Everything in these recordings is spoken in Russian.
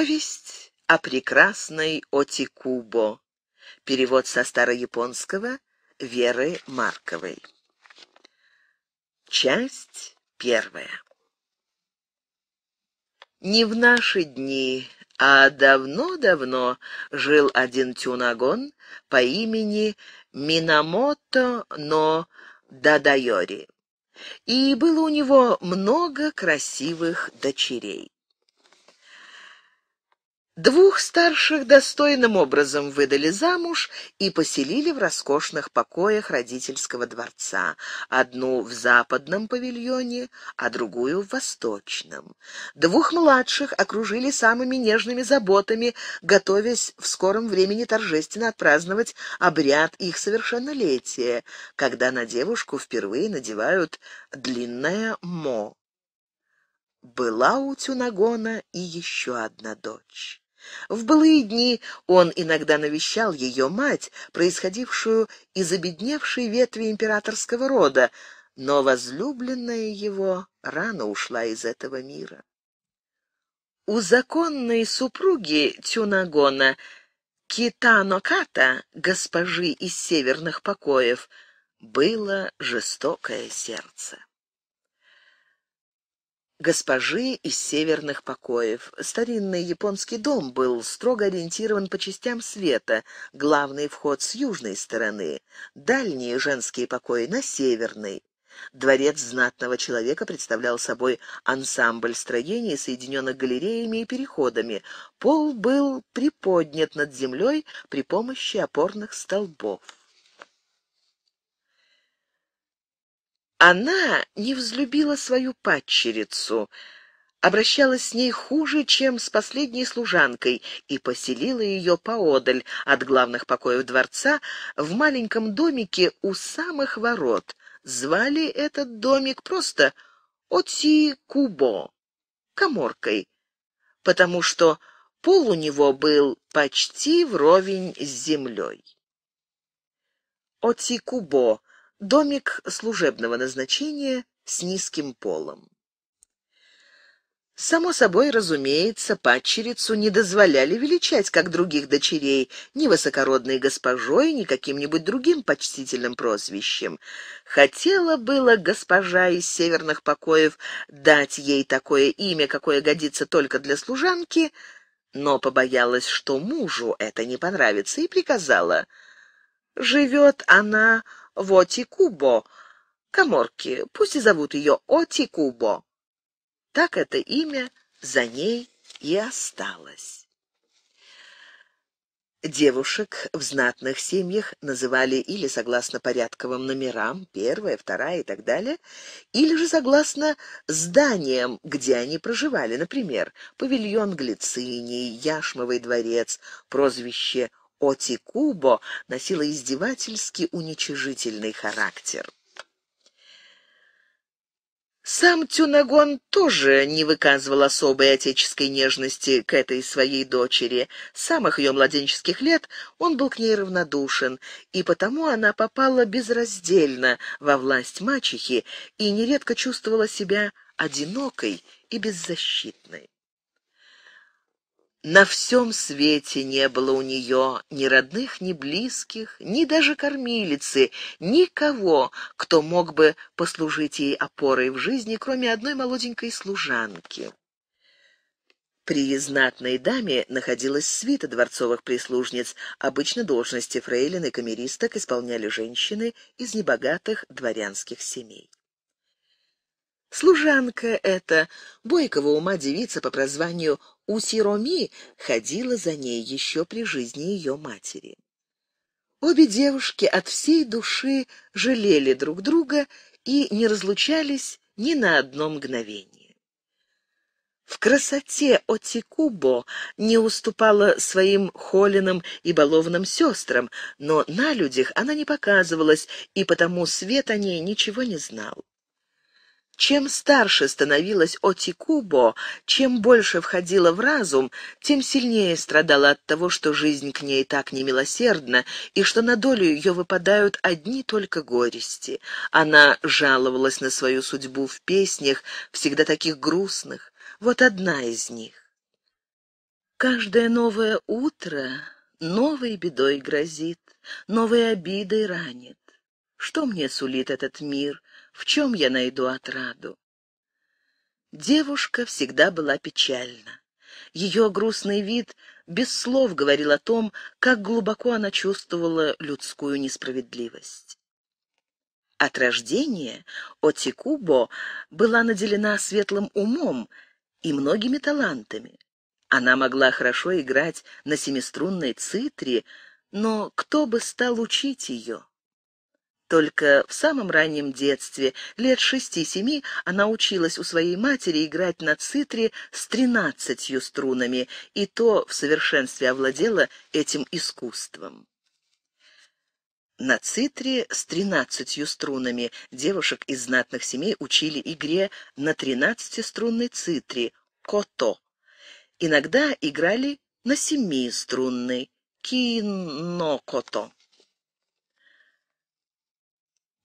Повесть о прекрасной Отикубо. Перевод со старояпонского Веры Марковой. Часть первая. Не в наши дни, а давно-давно жил один тюнагон по имени Минамото но Дадайори. И было у него много красивых дочерей. Двух старших достойным образом выдали замуж и поселили в роскошных покоях родительского дворца, одну в западном павильоне, а другую в восточном. Двух младших окружили самыми нежными заботами, готовясь в скором времени торжественно отпраздновать обряд их совершеннолетия, когда на девушку впервые надевают длинное мо. Была у Тюнагона и еще одна дочь. В былые дни он иногда навещал ее мать, происходившую из обедневшей ветви императорского рода, но возлюбленная его рано ушла из этого мира. У законной супруги Тюнагона Китаноката, госпожи из северных покоев, было жестокое сердце госпожи из северных покоев. Старинный японский дом был строго ориентирован по частям света, главный вход с южной стороны, дальние женские покои на северной. Дворец знатного человека представлял собой ансамбль строений, соединенных галереями и переходами. Пол был приподнят над землей при помощи опорных столбов. Она не взлюбила свою падчерицу, обращалась с ней хуже, чем с последней служанкой, и поселила ее поодаль от главных покоев дворца в маленьком домике у самых ворот. Звали этот домик просто Оти Кубо, коморкой, потому что пол у него был почти вровень с землей. Оти Кубо Домик служебного назначения с низким полом. Само собой, разумеется, падчерицу не дозволяли величать, как других дочерей, ни высокородной госпожой, ни каким-нибудь другим почтительным прозвищем. Хотела было госпожа из северных покоев дать ей такое имя, какое годится только для служанки, но побоялась, что мужу это не понравится, и приказала. «Живет она в Отикубо, коморки, пусть и зовут ее Отикубо. Так это имя за ней и осталось. Девушек в знатных семьях называли или согласно порядковым номерам, первая, вторая и так далее, или же согласно зданиям, где они проживали, например, павильон Глицини, Яшмовый дворец, прозвище Отикубо носила издевательски уничижительный характер. Сам Тюнагон тоже не выказывал особой отеческой нежности к этой своей дочери. С самых ее младенческих лет он был к ней равнодушен, и потому она попала безраздельно во власть мачехи и нередко чувствовала себя одинокой и беззащитной. На всем свете не было у нее ни родных, ни близких, ни даже кормилицы, никого, кто мог бы послужить ей опорой в жизни, кроме одной молоденькой служанки. При знатной даме находилась свита дворцовых прислужниц. Обычно должности фрейлин и камеристок исполняли женщины из небогатых дворянских семей. Служанка эта, бойкого ума девица по прозванию у Сироми ходила за ней еще при жизни ее матери. Обе девушки от всей души жалели друг друга и не разлучались ни на одно мгновение. В красоте Отикубо не уступала своим холиным и баловным сестрам, но на людях она не показывалась, и потому свет о ней ничего не знал. Чем старше становилась Отикубо, чем больше входила в разум, тем сильнее страдала от того, что жизнь к ней так немилосердна и что на долю ее выпадают одни только горести. Она жаловалась на свою судьбу в песнях, всегда таких грустных. Вот одна из них. Каждое новое утро новой бедой грозит, новой обидой ранит. Что мне сулит этот мир? В чем я найду отраду? Девушка всегда была печальна. Ее грустный вид без слов говорил о том, как глубоко она чувствовала людскую несправедливость. От рождения Отикубо была наделена светлым умом и многими талантами. Она могла хорошо играть на семиструнной цитре, но кто бы стал учить ее? Только в самом раннем детстве, лет шести-семи, она училась у своей матери играть на цитре с тринадцатью струнами, и то в совершенстве овладела этим искусством. На цитре с тринадцатью струнами девушек из знатных семей учили игре на тринадцатиструнной цитре «кото». Иногда играли на семиструнной «кинокото»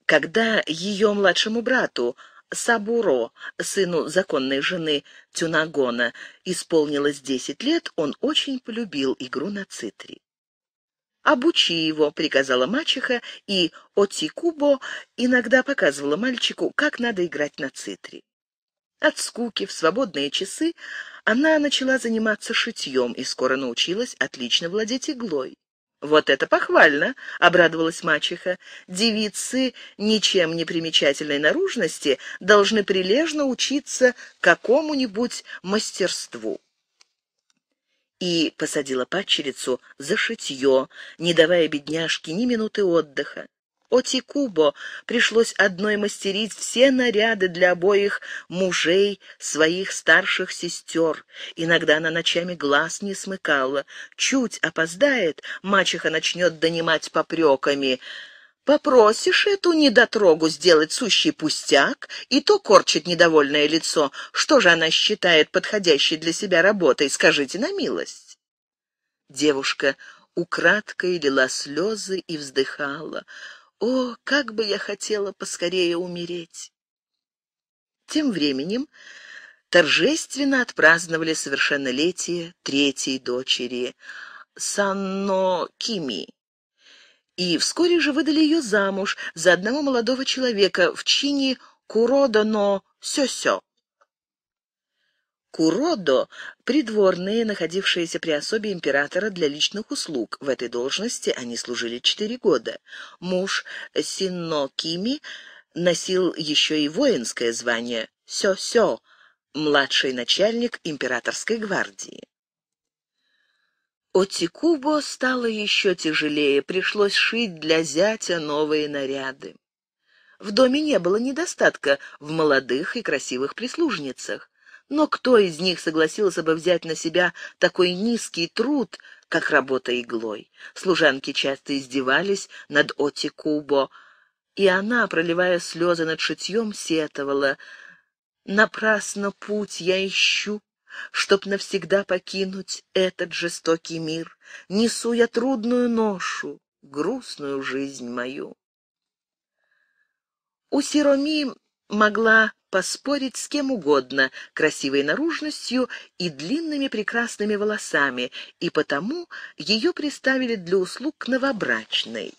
когда ее младшему брату, Сабуро, сыну законной жены Тюнагона, исполнилось десять лет, он очень полюбил игру на цитре. «Обучи его», — приказала мачеха, и Отикубо иногда показывала мальчику, как надо играть на цитре. От скуки в свободные часы она начала заниматься шитьем и скоро научилась отлично владеть иглой. «Вот это похвально!» — обрадовалась мачеха. «Девицы ничем не примечательной наружности должны прилежно учиться какому-нибудь мастерству» и посадила падчерицу за шитье, не давая бедняжке ни минуты отдыха. Отикубо пришлось одной мастерить все наряды для обоих мужей своих старших сестер. Иногда она ночами глаз не смыкала. Чуть опоздает, мачеха начнет донимать попреками. Попросишь эту недотрогу сделать сущий пустяк, и то корчит недовольное лицо. Что же она считает подходящей для себя работой, скажите на милость? Девушка украдкой лила слезы и вздыхала. О, как бы я хотела поскорее умереть! Тем временем торжественно отпраздновали совершеннолетие третьей дочери Санно Кими. И вскоре же выдали ее замуж за одного молодого человека в чине Куродоно Сёсё куродо – придворные, находившиеся при особе императора для личных услуг. В этой должности они служили четыре года. Муж Синно Кими носил еще и воинское звание «Сё-сё», младший начальник императорской гвардии. Отикубо стало еще тяжелее, пришлось шить для зятя новые наряды. В доме не было недостатка в молодых и красивых прислужницах. Но кто из них согласился бы взять на себя такой низкий труд, как работа иглой? Служанки часто издевались над Оти Кубо, и она, проливая слезы над шитьем, сетовала. «Напрасно путь я ищу, чтоб навсегда покинуть этот жестокий мир. Несу я трудную ношу, грустную жизнь мою». У Сироми могла поспорить с кем угодно, красивой наружностью и длинными прекрасными волосами, и потому ее приставили для услуг к новобрачной.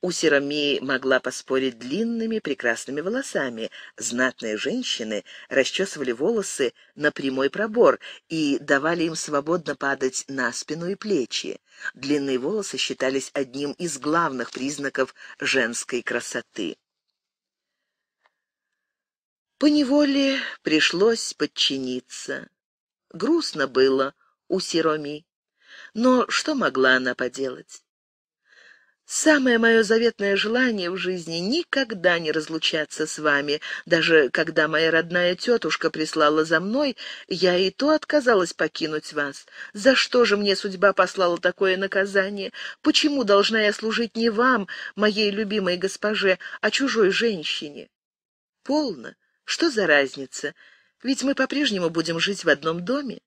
Усерамии могла поспорить длинными прекрасными волосами. Знатные женщины расчесывали волосы на прямой пробор и давали им свободно падать на спину и плечи. Длинные волосы считались одним из главных признаков женской красоты. Поневоле пришлось подчиниться. Грустно было у Сироми, но что могла она поделать? Самое мое заветное желание в жизни — никогда не разлучаться с вами. Даже когда моя родная тетушка прислала за мной, я и то отказалась покинуть вас. За что же мне судьба послала такое наказание? Почему должна я служить не вам, моей любимой госпоже, а чужой женщине? Полно. Что за разница? Ведь мы по-прежнему будем жить в одном доме.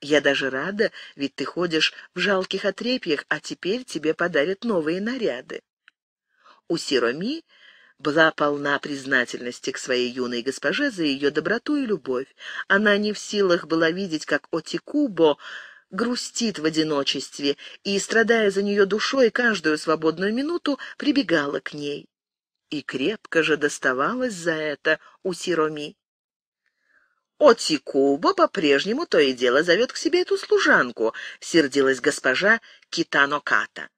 Я даже рада, ведь ты ходишь в жалких отрепьях, а теперь тебе подарят новые наряды. У Сироми была полна признательности к своей юной госпоже за ее доброту и любовь. Она не в силах была видеть, как Отикубо грустит в одиночестве и, страдая за нее душой, каждую свободную минуту прибегала к ней и крепко же доставалось за это у Сироми. «Отикуба по-прежнему то и дело зовет к себе эту служанку», — сердилась госпожа Китаноката.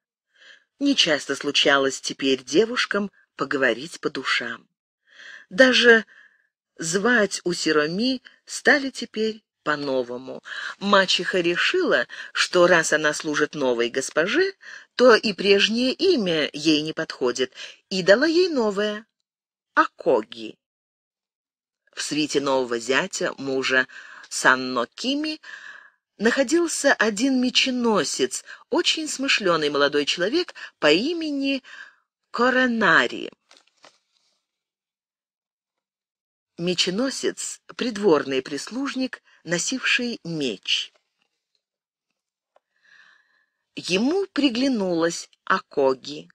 Нечасто случалось теперь девушкам поговорить по душам. Даже звать у Сироми стали теперь по-новому. Мачеха решила, что раз она служит новой госпоже, то и прежнее имя ей не подходит, и дала ей новое — Акоги. В свите нового зятя, мужа Саннокими находился один меченосец, очень смышленый молодой человек по имени Коронари. Меченосец, придворный прислужник — носивший меч. Ему приглянулась Акоги.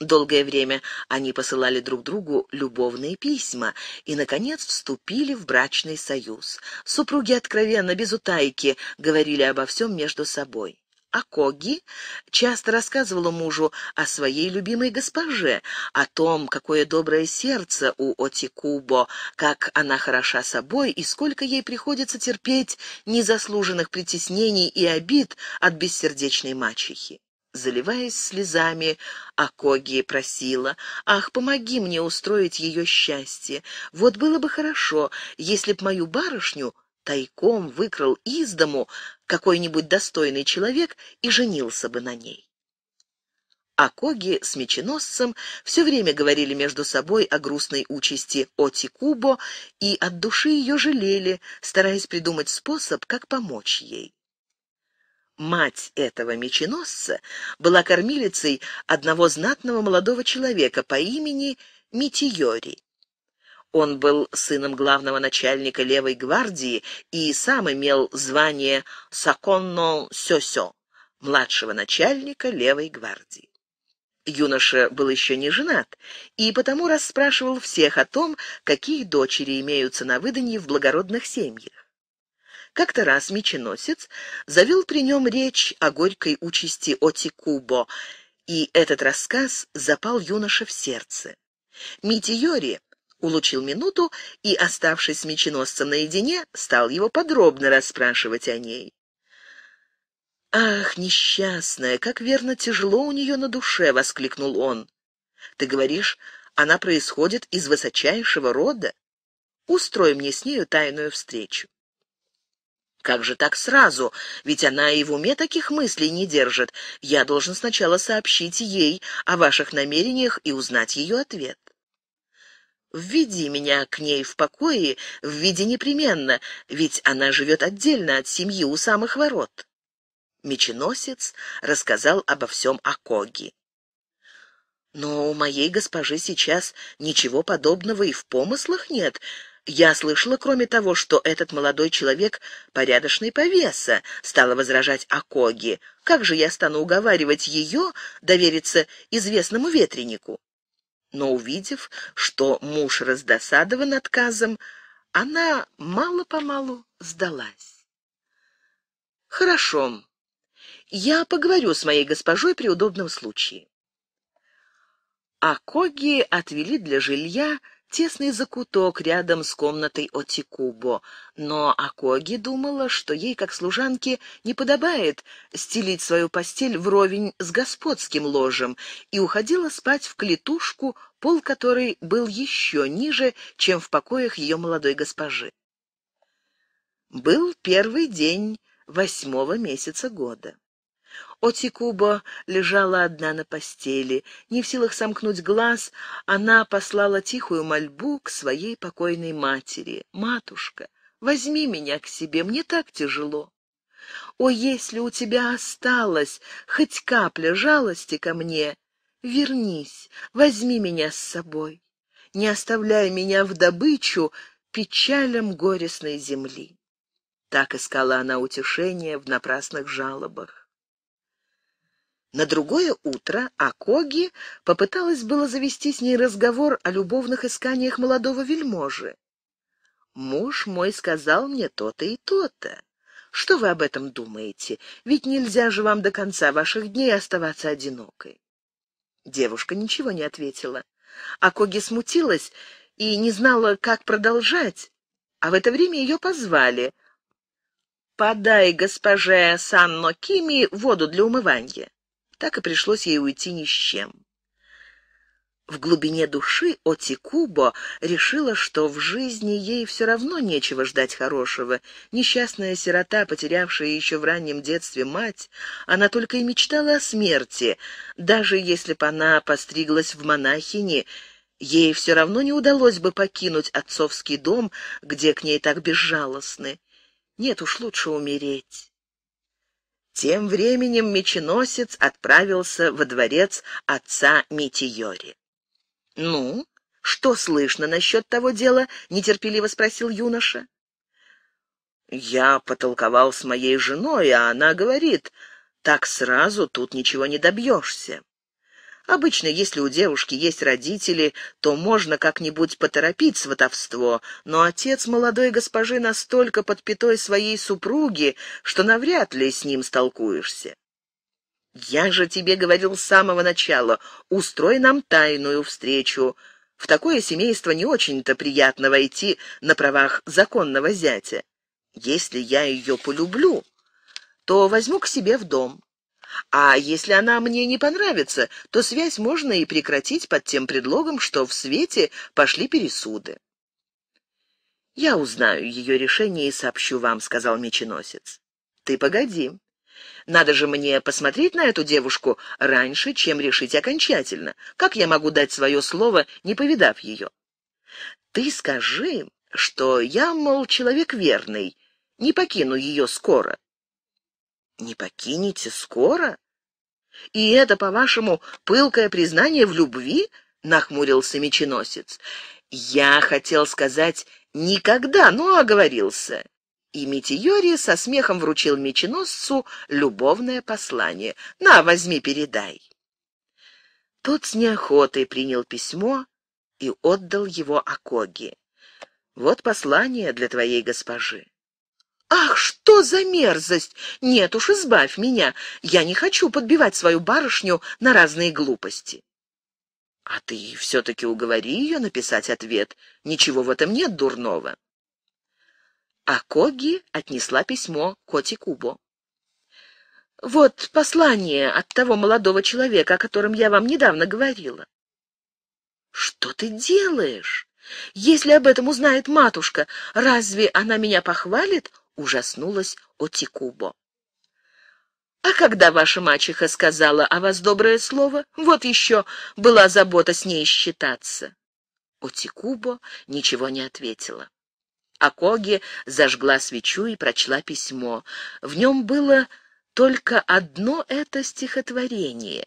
Долгое время они посылали друг другу любовные письма и, наконец, вступили в брачный союз. Супруги откровенно, без утайки, говорили обо всем между собой. Акоги часто рассказывала мужу о своей любимой госпоже, о том, какое доброе сердце у Отикубо, как она хороша собой и сколько ей приходится терпеть незаслуженных притеснений и обид от бессердечной мачехи. Заливаясь слезами, Акоги просила, «Ах, помоги мне устроить ее счастье! Вот было бы хорошо, если б мою барышню тайком выкрал из дому какой-нибудь достойный человек и женился бы на ней. А Коги с меченосцем все время говорили между собой о грустной участи Оти Кубо и от души ее жалели, стараясь придумать способ, как помочь ей. Мать этого меченосца была кормилицей одного знатного молодого человека по имени Митиори. Он был сыном главного начальника левой гвардии и сам имел звание «саконно сёсё» — младшего начальника левой гвардии. Юноша был еще не женат, и потому расспрашивал всех о том, какие дочери имеются на выданье в благородных семьях. Как-то раз меченосец завел при нем речь о горькой участи Отикубо, и этот рассказ запал юноше в сердце. Митиори улучил минуту и, оставшись с меченосцем наедине, стал его подробно расспрашивать о ней. «Ах, несчастная, как верно тяжело у нее на душе!» — воскликнул он. «Ты говоришь, она происходит из высочайшего рода? Устрой мне с нею тайную встречу». «Как же так сразу? Ведь она и в уме таких мыслей не держит. Я должен сначала сообщить ей о ваших намерениях и узнать ее ответ». Введи меня к ней в покое, введи непременно, ведь она живет отдельно от семьи у самых ворот». Меченосец рассказал обо всем Акоги. «Но у моей госпожи сейчас ничего подобного и в помыслах нет. Я слышала, кроме того, что этот молодой человек порядочный повеса», — стала возражать Акоги. «Как же я стану уговаривать ее довериться известному ветренику?» Но увидев, что муж раздосадован отказом, она мало-помалу сдалась. «Хорошо. Я поговорю с моей госпожой при удобном случае». А Коги отвели для жилья тесный закуток рядом с комнатой Отикубо, но Акоги думала, что ей, как служанке, не подобает стелить свою постель вровень с господским ложем, и уходила спать в клетушку, пол которой был еще ниже, чем в покоях ее молодой госпожи. Был первый день восьмого месяца года. Отикуба лежала одна на постели. Не в силах сомкнуть глаз, она послала тихую мольбу к своей покойной матери. «Матушка, возьми меня к себе, мне так тяжело». «О, если у тебя осталась хоть капля жалости ко мне, вернись, возьми меня с собой, не оставляй меня в добычу печалям горестной земли». Так искала она утешения в напрасных жалобах. На другое утро Акоги попыталась было завести с ней разговор о любовных исканиях молодого вельможи. «Муж мой сказал мне то-то и то-то. Что вы об этом думаете? Ведь нельзя же вам до конца ваших дней оставаться одинокой». Девушка ничего не ответила. Акоги смутилась и не знала, как продолжать, а в это время ее позвали. «Подай госпоже Санно Кими воду для умывания». Так и пришлось ей уйти ни с чем. В глубине души Оти Кубо решила, что в жизни ей все равно нечего ждать хорошего. Несчастная сирота, потерявшая еще в раннем детстве мать, она только и мечтала о смерти. Даже если бы она постриглась в монахини, ей все равно не удалось бы покинуть отцовский дом, где к ней так безжалостны. Нет уж, лучше умереть. Тем временем меченосец отправился во дворец отца Митиори. «Ну, что слышно насчет того дела?» — нетерпеливо спросил юноша. «Я потолковал с моей женой, а она говорит, так сразу тут ничего не добьешься». Обычно, если у девушки есть родители, то можно как-нибудь поторопить сватовство, но отец молодой госпожи настолько под пятой своей супруги, что навряд ли с ним столкуешься. «Я же тебе говорил с самого начала, устрой нам тайную встречу. В такое семейство не очень-то приятно войти на правах законного зятя. Если я ее полюблю, то возьму к себе в дом». А если она мне не понравится, то связь можно и прекратить под тем предлогом, что в свете пошли пересуды. «Я узнаю ее решение и сообщу вам», — сказал меченосец. «Ты погоди. Надо же мне посмотреть на эту девушку раньше, чем решить окончательно. Как я могу дать свое слово, не повидав ее?» «Ты скажи, что я, мол, человек верный, не покину ее скоро. Не покинете скоро? И это, по-вашему, пылкое признание в любви? Нахмурился меченосец. Я хотел сказать «никогда», но оговорился. И Митиори со смехом вручил меченосцу любовное послание. «На, возьми, передай». Тот с неохотой принял письмо и отдал его Акоги. «Вот послание для твоей госпожи». «Ах, что за мерзость! Нет уж, избавь меня! Я не хочу подбивать свою барышню на разные глупости!» «А ты все-таки уговори ее написать ответ. Ничего в этом нет дурного!» А Коги отнесла письмо Коти Кубо. «Вот послание от того молодого человека, о котором я вам недавно говорила». «Что ты делаешь? Если об этом узнает матушка, разве она меня похвалит? ужаснулась Отикубо. А когда ваша мачеха сказала о вас доброе слово, вот еще была забота с ней считаться. Отикубо ничего не ответила. Акоги зажгла свечу и прочла письмо. В нем было только одно это стихотворение.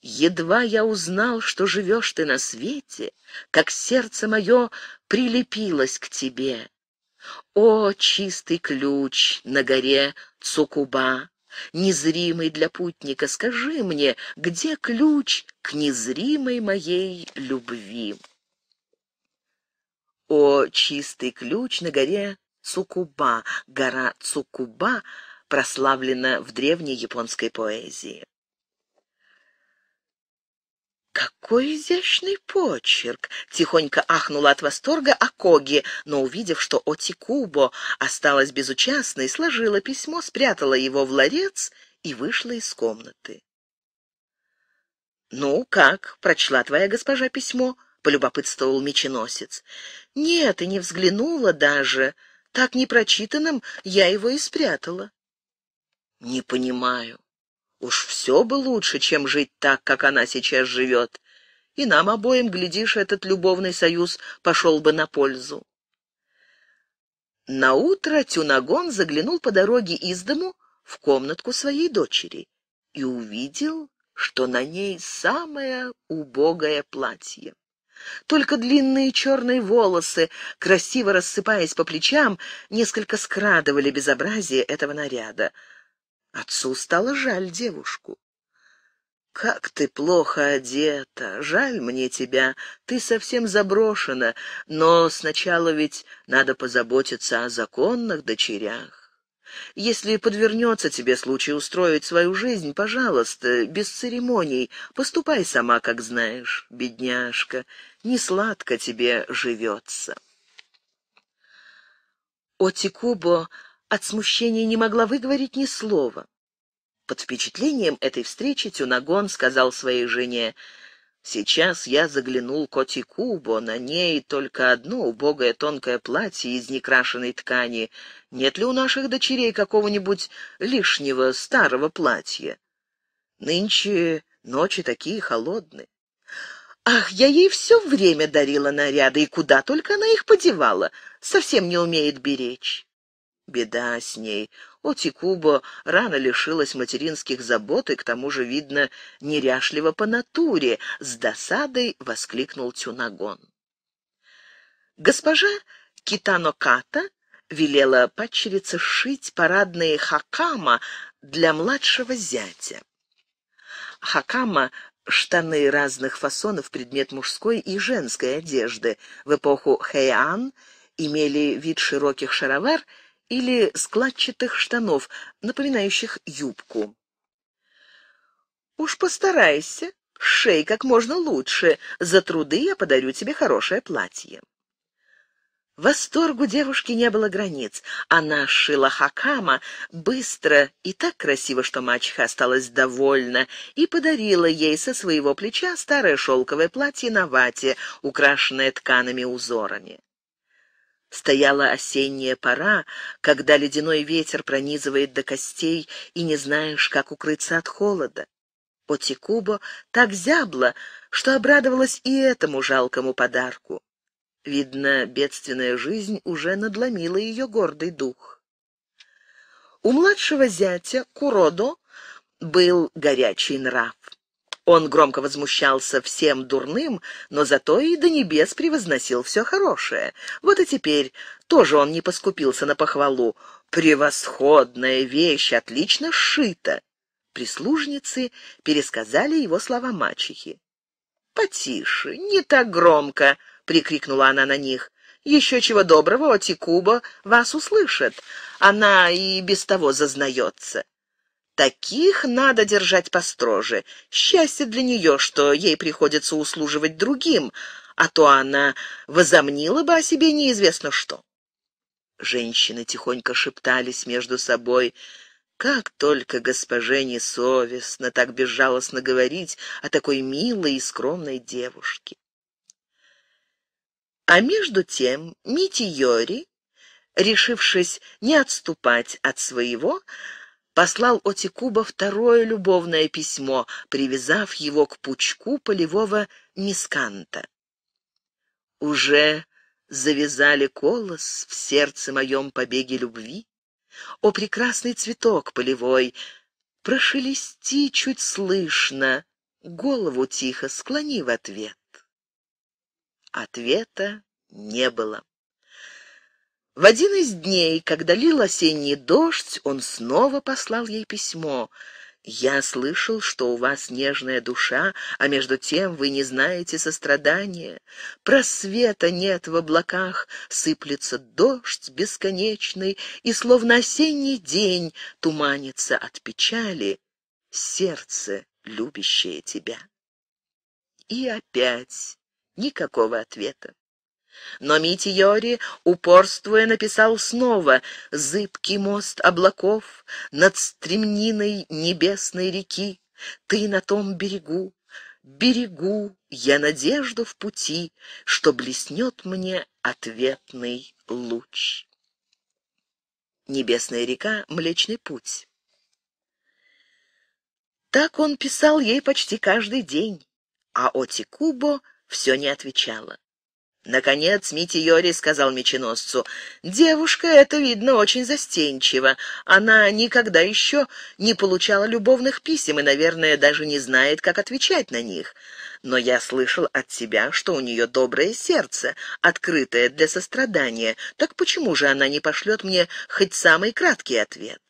«Едва я узнал, что живешь ты на свете, как сердце мое прилепилось к тебе. О, чистый ключ на горе Цукуба! Незримый для путника, скажи мне, где ключ к незримой моей любви? О, чистый ключ на горе Цукуба! Гора Цукуба прославлена в древней японской поэзии. «Какой изящный почерк!» — тихонько ахнула от восторга Акоги, но, увидев, что Отикубо осталась безучастной, сложила письмо, спрятала его в ларец и вышла из комнаты. «Ну, как? Прочла твоя госпожа письмо?» — полюбопытствовал меченосец. «Нет, и не взглянула даже. Так непрочитанным я его и спрятала». «Не понимаю. Уж все бы лучше, чем жить так, как она сейчас живет. И нам обоим, глядишь, этот любовный союз пошел бы на пользу. Наутро Тюнагон заглянул по дороге из дому в комнатку своей дочери и увидел, что на ней самое убогое платье. Только длинные черные волосы, красиво рассыпаясь по плечам, несколько скрадывали безобразие этого наряда — Отцу стало жаль девушку. «Как ты плохо одета! Жаль мне тебя! Ты совсем заброшена, но сначала ведь надо позаботиться о законных дочерях. Если подвернется тебе случай устроить свою жизнь, пожалуйста, без церемоний, поступай сама, как знаешь, бедняжка, не сладко тебе живется». Отикубо от смущения не могла выговорить ни слова. Под впечатлением этой встречи Тюнагон сказал своей жене, «Сейчас я заглянул к Отикубо, на ней только одно убогое тонкое платье из некрашенной ткани. Нет ли у наших дочерей какого-нибудь лишнего старого платья? Нынче ночи такие холодные». Ах, я ей все время дарила наряды, и куда только она их подевала, совсем не умеет беречь. Беда с ней. Отикубо рано лишилась материнских забот и, к тому же, видно, неряшливо по натуре, с досадой воскликнул Тюнагон. Госпожа Китаноката велела падчерице шить парадные хакама для младшего зятя. Хакама — штаны разных фасонов, предмет мужской и женской одежды. В эпоху Хэйан имели вид широких шаровар — или складчатых штанов, напоминающих юбку. «Уж постарайся, шей как можно лучше. За труды я подарю тебе хорошее платье». Восторгу девушки не было границ. Она шила хакама быстро и так красиво, что мачеха осталась довольна, и подарила ей со своего плеча старое шелковое платье на вате, украшенное тканами узорами. Стояла осенняя пора, когда ледяной ветер пронизывает до костей, и не знаешь, как укрыться от холода. Отикубо так зябла, что обрадовалась и этому жалкому подарку. Видно, бедственная жизнь уже надломила ее гордый дух. У младшего зятя Куродо был горячий нрав. Он громко возмущался всем дурным, но зато и до небес превозносил все хорошее. Вот и теперь тоже он не поскупился на похвалу. «Превосходная вещь, отлично сшита!» Прислужницы пересказали его слова мачехи. «Потише, не так громко!» — прикрикнула она на них. «Еще чего доброго, Отикуба вас услышит. Она и без того зазнается». Таких надо держать построже. Счастье для нее, что ей приходится услуживать другим, а то она возомнила бы о себе неизвестно что. Женщины тихонько шептались между собой. Как только госпоже несовестно так безжалостно говорить о такой милой и скромной девушке. А между тем Митиори, решившись не отступать от своего, послал Отикуба второе любовное письмо, привязав его к пучку полевого мисканта. «Уже завязали колос в сердце моем побеге любви? О, прекрасный цветок полевой! Прошелести чуть слышно, голову тихо склони в ответ». Ответа не было. В один из дней, когда лил осенний дождь, он снова послал ей письмо. «Я слышал, что у вас нежная душа, а между тем вы не знаете сострадания. Просвета нет в облаках, сыплется дождь бесконечный, и словно осенний день туманится от печали сердце, любящее тебя». И опять никакого ответа. Но Митиори, упорствуя, написал снова «Зыбкий мост облаков над стремниной небесной реки, ты на том берегу, берегу я надежду в пути, что блеснет мне ответный луч». Небесная река — Млечный путь. Так он писал ей почти каждый день, а Отикубо все не отвечала. Наконец Митиори сказал меченосцу, «Девушка это видно, очень застенчива. Она никогда еще не получала любовных писем и, наверное, даже не знает, как отвечать на них. Но я слышал от себя, что у нее доброе сердце, открытое для сострадания. Так почему же она не пошлет мне хоть самый краткий ответ?»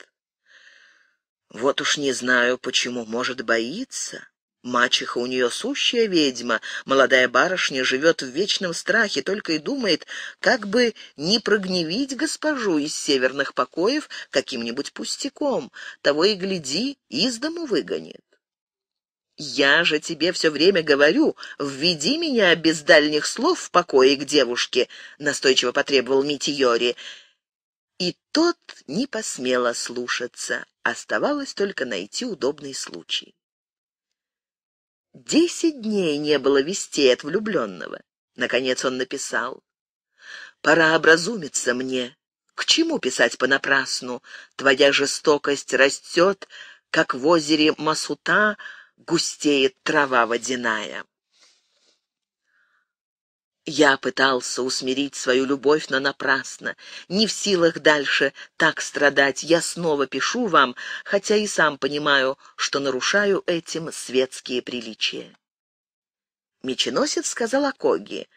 «Вот уж не знаю, почему, может, боится». Мачеха у нее сущая ведьма, молодая барышня живет в вечном страхе, только и думает, как бы не прогневить госпожу из северных покоев каким-нибудь пустяком, того и гляди, из дому выгонит. Я же тебе все время говорю, введи меня без дальних слов в покое к девушке, настойчиво потребовал Митиори. И тот не посмела слушаться, оставалось только найти удобный случай. Десять дней не было вести от влюбленного. Наконец он написал. «Пора образумиться мне. К чему писать понапрасну? Твоя жестокость растет, как в озере Масута густеет трава водяная». Я пытался усмирить свою любовь, но напрасно. Не в силах дальше так страдать. Я снова пишу вам, хотя и сам понимаю, что нарушаю этим светские приличия. Меченосец сказал Акоги,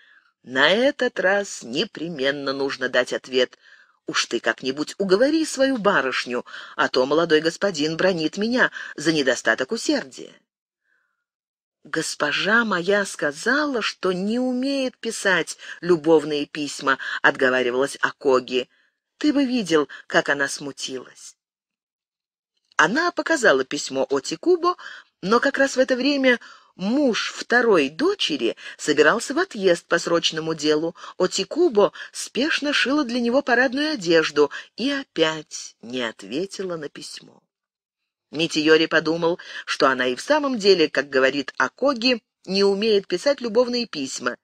«На этот раз непременно нужно дать ответ. Уж ты как-нибудь уговори свою барышню, а то молодой господин бронит меня за недостаток усердия». «Госпожа моя сказала, что не умеет писать любовные письма», — отговаривалась Акоги. «Ты бы видел, как она смутилась». Она показала письмо Отикубо, но как раз в это время муж второй дочери собирался в отъезд по срочному делу. Отикубо спешно шила для него парадную одежду и опять не ответила на письмо. Митиори подумал, что она и в самом деле, как говорит Акоги, не умеет писать любовные письма.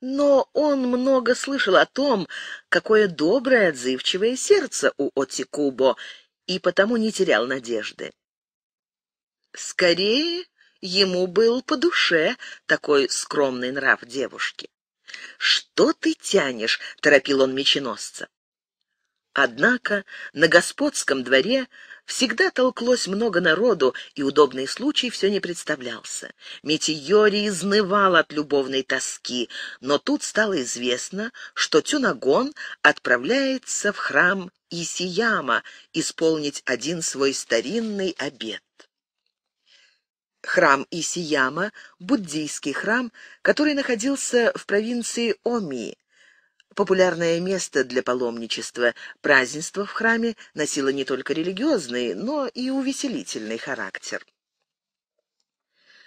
Но он много слышал о том, какое доброе, отзывчивое сердце у Отикубо, и потому не терял надежды. Скорее, ему был по душе такой скромный нрав девушки. «Что ты тянешь?» — торопил он меченосца. Однако на господском дворе Всегда толклось много народу, и удобный случай все не представлялся. Метеори изнывал от любовной тоски, но тут стало известно, что Тюнагон отправляется в храм Исияма исполнить один свой старинный обет. Храм Исияма – буддийский храм, который находился в провинции Оми, популярное место для паломничества. Празднество в храме носило не только религиозный, но и увеселительный характер.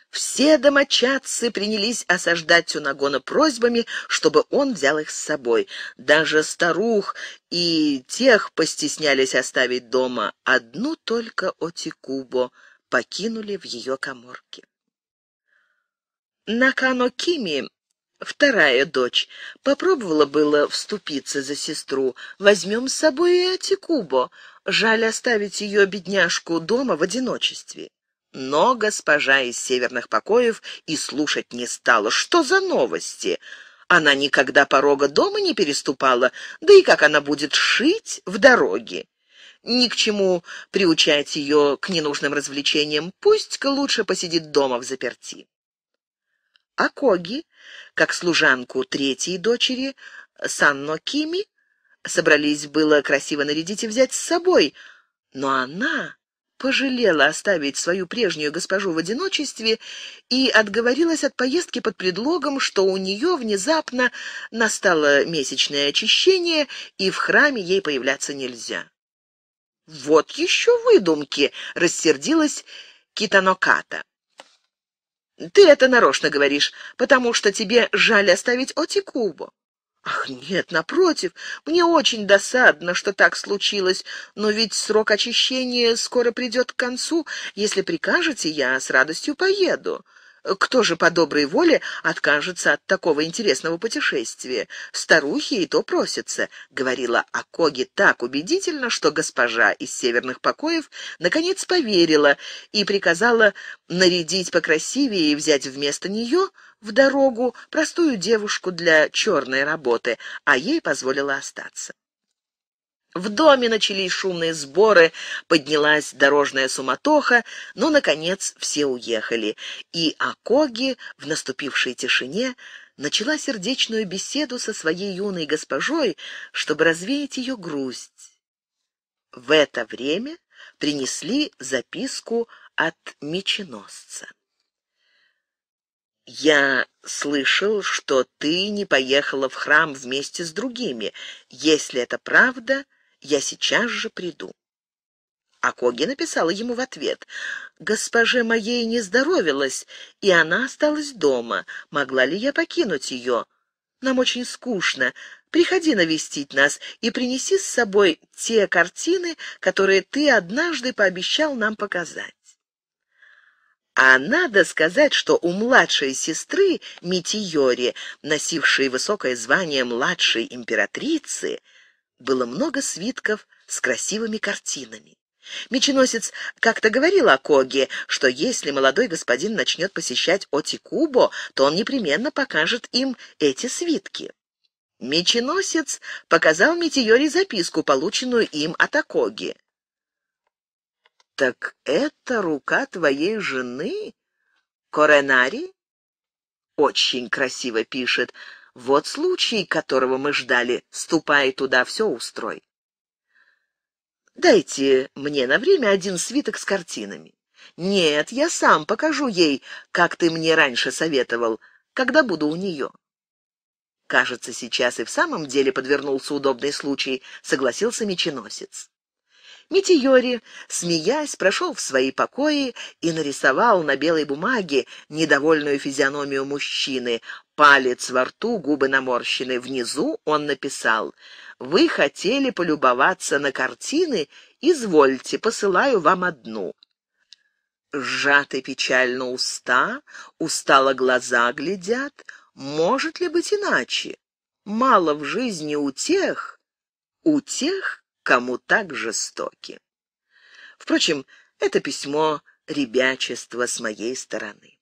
Все домочадцы принялись осаждать Сюнагона просьбами, чтобы он взял их с собой. Даже старух и тех постеснялись оставить дома. Одну только Отикубо покинули в ее коморке. Накано Кими Вторая дочь попробовала было вступиться за сестру. «Возьмем с собой и Атикубо. Жаль оставить ее, бедняжку, дома в одиночестве». Но госпожа из северных покоев и слушать не стала. «Что за новости?» Она никогда порога дома не переступала, да и как она будет шить в дороге? Ни к чему приучать ее к ненужным развлечениям, пусть-ка лучше посидит дома в заперти. А Коги как служанку третьей дочери, Санно Кими, собрались было красиво нарядить и взять с собой, но она пожалела оставить свою прежнюю госпожу в одиночестве и отговорилась от поездки под предлогом, что у нее внезапно настало месячное очищение, и в храме ей появляться нельзя. «Вот еще выдумки!» — рассердилась Китаноката. Ты это нарочно говоришь, потому что тебе жаль оставить Отикубо. Ах, нет, напротив, мне очень досадно, что так случилось, но ведь срок очищения скоро придет к концу. Если прикажете, я с радостью поеду. Кто же по доброй воле откажется от такого интересного путешествия? Старухи и то просятся, — говорила Акоги так убедительно, что госпожа из северных покоев наконец поверила и приказала нарядить покрасивее и взять вместо нее в дорогу простую девушку для черной работы, а ей позволила остаться. В доме начались шумные сборы, поднялась дорожная суматоха, но, наконец, все уехали, и Акоги в наступившей тишине начала сердечную беседу со своей юной госпожой, чтобы развеять ее грусть. В это время принесли записку от меченосца. «Я слышал, что ты не поехала в храм вместе с другими. Если это правда, я сейчас же приду». Акоги написала ему в ответ. «Госпоже моей не здоровилась, и она осталась дома. Могла ли я покинуть ее? Нам очень скучно. Приходи навестить нас и принеси с собой те картины, которые ты однажды пообещал нам показать». А надо сказать, что у младшей сестры Митиори, носившей высокое звание младшей императрицы, было много свитков с красивыми картинами. Меченосец как-то говорил о Коге, что если молодой господин начнет посещать Отикубо, то он непременно покажет им эти свитки. Меченосец показал Метиори записку, полученную им от Акоги. «Так это рука твоей жены? Коренари?» «Очень красиво пишет. Вот случай, которого мы ждали. Ступай туда, все устрой. Дайте мне на время один свиток с картинами. Нет, я сам покажу ей, как ты мне раньше советовал, когда буду у нее. Кажется, сейчас и в самом деле подвернулся удобный случай, согласился меченосец. Митиори, смеясь, прошел в свои покои и нарисовал на белой бумаге недовольную физиономию мужчины палец во рту, губы наморщены. Внизу он написал «Вы хотели полюбоваться на картины? Извольте, посылаю вам одну». Сжаты печально уста, устало глаза глядят. Может ли быть иначе? Мало в жизни у тех, у тех, кому так жестоки. Впрочем, это письмо ребячество с моей стороны.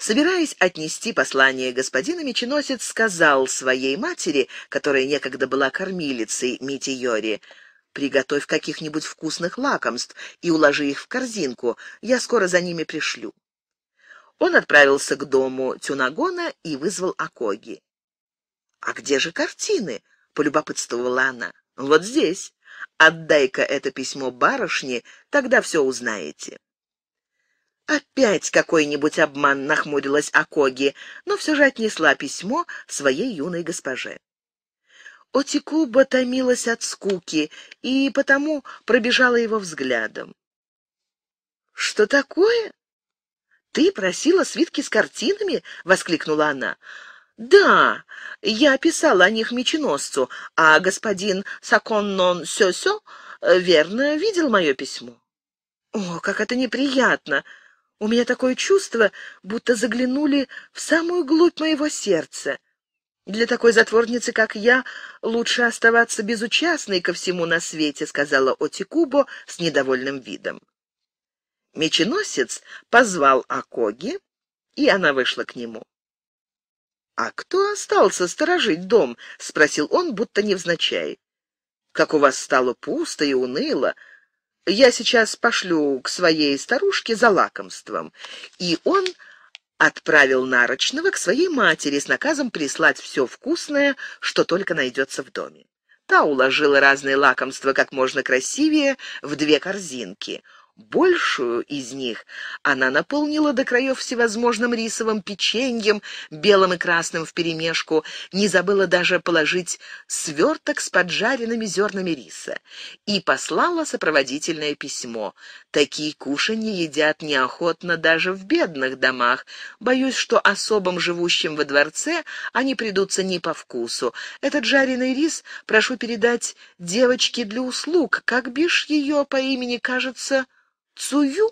Собираясь отнести послание господина, меченосец сказал своей матери, которая некогда была кормилицей Митиори, «Приготовь каких-нибудь вкусных лакомств и уложи их в корзинку, я скоро за ними пришлю». Он отправился к дому Тюнагона и вызвал Акоги. «А где же картины?» — полюбопытствовала она. «Вот здесь. Отдай-ка это письмо барышне, тогда все узнаете». «Опять какой-нибудь обман!» — нахмурилась Акоги, но все же отнесла письмо своей юной госпоже. Отикуба томилась от скуки и потому пробежала его взглядом. «Что такое? Ты просила свитки с картинами?» — воскликнула она. «Да, я писала о них меченосцу, а господин Саконнон Сёсё э, верно видел мое письмо». «О, как это неприятно!» У меня такое чувство, будто заглянули в самую глубь моего сердца. «Для такой затворницы, как я, лучше оставаться безучастной ко всему на свете», — сказала Отикубо с недовольным видом. Меченосец позвал Акоги, и она вышла к нему. «А кто остался сторожить дом?» — спросил он, будто невзначай. «Как у вас стало пусто и уныло!» Я сейчас пошлю к своей старушке за лакомством». И он отправил Нарочного к своей матери с наказом прислать все вкусное, что только найдется в доме. Та уложила разные лакомства как можно красивее в две корзинки — Большую из них она наполнила до краев всевозможным рисовым печеньем, белым и красным вперемешку, не забыла даже положить сверток с поджаренными зернами риса. И послала сопроводительное письмо. Такие кушанья едят неохотно даже в бедных домах. Боюсь, что особам, живущим во дворце, они придутся не по вкусу. Этот жареный рис прошу передать девочке для услуг, как бишь ее по имени, кажется, Цую,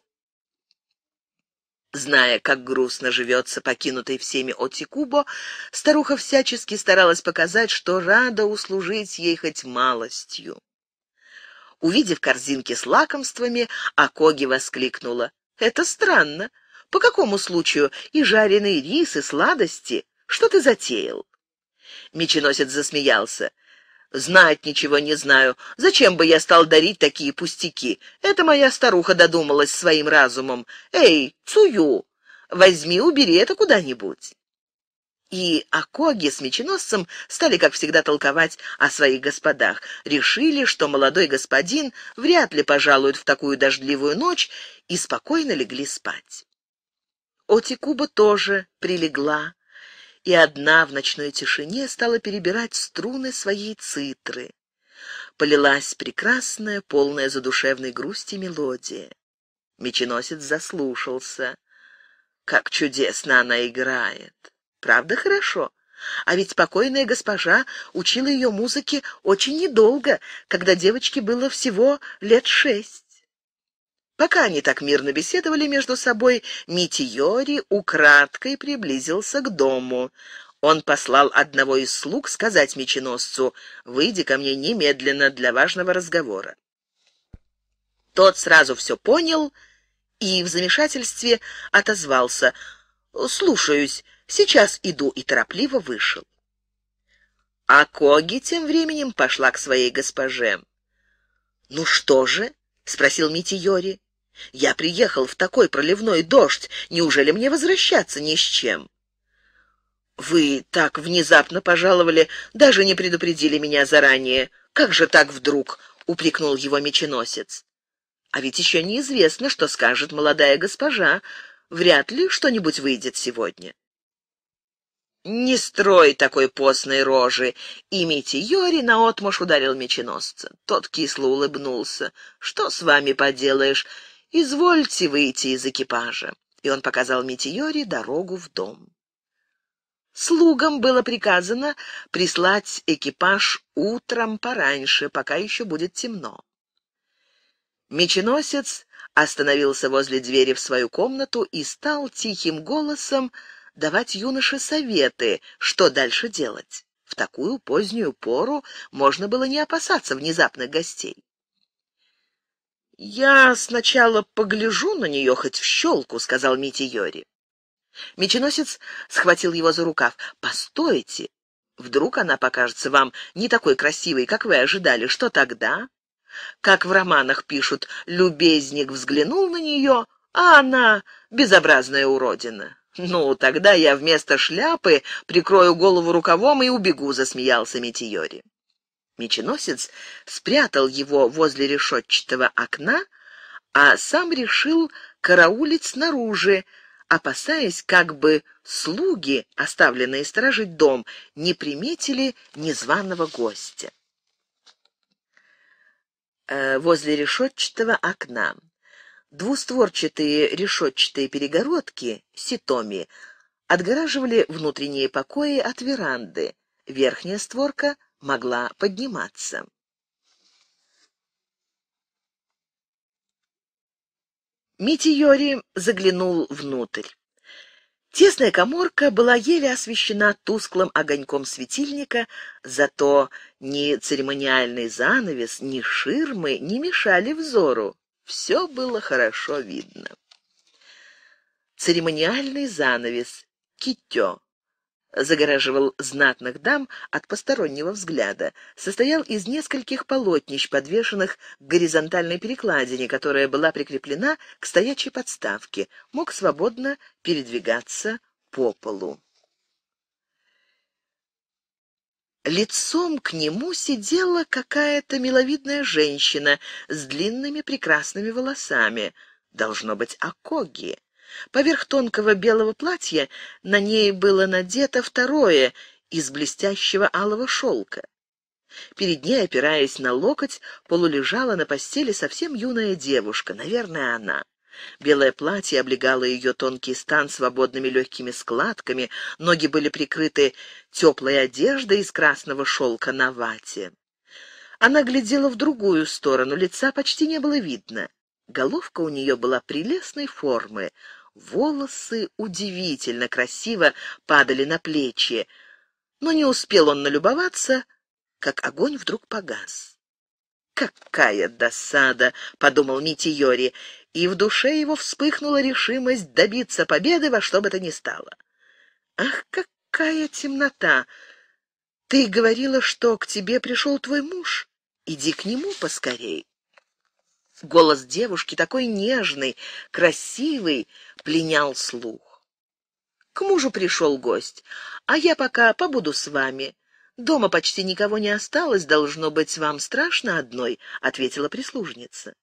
Зная, как грустно живется покинутой всеми Отикубо, старуха всячески старалась показать, что рада услужить ей хоть малостью. Увидев корзинки с лакомствами, Акоги воскликнула. «Это странно. По какому случаю и жареный рис, и сладости? Что ты затеял?» Меченосец засмеялся. Знать ничего не знаю. Зачем бы я стал дарить такие пустяки? Это моя старуха додумалась своим разумом. Эй, Цую, возьми, убери это куда-нибудь. И Акоги с меченосцем стали, как всегда, толковать о своих господах. Решили, что молодой господин вряд ли пожалует в такую дождливую ночь, и спокойно легли спать. Отикуба тоже прилегла и одна в ночной тишине стала перебирать струны своей цитры. Полилась прекрасная, полная задушевной грусти мелодия. Меченосец заслушался. Как чудесно она играет! Правда, хорошо? А ведь покойная госпожа учила ее музыке очень недолго, когда девочке было всего лет шесть. Пока они так мирно беседовали между собой, Митиори украдкой приблизился к дому. Он послал одного из слуг сказать меченосцу «Выйди ко мне немедленно для важного разговора». Тот сразу все понял и в замешательстве отозвался «Слушаюсь, сейчас иду» и торопливо вышел. А Коги тем временем пошла к своей госпоже. «Ну что же?» — спросил Митиори. Я приехал в такой проливной дождь. Неужели мне возвращаться ни с чем?» «Вы так внезапно пожаловали, даже не предупредили меня заранее. Как же так вдруг?» — упрекнул его меченосец. «А ведь еще неизвестно, что скажет молодая госпожа. Вряд ли что-нибудь выйдет сегодня». «Не строй такой постной рожи!» И Митиори наотмашь ударил меченосца. Тот кисло улыбнулся. «Что с вами поделаешь? Извольте выйти из экипажа». И он показал Митиори дорогу в дом. Слугам было приказано прислать экипаж утром пораньше, пока еще будет темно. Меченосец остановился возле двери в свою комнату и стал тихим голосом давать юноше советы, что дальше делать. В такую позднюю пору можно было не опасаться внезапных гостей. «Я сначала погляжу на нее хоть в щелку», — сказал Мити Йори. Меченосец схватил его за рукав. «Постойте! Вдруг она покажется вам не такой красивой, как вы ожидали. Что тогда?» Как в романах пишут, любезник взглянул на нее, а она безобразная уродина. «Ну, тогда я вместо шляпы прикрою голову рукавом и убегу», — засмеялся Митиори. Меченосец спрятал его возле решетчатого окна, а сам решил караулить снаружи, опасаясь, как бы слуги, оставленные сторожить дом, не приметили незваного гостя. Э, возле решетчатого окна. Двустворчатые решетчатые перегородки, ситоми, отгораживали внутренние покои от веранды. Верхняя створка могла подниматься. Митиори заглянул внутрь. Тесная коморка была еле освещена тусклым огоньком светильника, зато ни церемониальный занавес, ни ширмы не мешали взору. Все было хорошо видно. Церемониальный занавес. Китё загораживал знатных дам от постороннего взгляда, состоял из нескольких полотнищ, подвешенных к горизонтальной перекладине, которая была прикреплена к стоячей подставке, мог свободно передвигаться по полу. Лицом к нему сидела какая-то миловидная женщина с длинными прекрасными волосами, должно быть, акоги. Поверх тонкого белого платья на ней было надето второе из блестящего алого шелка. Перед ней, опираясь на локоть, полулежала на постели совсем юная девушка, наверное, она. Белое платье облегало ее тонкий стан свободными легкими складками, ноги были прикрыты теплой одеждой из красного шелка на вате. Она глядела в другую сторону, лица почти не было видно. Головка у нее была прелестной формы, Волосы удивительно красиво падали на плечи, но не успел он налюбоваться, как огонь вдруг погас. «Какая досада!» — подумал Митиори, и в душе его вспыхнула решимость добиться победы во что бы то ни стало. «Ах, какая темнота! Ты говорила, что к тебе пришел твой муж. Иди к нему поскорей!» Голос девушки, такой нежный, красивый, пленял слух. К мужу пришел гость, а я пока побуду с вами. Дома почти никого не осталось, должно быть, вам страшно одной, — ответила прислужница.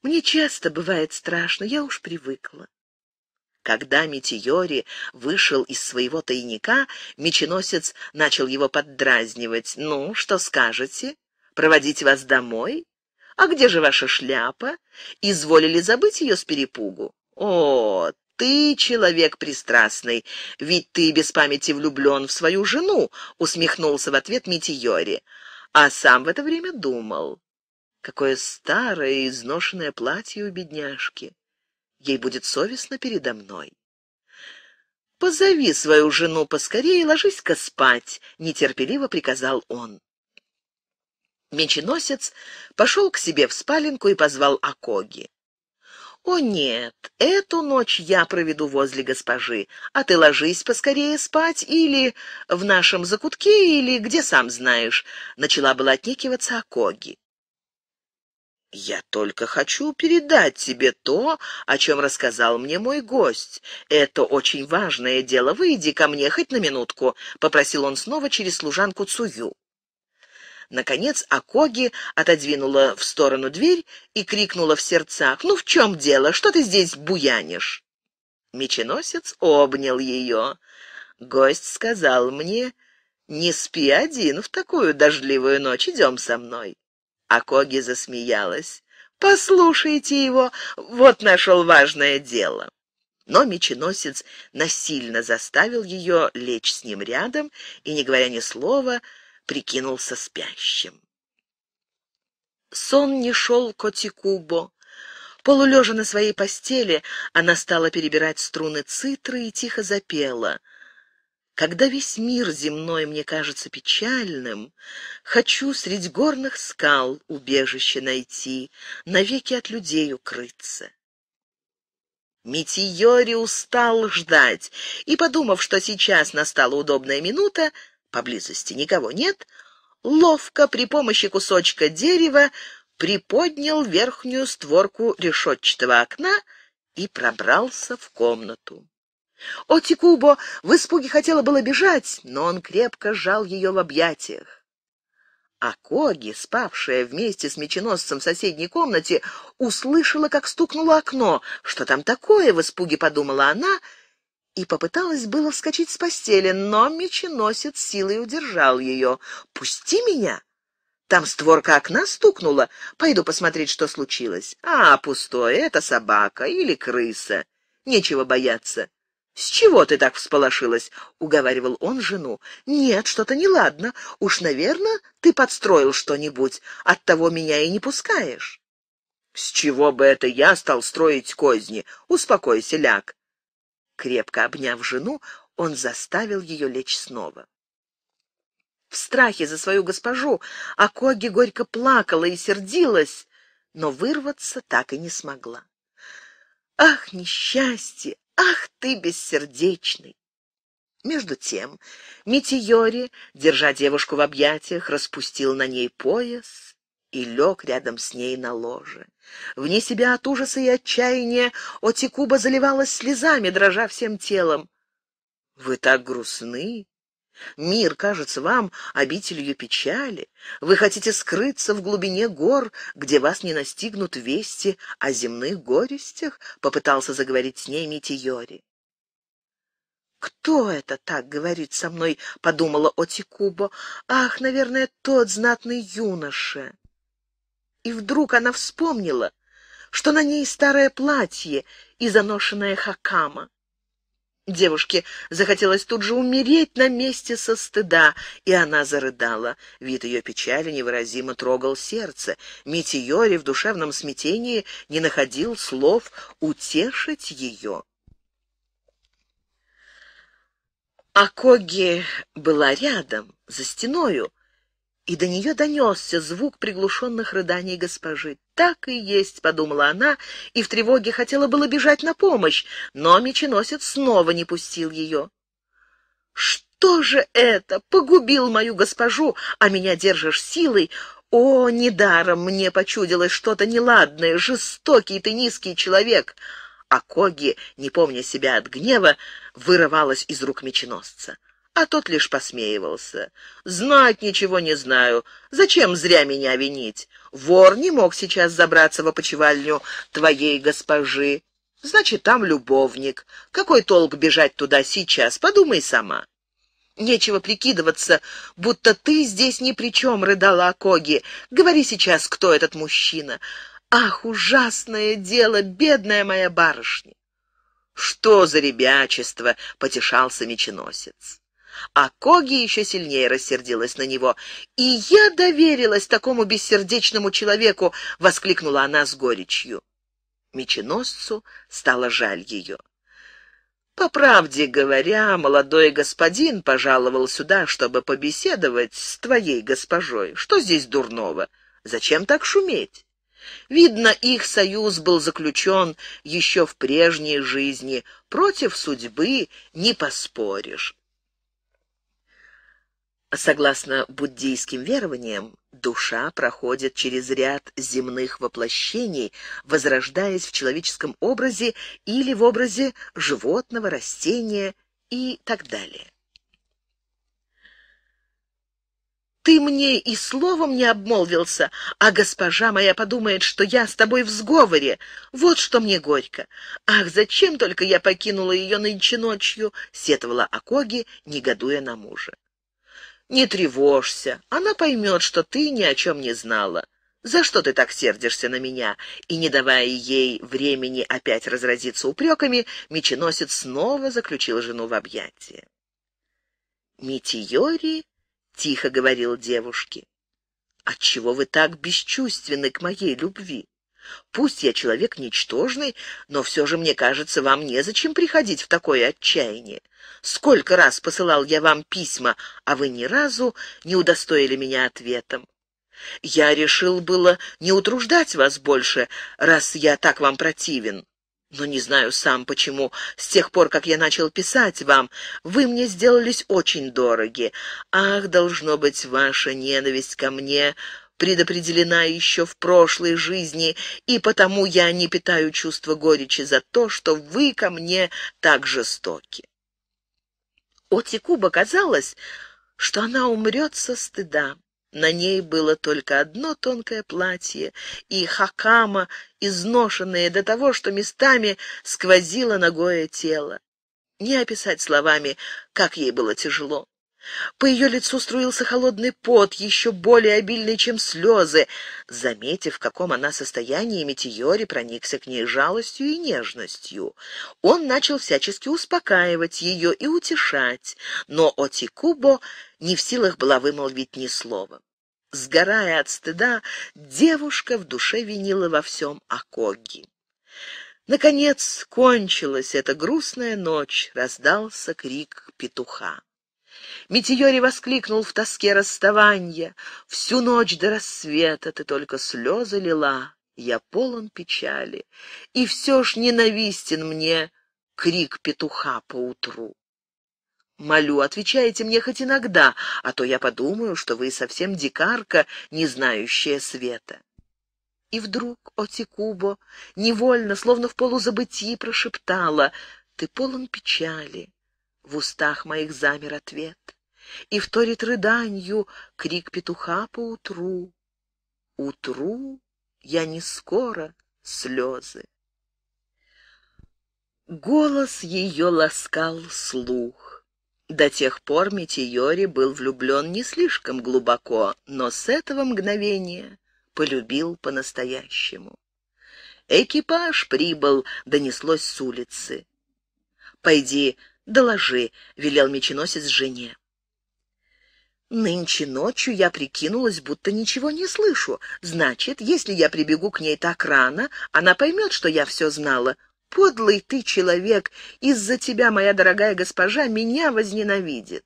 Мне часто бывает страшно, я уж привыкла. Когда метеори вышел из своего тайника, меченосец начал его поддразнивать. «Ну, что скажете? Проводить вас домой?» А где же ваша шляпа? Изволили забыть ее с перепугу? О, ты человек пристрастный, ведь ты без памяти влюблен в свою жену, усмехнулся в ответ Митиори. А сам в это время думал. Какое старое изношенное платье у бедняжки. Ей будет совестно передо мной. «Позови свою жену поскорее и ложись-ка спать», — нетерпеливо приказал он. Меченосец пошел к себе в спаленку и позвал Акоги. «О нет, эту ночь я проведу возле госпожи, а ты ложись поскорее спать или в нашем закутке, или где сам знаешь», — начала была отнекиваться Акоги. «Я только хочу передать тебе то, о чем рассказал мне мой гость. Это очень важное дело. Выйди ко мне хоть на минутку», — попросил он снова через служанку Цую. Наконец Акоги отодвинула в сторону дверь и крикнула в сердцах. «Ну в чем дело? Что ты здесь буянишь?» Меченосец обнял ее. Гость сказал мне, «Не спи один в такую дождливую ночь, идем со мной». Акоги засмеялась. «Послушайте его, вот нашел важное дело». Но меченосец насильно заставил ее лечь с ним рядом и, не говоря ни слова, прикинулся спящим. Сон не шел Котикубо. Полулежа на своей постели, она стала перебирать струны цитры и тихо запела. «Когда весь мир земной мне кажется печальным, хочу средь горных скал убежище найти, навеки от людей укрыться». Метиори устал ждать и, подумав, что сейчас настала удобная минута, Поблизости никого нет. Ловко при помощи кусочка дерева приподнял верхнюю створку решетчатого окна и пробрался в комнату. Отикубо в испуге хотела было бежать, но он крепко сжал ее в объятиях. А Коги, спавшая вместе с меченосцем в соседней комнате, услышала, как стукнуло окно. «Что там такое?» — в испуге подумала она — и попыталась было вскочить с постели, но меченосец силой удержал ее. «Пусти меня!» Там створка окна стукнула. Пойду посмотреть, что случилось. А, пустое, это собака или крыса. Нечего бояться. «С чего ты так всполошилась?» — уговаривал он жену. «Нет, что-то неладно. Уж, наверное, ты подстроил что-нибудь. Оттого меня и не пускаешь». «С чего бы это я стал строить козни? Успокойся, ляг. Крепко обняв жену, он заставил ее лечь снова. В страхе за свою госпожу Акоги горько плакала и сердилась, но вырваться так и не смогла. «Ах, несчастье! Ах, ты бессердечный!» Между тем Митиори, держа девушку в объятиях, распустил на ней пояс, и лег рядом с ней на ложе. Вне себя от ужаса и отчаяния Отикуба заливалась слезами, дрожа всем телом. «Вы так грустны! Мир кажется вам обителью печали. Вы хотите скрыться в глубине гор, где вас не настигнут вести о земных горестях?» — попытался заговорить с ней Митиори. «Кто это так говорит со мной?» — подумала Отикуба. «Ах, наверное, тот знатный юноша!» и вдруг она вспомнила, что на ней старое платье и заношенная хакама. Девушке захотелось тут же умереть на месте со стыда, и она зарыдала. Вид ее печали невыразимо трогал сердце. Митиори в душевном смятении не находил слов утешить ее. Акоги была рядом, за стеною, и до нее донесся звук приглушенных рыданий госпожи. «Так и есть», — подумала она, и в тревоге хотела было бежать на помощь, но меченосец снова не пустил ее. «Что же это? Погубил мою госпожу, а меня держишь силой? О, недаром мне почудилось что-то неладное, жестокий ты низкий человек!» А Коги, не помня себя от гнева, вырывалась из рук меченосца а тот лишь посмеивался. «Знать ничего не знаю. Зачем зря меня винить? Вор не мог сейчас забраться в опочивальню твоей госпожи. Значит, там любовник. Какой толк бежать туда сейчас? Подумай сама». «Нечего прикидываться, будто ты здесь ни при чем», — рыдала Коги. «Говори сейчас, кто этот мужчина. Ах, ужасное дело, бедная моя барышня!» «Что за ребячество!» — потешался меченосец. А Коги еще сильнее рассердилась на него. «И я доверилась такому бессердечному человеку!» — воскликнула она с горечью. Меченосцу стало жаль ее. По правде говоря, молодой господин пожаловал сюда, чтобы побеседовать с твоей госпожой. Что здесь дурного? Зачем так шуметь? Видно, их союз был заключен еще в прежней жизни. Против судьбы не поспоришь. Согласно буддийским верованиям, душа проходит через ряд земных воплощений, возрождаясь в человеческом образе или в образе животного, растения и так далее. Ты мне и словом не обмолвился, а госпожа моя подумает, что я с тобой в сговоре. Вот что мне горько. Ах, зачем только я покинула ее нынче ночью, — сетовала Акоги, негодуя на мужа. Не тревожься, она поймет, что ты ни о чем не знала. За что ты так сердишься на меня?» И, не давая ей времени опять разразиться упреками, меченосец снова заключил жену в объятия. «Митиори?» — тихо говорил девушке. «Отчего вы так бесчувственны к моей любви?» Пусть я человек ничтожный, но все же, мне кажется, вам незачем приходить в такое отчаяние. Сколько раз посылал я вам письма, а вы ни разу не удостоили меня ответом. Я решил было не утруждать вас больше, раз я так вам противен. Но не знаю сам почему. С тех пор, как я начал писать вам, вы мне сделались очень дороги. Ах, должно быть, ваша ненависть ко мне предопределена еще в прошлой жизни, и потому я не питаю чувства горечи за то, что вы ко мне так жестоки». Отикуба казалось, что она умрет со стыда. На ней было только одно тонкое платье и хакама, изношенное до того, что местами сквозило ногое тело. Не описать словами, как ей было тяжело. По ее лицу струился холодный пот, еще более обильный, чем слезы. Заметив, в каком она состоянии, Метеори проникся к ней жалостью и нежностью. Он начал всячески успокаивать ее и утешать, но Отикубо не в силах была вымолвить ни слова. Сгорая от стыда, девушка в душе винила во всем Акоги. Наконец кончилась эта грустная ночь, раздался крик петуха. Метеори воскликнул в тоске расставания. Всю ночь до рассвета ты только слезы лила, я полон печали, и все ж ненавистен мне крик петуха поутру. Молю, отвечайте мне хоть иногда, а то я подумаю, что вы совсем дикарка, не знающая света. И вдруг Отикубо невольно, словно в полузабытии, прошептала, «Ты полон печали, в устах моих замер ответ, И вторит рыданью крик петуха поутру. Утру я не скоро слезы. Голос ее ласкал слух. До тех пор Метеори был влюблен не слишком глубоко, но с этого мгновения полюбил по-настоящему. «Экипаж прибыл», — донеслось с улицы. «Пойди доложи», — велел меченосец жене. Нынче ночью я прикинулась, будто ничего не слышу. Значит, если я прибегу к ней так рано, она поймет, что я все знала. Подлый ты человек, из-за тебя, моя дорогая госпожа, меня возненавидит.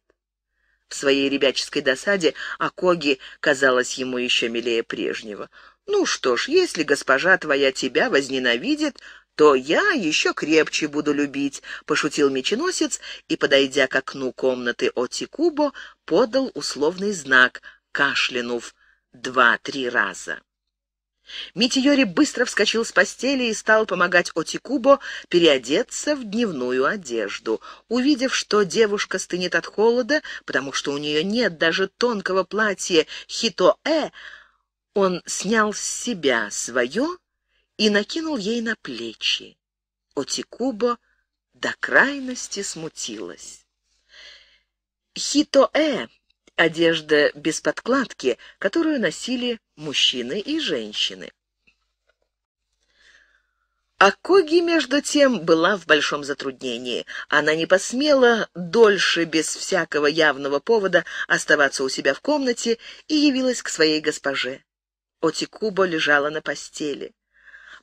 В своей ребяческой досаде Акоги казалось ему еще милее прежнего. «Ну что ж, если госпожа твоя тебя возненавидит, то я еще крепче буду любить», — пошутил меченосец и, подойдя к окну комнаты Отикубо, подал условный знак, кашлянув два-три раза. Митиори быстро вскочил с постели и стал помогать Отикубо переодеться в дневную одежду. Увидев, что девушка стынет от холода, потому что у нее нет даже тонкого платья хитоэ, он снял с себя свое и накинул ей на плечи. Отикубо до крайности смутилась. Хитоэ — одежда без подкладки, которую носили мужчины и женщины. Акоги, между тем, была в большом затруднении. Она не посмела дольше, без всякого явного повода, оставаться у себя в комнате и явилась к своей госпоже. Отикуба лежала на постели.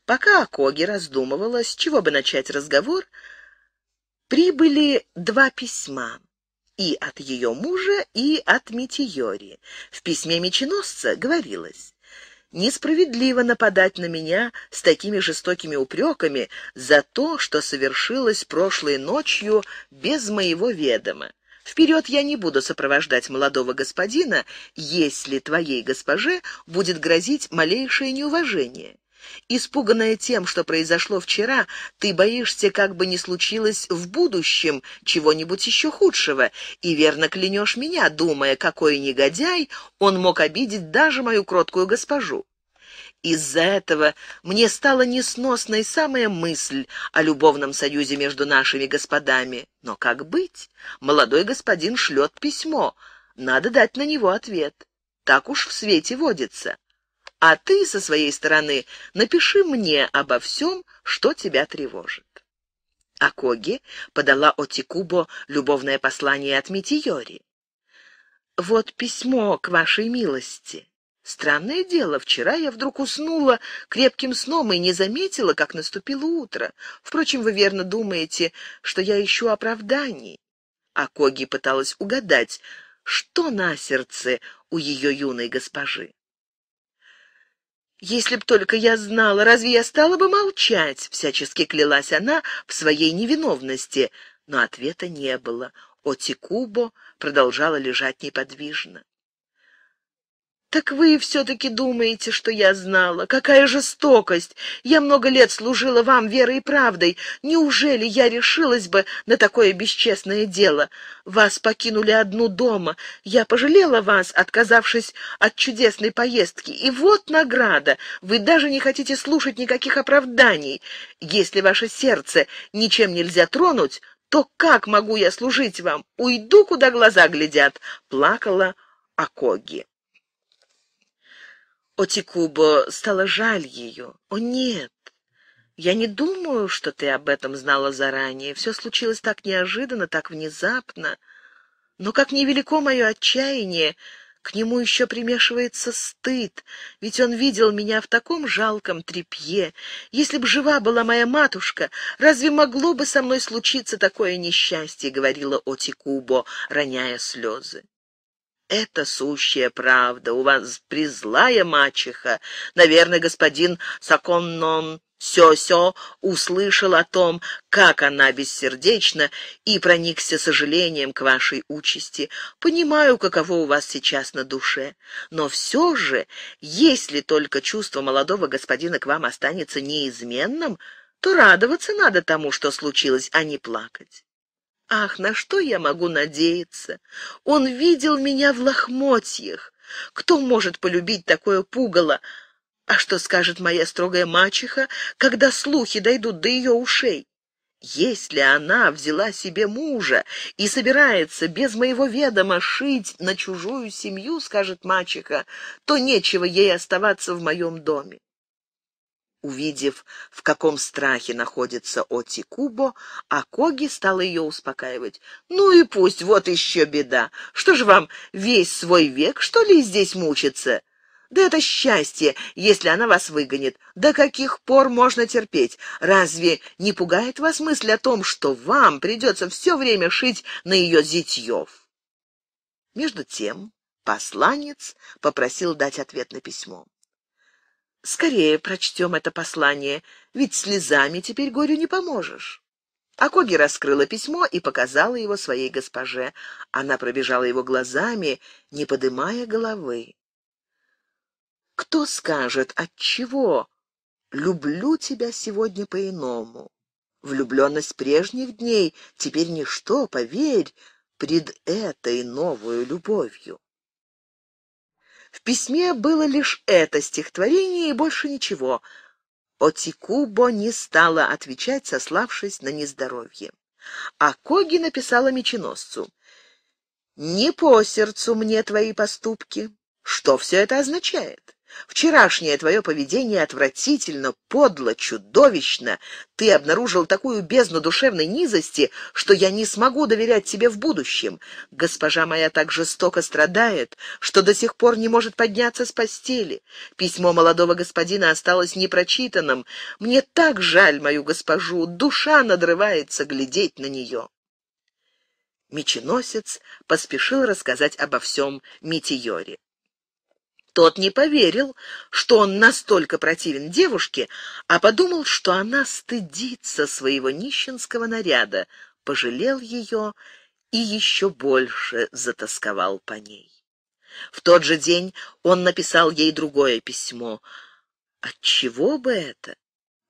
Пока Акоги раздумывала, с чего бы начать разговор, прибыли два письма и от ее мужа, и от Митиори. В письме меченосца говорилось «Несправедливо нападать на меня с такими жестокими упреками за то, что совершилось прошлой ночью без моего ведома. Вперед я не буду сопровождать молодого господина, если твоей госпоже будет грозить малейшее неуважение. Испуганная тем, что произошло вчера, ты боишься, как бы не случилось в будущем чего-нибудь еще худшего, и верно клянешь меня, думая, какой негодяй он мог обидеть даже мою кроткую госпожу. Из-за этого мне стала несносной самая мысль о любовном союзе между нашими господами. Но как быть? Молодой господин шлет письмо. Надо дать на него ответ. Так уж в свете водится а ты со своей стороны напиши мне обо всем, что тебя тревожит». Акоги подала Отикубо любовное послание от Митиори. «Вот письмо к вашей милости. Странное дело, вчера я вдруг уснула крепким сном и не заметила, как наступило утро. Впрочем, вы верно думаете, что я ищу оправданий». Акоги пыталась угадать, что на сердце у ее юной госпожи. «Если б только я знала, разве я стала бы молчать?» — всячески клялась она в своей невиновности, но ответа не было. Отикубо продолжала лежать неподвижно. «Так вы все-таки думаете, что я знала. Какая жестокость! Я много лет служила вам верой и правдой. Неужели я решилась бы на такое бесчестное дело? Вас покинули одну дома. Я пожалела вас, отказавшись от чудесной поездки. И вот награда. Вы даже не хотите слушать никаких оправданий. Если ваше сердце ничем нельзя тронуть, то как могу я служить вам? Уйду, куда глаза глядят!» — плакала Акоги. Отикубо, стало жаль ее. О, нет! Я не думаю, что ты об этом знала заранее. Все случилось так неожиданно, так внезапно. Но как невелико мое отчаяние, к нему еще примешивается стыд, ведь он видел меня в таком жалком трепье. Если б жива была моя матушка, разве могло бы со мной случиться такое несчастье, — говорила Отикубо, роняя слезы это сущая правда. У вас призлая мачеха. Наверное, господин Саконнон Сё-Сё услышал о том, как она бессердечна, и проникся сожалением к вашей участи. Понимаю, каково у вас сейчас на душе. Но все же, если только чувство молодого господина к вам останется неизменным, то радоваться надо тому, что случилось, а не плакать. Ах, на что я могу надеяться? Он видел меня в лохмотьях. Кто может полюбить такое пугало? А что скажет моя строгая мачеха, когда слухи дойдут до ее ушей? Если она взяла себе мужа и собирается без моего ведома шить на чужую семью, скажет мачеха, то нечего ей оставаться в моем доме. Увидев, в каком страхе находится Оти Кубо, Акоги стала ее успокаивать. «Ну и пусть, вот еще беда. Что же вам, весь свой век, что ли, здесь мучиться? Да это счастье, если она вас выгонит. До каких пор можно терпеть? Разве не пугает вас мысль о том, что вам придется все время шить на ее зитьев?» Между тем посланец попросил дать ответ на письмо скорее прочтем это послание, ведь слезами теперь горю не поможешь». Акоги раскрыла письмо и показала его своей госпоже. Она пробежала его глазами, не подымая головы. «Кто скажет, от чего? Люблю тебя сегодня по-иному. Влюбленность прежних дней теперь ничто, поверь, пред этой новую любовью». В письме было лишь это стихотворение и больше ничего. Отикубо не стала отвечать, сославшись на нездоровье. А Коги написала меченосцу. «Не по сердцу мне твои поступки. Что все это означает?» Вчерашнее твое поведение отвратительно, подло, чудовищно. Ты обнаружил такую бездну душевной низости, что я не смогу доверять тебе в будущем. Госпожа моя так жестоко страдает, что до сих пор не может подняться с постели. Письмо молодого господина осталось непрочитанным. Мне так жаль мою госпожу, душа надрывается глядеть на нее. Меченосец поспешил рассказать обо всем Митиоре. Тот не поверил, что он настолько противен девушке, а подумал, что она стыдится своего нищенского наряда, пожалел ее и еще больше затасковал по ней. В тот же день он написал ей другое письмо. «Отчего бы это?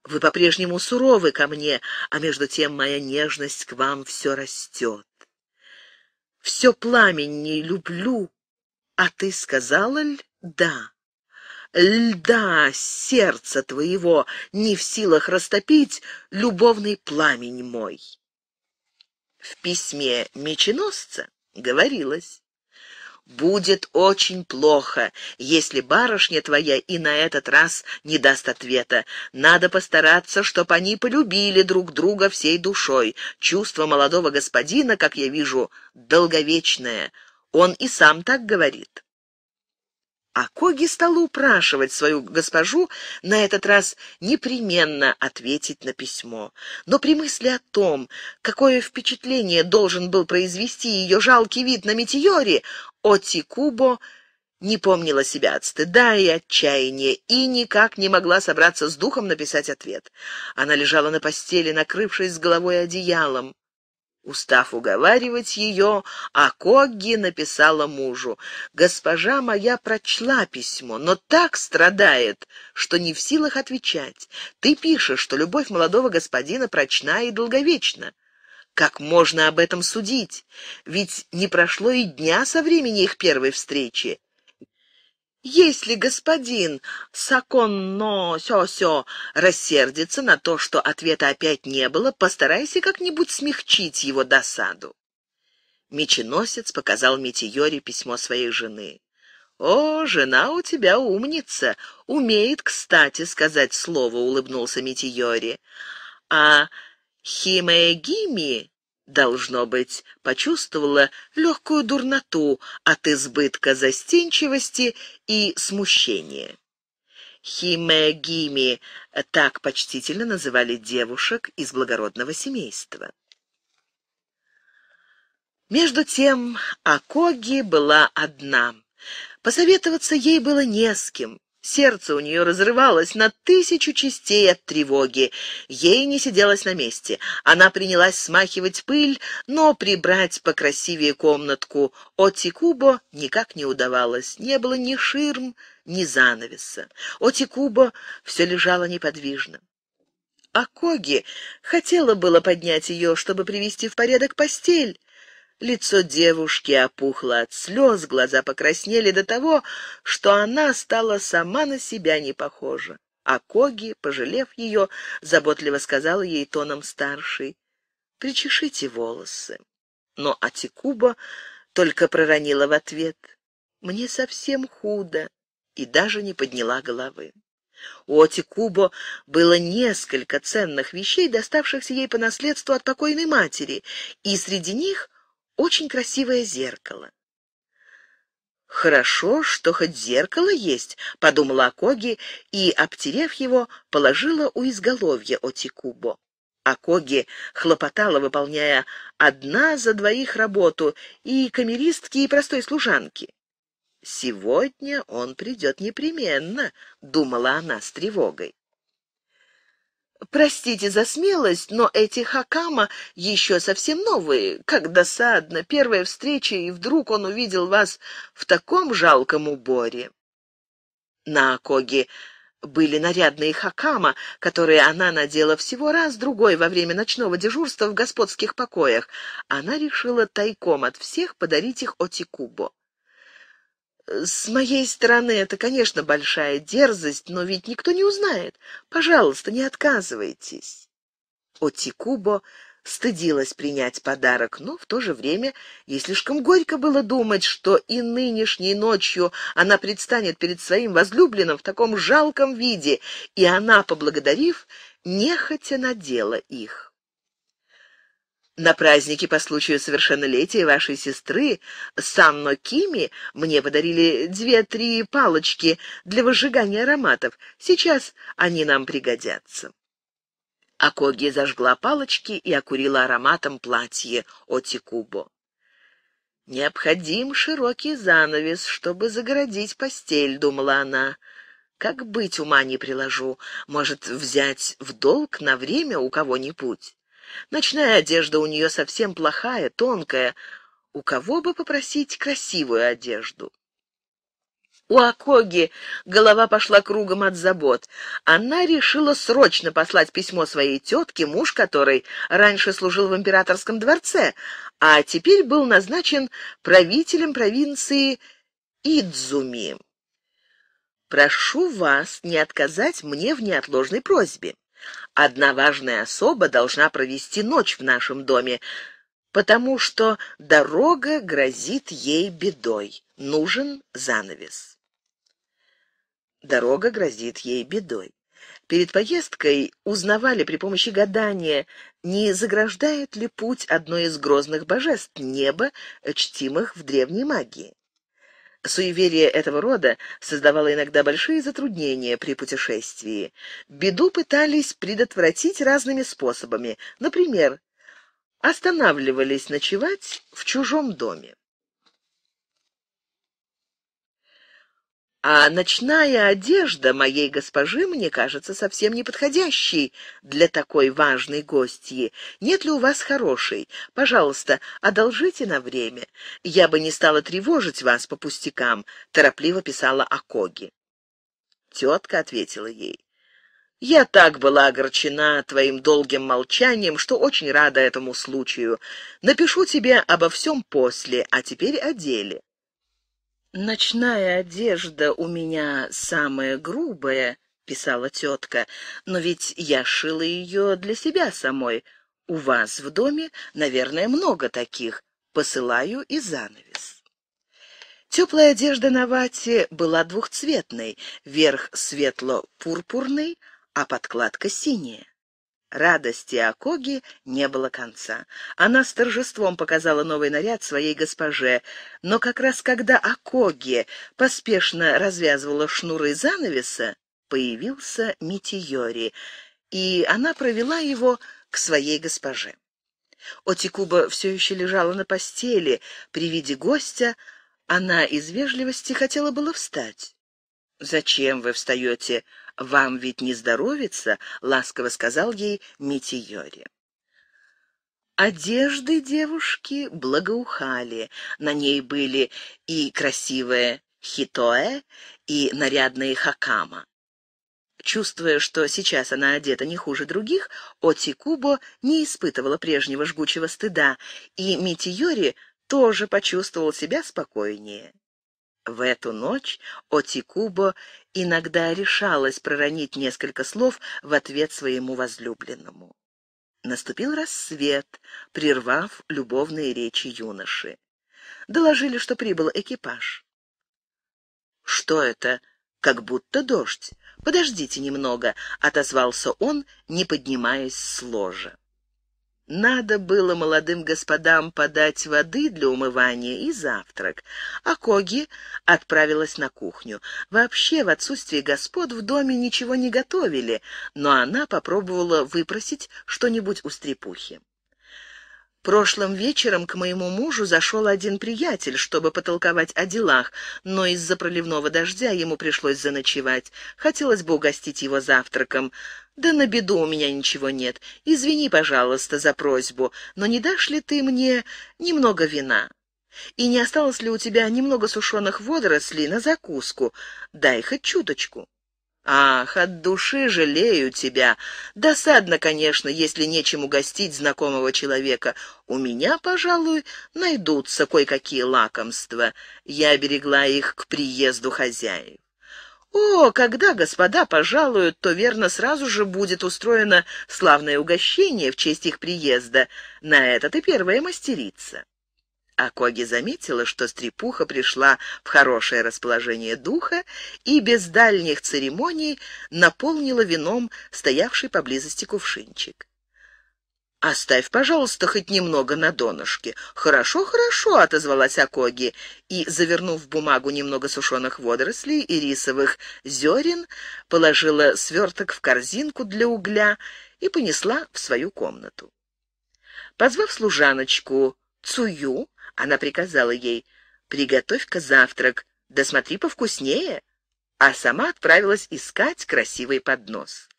Вы по-прежнему суровы ко мне, а между тем моя нежность к вам все растет. Все пламенней люблю, а ты сказала ли? Да, Льда сердца твоего не в силах растопить любовный пламень мой. В письме меченосца говорилось, «Будет очень плохо, если барышня твоя и на этот раз не даст ответа. Надо постараться, чтоб они полюбили друг друга всей душой. Чувство молодого господина, как я вижу, долговечное. Он и сам так говорит». А Коги стал упрашивать свою госпожу на этот раз непременно ответить на письмо. Но при мысли о том, какое впечатление должен был произвести ее жалкий вид на метеоре, Отикубо, не помнила себя от стыда и отчаяния и никак не могла собраться с духом написать ответ. Она лежала на постели, накрывшись с головой одеялом. Устав уговаривать ее, Акогги написала мужу. «Госпожа моя прочла письмо, но так страдает, что не в силах отвечать. Ты пишешь, что любовь молодого господина прочна и долговечна. Как можно об этом судить? Ведь не прошло и дня со времени их первой встречи. Если господин Саконно Сё-Сё рассердится на то, что ответа опять не было, постарайся как-нибудь смягчить его досаду. Меченосец показал Митиоре письмо своей жены. «О, жена у тебя умница! Умеет, кстати, сказать слово», — улыбнулся Митиори. «А Химеэгими должно быть, почувствовала легкую дурноту от избытка застенчивости и смущения. Химегими — так почтительно называли девушек из благородного семейства. Между тем Акоги была одна. Посоветоваться ей было не с кем. Сердце у нее разрывалось на тысячу частей от тревоги. Ей не сиделось на месте. Она принялась смахивать пыль, но прибрать покрасивее комнатку Отикубо никак не удавалось. Не было ни ширм, ни занавеса. Отикубо все лежало неподвижно. А Коги хотела было поднять ее, чтобы привести в порядок постель, Лицо девушки опухло от слез, глаза покраснели до того, что она стала сама на себя не похожа. А Коги, пожалев ее, заботливо сказал ей тоном старший: «Причешите волосы». Но Атикуба только проронила в ответ, «Мне совсем худо», и даже не подняла головы. У Оти было несколько ценных вещей, доставшихся ей по наследству от покойной матери, и среди них очень красивое зеркало. «Хорошо, что хоть зеркало есть», — подумала Акоги и, обтерев его, положила у изголовья Отикубо. Акоги хлопотала, выполняя одна за двоих работу, и камеристки, и простой служанки. «Сегодня он придет непременно», — думала она с тревогой. Простите за смелость, но эти хакама еще совсем новые. Как досадно, первая встреча, и вдруг он увидел вас в таком жалком уборе. На Акоге были нарядные хакама, которые она надела всего раз-другой во время ночного дежурства в господских покоях. Она решила тайком от всех подарить их Отикубо. С моей стороны это, конечно, большая дерзость, но ведь никто не узнает. Пожалуйста, не отказывайтесь. Отикубо стыдилась принять подарок, но в то же время ей слишком горько было думать, что и нынешней ночью она предстанет перед своим возлюбленным в таком жалком виде, и она, поблагодарив, нехотя надела их. На празднике по случаю совершеннолетия вашей сестры Санно Кими мне подарили две-три палочки для выжигания ароматов. Сейчас они нам пригодятся. Акоги зажгла палочки и окурила ароматом платье Отикубо. «Необходим широкий занавес, чтобы загородить постель», — думала она. «Как быть, ума не приложу. Может, взять в долг на время у кого-нибудь?» Ночная одежда у нее совсем плохая, тонкая. У кого бы попросить красивую одежду? У Акоги голова пошла кругом от забот. Она решила срочно послать письмо своей тетке, муж которой раньше служил в императорском дворце, а теперь был назначен правителем провинции Идзуми. «Прошу вас не отказать мне в неотложной просьбе. Одна важная особа должна провести ночь в нашем доме, потому что дорога грозит ей бедой. Нужен занавес. Дорога грозит ей бедой. Перед поездкой узнавали при помощи гадания, не заграждает ли путь одно из грозных божеств неба, чтимых в древней магии. Суеверие этого рода создавало иногда большие затруднения при путешествии. Беду пытались предотвратить разными способами. Например, останавливались ночевать в чужом доме. А ночная одежда моей госпожи мне кажется совсем неподходящей для такой важной гостьи. Нет ли у вас хорошей? Пожалуйста, одолжите на время. Я бы не стала тревожить вас по пустякам», — торопливо писала Акоги. Тетка ответила ей. «Я так была огорчена твоим долгим молчанием, что очень рада этому случаю. Напишу тебе обо всем после, а теперь о деле». «Ночная одежда у меня самая грубая», — писала тетка, — «но ведь я шила ее для себя самой. У вас в доме, наверное, много таких. Посылаю и занавес». Теплая одежда на вате была двухцветной, верх светло-пурпурный, а подкладка синяя. Радости Акоги не было конца. Она с торжеством показала новый наряд своей госпоже, но как раз когда Акоги поспешно развязывала шнуры занавеса, появился Митиори, и она провела его к своей госпоже. Отикуба все еще лежала на постели. При виде гостя она из вежливости хотела было встать. «Зачем вы встаете?» «Вам ведь не здоровится?» — ласково сказал ей Митиори. Одежды девушки благоухали. На ней были и красивые хитоэ, и нарядные хакама. Чувствуя, что сейчас она одета не хуже других, Отикубо не испытывала прежнего жгучего стыда, и Митиори тоже почувствовал себя спокойнее. В эту ночь Отикубо иногда решалась проронить несколько слов в ответ своему возлюбленному. Наступил рассвет, прервав любовные речи юноши. Доложили, что прибыл экипаж. «Что это? Как будто дождь. Подождите немного», — отозвался он, не поднимаясь с ложа. Надо было молодым господам подать воды для умывания и завтрак, а Коги отправилась на кухню. Вообще, в отсутствие господ в доме ничего не готовили, но она попробовала выпросить что-нибудь у стрепухи. Прошлым вечером к моему мужу зашел один приятель, чтобы потолковать о делах, но из-за проливного дождя ему пришлось заночевать. Хотелось бы угостить его завтраком. Да на беду у меня ничего нет. Извини, пожалуйста, за просьбу, но не дашь ли ты мне немного вина? И не осталось ли у тебя немного сушеных водорослей на закуску? Дай хоть чуточку. Ах, от души жалею тебя. Досадно, конечно, если нечем угостить знакомого человека. У меня, пожалуй, найдутся кое-какие лакомства. Я берегла их к приезду хозяев. О, когда господа пожалуют, то верно сразу же будет устроено славное угощение в честь их приезда. На это ты первая мастерица. А Коги заметила, что стрепуха пришла в хорошее расположение духа и без дальних церемоний наполнила вином стоявший поблизости кувшинчик. «Оставь, пожалуйста, хоть немного на донышке». «Хорошо, хорошо», — отозвалась Акоги, и, завернув в бумагу немного сушеных водорослей и рисовых зерен, положила сверток в корзинку для угля и понесла в свою комнату. Позвав служаночку Цую, она приказала ей «Приготовь-ка завтрак, да смотри повкуснее», а сама отправилась искать красивый поднос.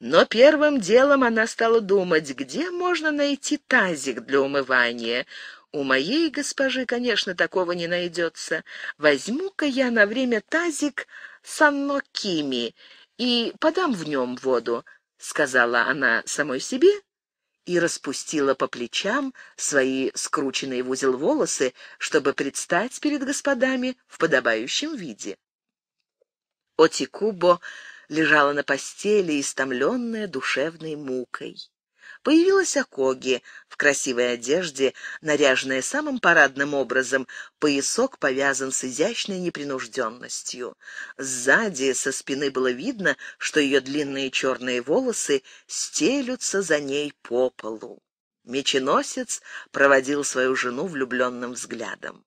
Но первым делом она стала думать, где можно найти тазик для умывания. У моей госпожи, конечно, такого не найдется. Возьму-ка я на время тазик саннокими и подам в нем воду, — сказала она самой себе и распустила по плечам свои скрученные в узел волосы, чтобы предстать перед господами в подобающем виде. Отикубо лежала на постели, истомленная душевной мукой появилась Акоги в красивой одежде, наряженная самым парадным образом, поясок повязан с изящной непринужденностью. Сзади со спины было видно, что ее длинные черные волосы стелются за ней по полу. Меченосец проводил свою жену влюбленным взглядом.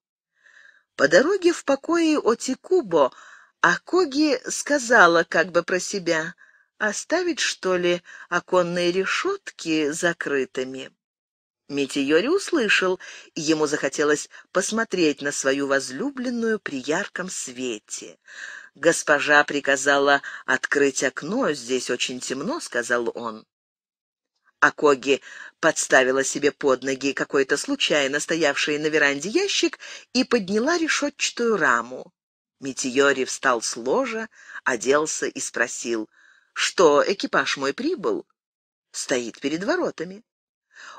По дороге в покое Отикубо Акоги сказала как бы про себя — Оставить, что ли, оконные решетки закрытыми? Метиори услышал, и ему захотелось посмотреть на свою возлюбленную при ярком свете. «Госпожа приказала открыть окно, здесь очень темно», — сказал он. Акоги подставила себе под ноги какой-то случайно стоявший на веранде ящик и подняла решетчатую раму. Метиори встал с ложа, оделся и спросил — что экипаж мой прибыл, стоит перед воротами.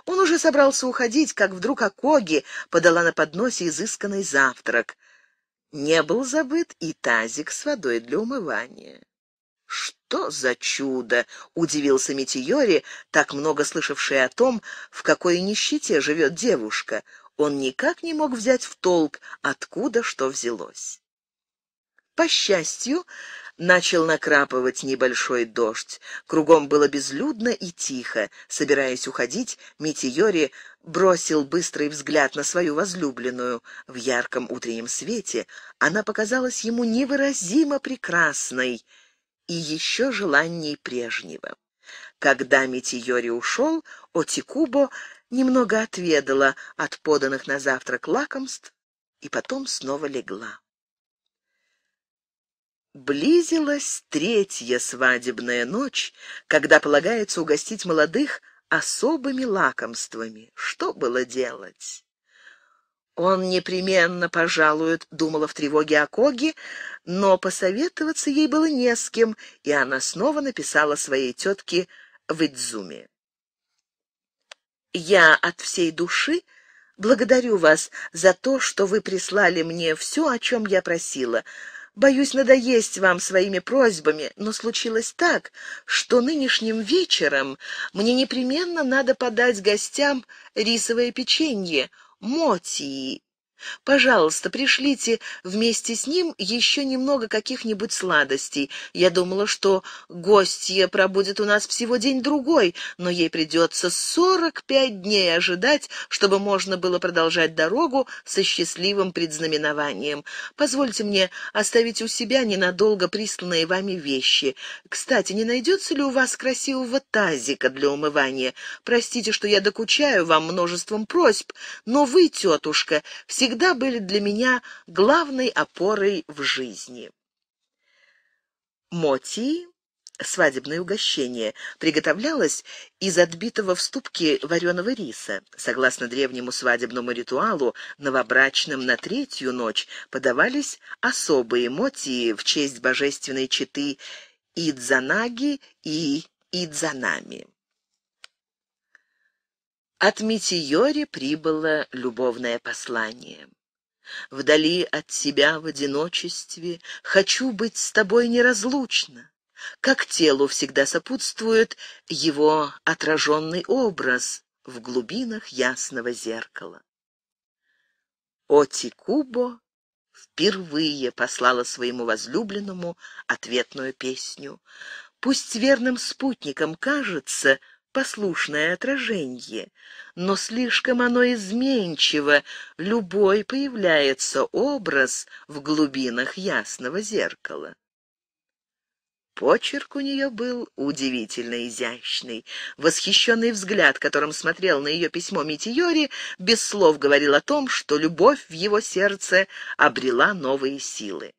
Он уже собрался уходить, как вдруг Акоги подала на подносе изысканный завтрак. Не был забыт и тазик с водой для умывания. «Что за чудо!» — удивился Митиори, так много слышавший о том, в какой нищете живет девушка. Он никак не мог взять в толк, откуда что взялось. По счастью, начал накрапывать небольшой дождь. Кругом было безлюдно и тихо. Собираясь уходить, Митиори бросил быстрый взгляд на свою возлюбленную. В ярком утреннем свете она показалась ему невыразимо прекрасной и еще желанней прежнего. Когда Митиори ушел, Отикубо немного отведала от поданных на завтрак лакомств и потом снова легла. Близилась третья свадебная ночь, когда полагается угостить молодых особыми лакомствами. Что было делать? «Он непременно пожалует», — думала в тревоге о Коге, но посоветоваться ей было не с кем, и она снова написала своей тетке в Идзуме. «Я от всей души благодарю вас за то, что вы прислали мне все, о чем я просила. Боюсь надоесть вам своими просьбами, но случилось так, что нынешним вечером мне непременно надо подать гостям рисовое печенье, мотии Пожалуйста, пришлите вместе с ним еще немного каких-нибудь сладостей. Я думала, что гостья пробудет у нас всего день-другой, но ей придется сорок пять дней ожидать, чтобы можно было продолжать дорогу со счастливым предзнаменованием. Позвольте мне оставить у себя ненадолго присланные вами вещи. Кстати, не найдется ли у вас красивого тазика для умывания? Простите, что я докучаю вам множеством просьб, но вы, тетушка, всегда всегда были для меня главной опорой в жизни. Моти свадебное угощение приготовлялось из отбитого в ступке вареного риса. Согласно древнему свадебному ритуалу, новобрачным на третью ночь подавались особые моти в честь божественной четы Идзанаги и Идзанами. От Метеори прибыло любовное послание. Вдали от тебя в одиночестве Хочу быть с тобой неразлучно. Как телу всегда сопутствует Его отраженный образ В глубинах ясного зеркала. Отикубо впервые послала своему возлюбленному ответную песню. Пусть верным спутником кажется — послушное отражение, но слишком оно изменчиво, любой появляется образ в глубинах ясного зеркала. Почерк у нее был удивительно изящный. Восхищенный взгляд, которым смотрел на ее письмо Митиори, без слов говорил о том, что любовь в его сердце обрела новые силы.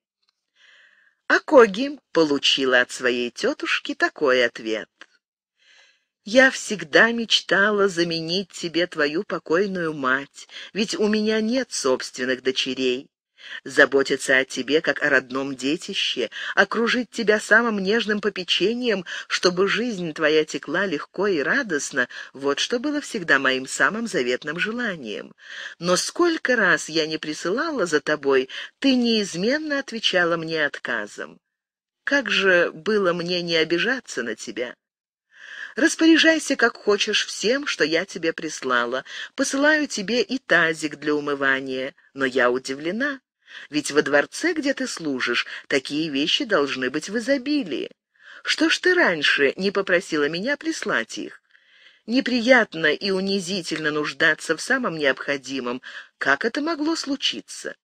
А Коги получила от своей тетушки такой ответ — я всегда мечтала заменить тебе твою покойную мать, ведь у меня нет собственных дочерей. Заботиться о тебе, как о родном детище, окружить тебя самым нежным попечением, чтобы жизнь твоя текла легко и радостно, вот что было всегда моим самым заветным желанием. Но сколько раз я не присылала за тобой, ты неизменно отвечала мне отказом. Как же было мне не обижаться на тебя? Распоряжайся, как хочешь, всем, что я тебе прислала. Посылаю тебе и тазик для умывания. Но я удивлена. Ведь во дворце, где ты служишь, такие вещи должны быть в изобилии. Что ж ты раньше не попросила меня прислать их? Неприятно и унизительно нуждаться в самом необходимом. Как это могло случиться?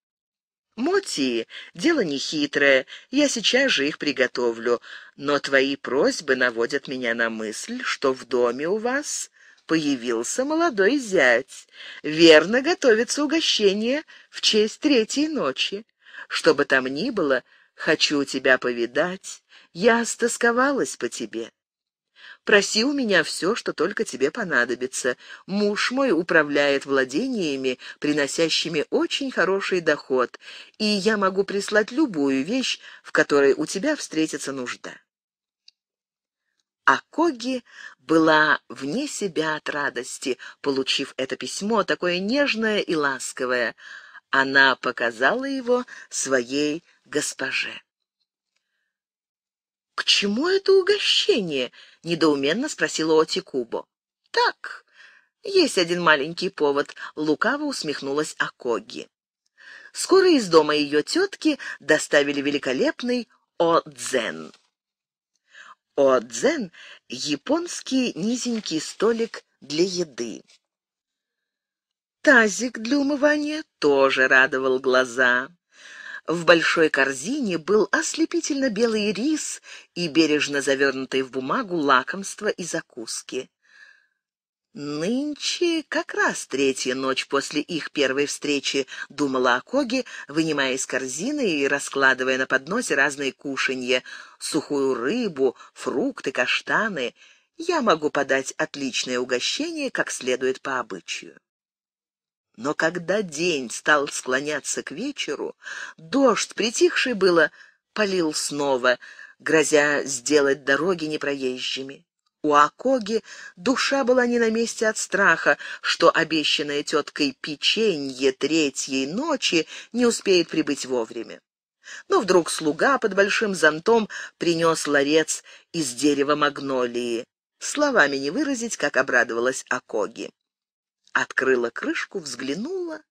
Моти, дело нехитрое, я сейчас же их приготовлю, но твои просьбы наводят меня на мысль, что в доме у вас появился молодой зять. Верно готовится угощение в честь третьей ночи. Что бы там ни было, хочу тебя повидать. Я стосковалась по тебе. Проси у меня все, что только тебе понадобится. Муж мой управляет владениями, приносящими очень хороший доход, и я могу прислать любую вещь, в которой у тебя встретится нужда». А Коги была вне себя от радости, получив это письмо, такое нежное и ласковое. Она показала его своей госпоже. «К чему это угощение?» — недоуменно спросила Оти Кубо. «Так, есть один маленький повод», — лукаво усмехнулась Акоги. Скоро из дома ее тетки доставили великолепный «О-дзен». «О-дзен» — японский низенький столик для еды. Тазик для умывания тоже радовал глаза. В большой корзине был ослепительно белый рис и бережно завернутые в бумагу лакомства и закуски. «Нынче как раз третья ночь после их первой встречи», — думала Акоги, вынимая из корзины и раскладывая на подносе разные кушанья — сухую рыбу, фрукты, каштаны. «Я могу подать отличное угощение, как следует по обычаю». Но когда день стал склоняться к вечеру, дождь, притихший было, полил снова, грозя сделать дороги непроезжими. У Акоги душа была не на месте от страха, что обещанное теткой печенье третьей ночи не успеет прибыть вовремя. Но вдруг слуга под большим зонтом принес ларец из дерева магнолии. Словами не выразить, как обрадовалась Акоги. Открыла крышку, взглянула.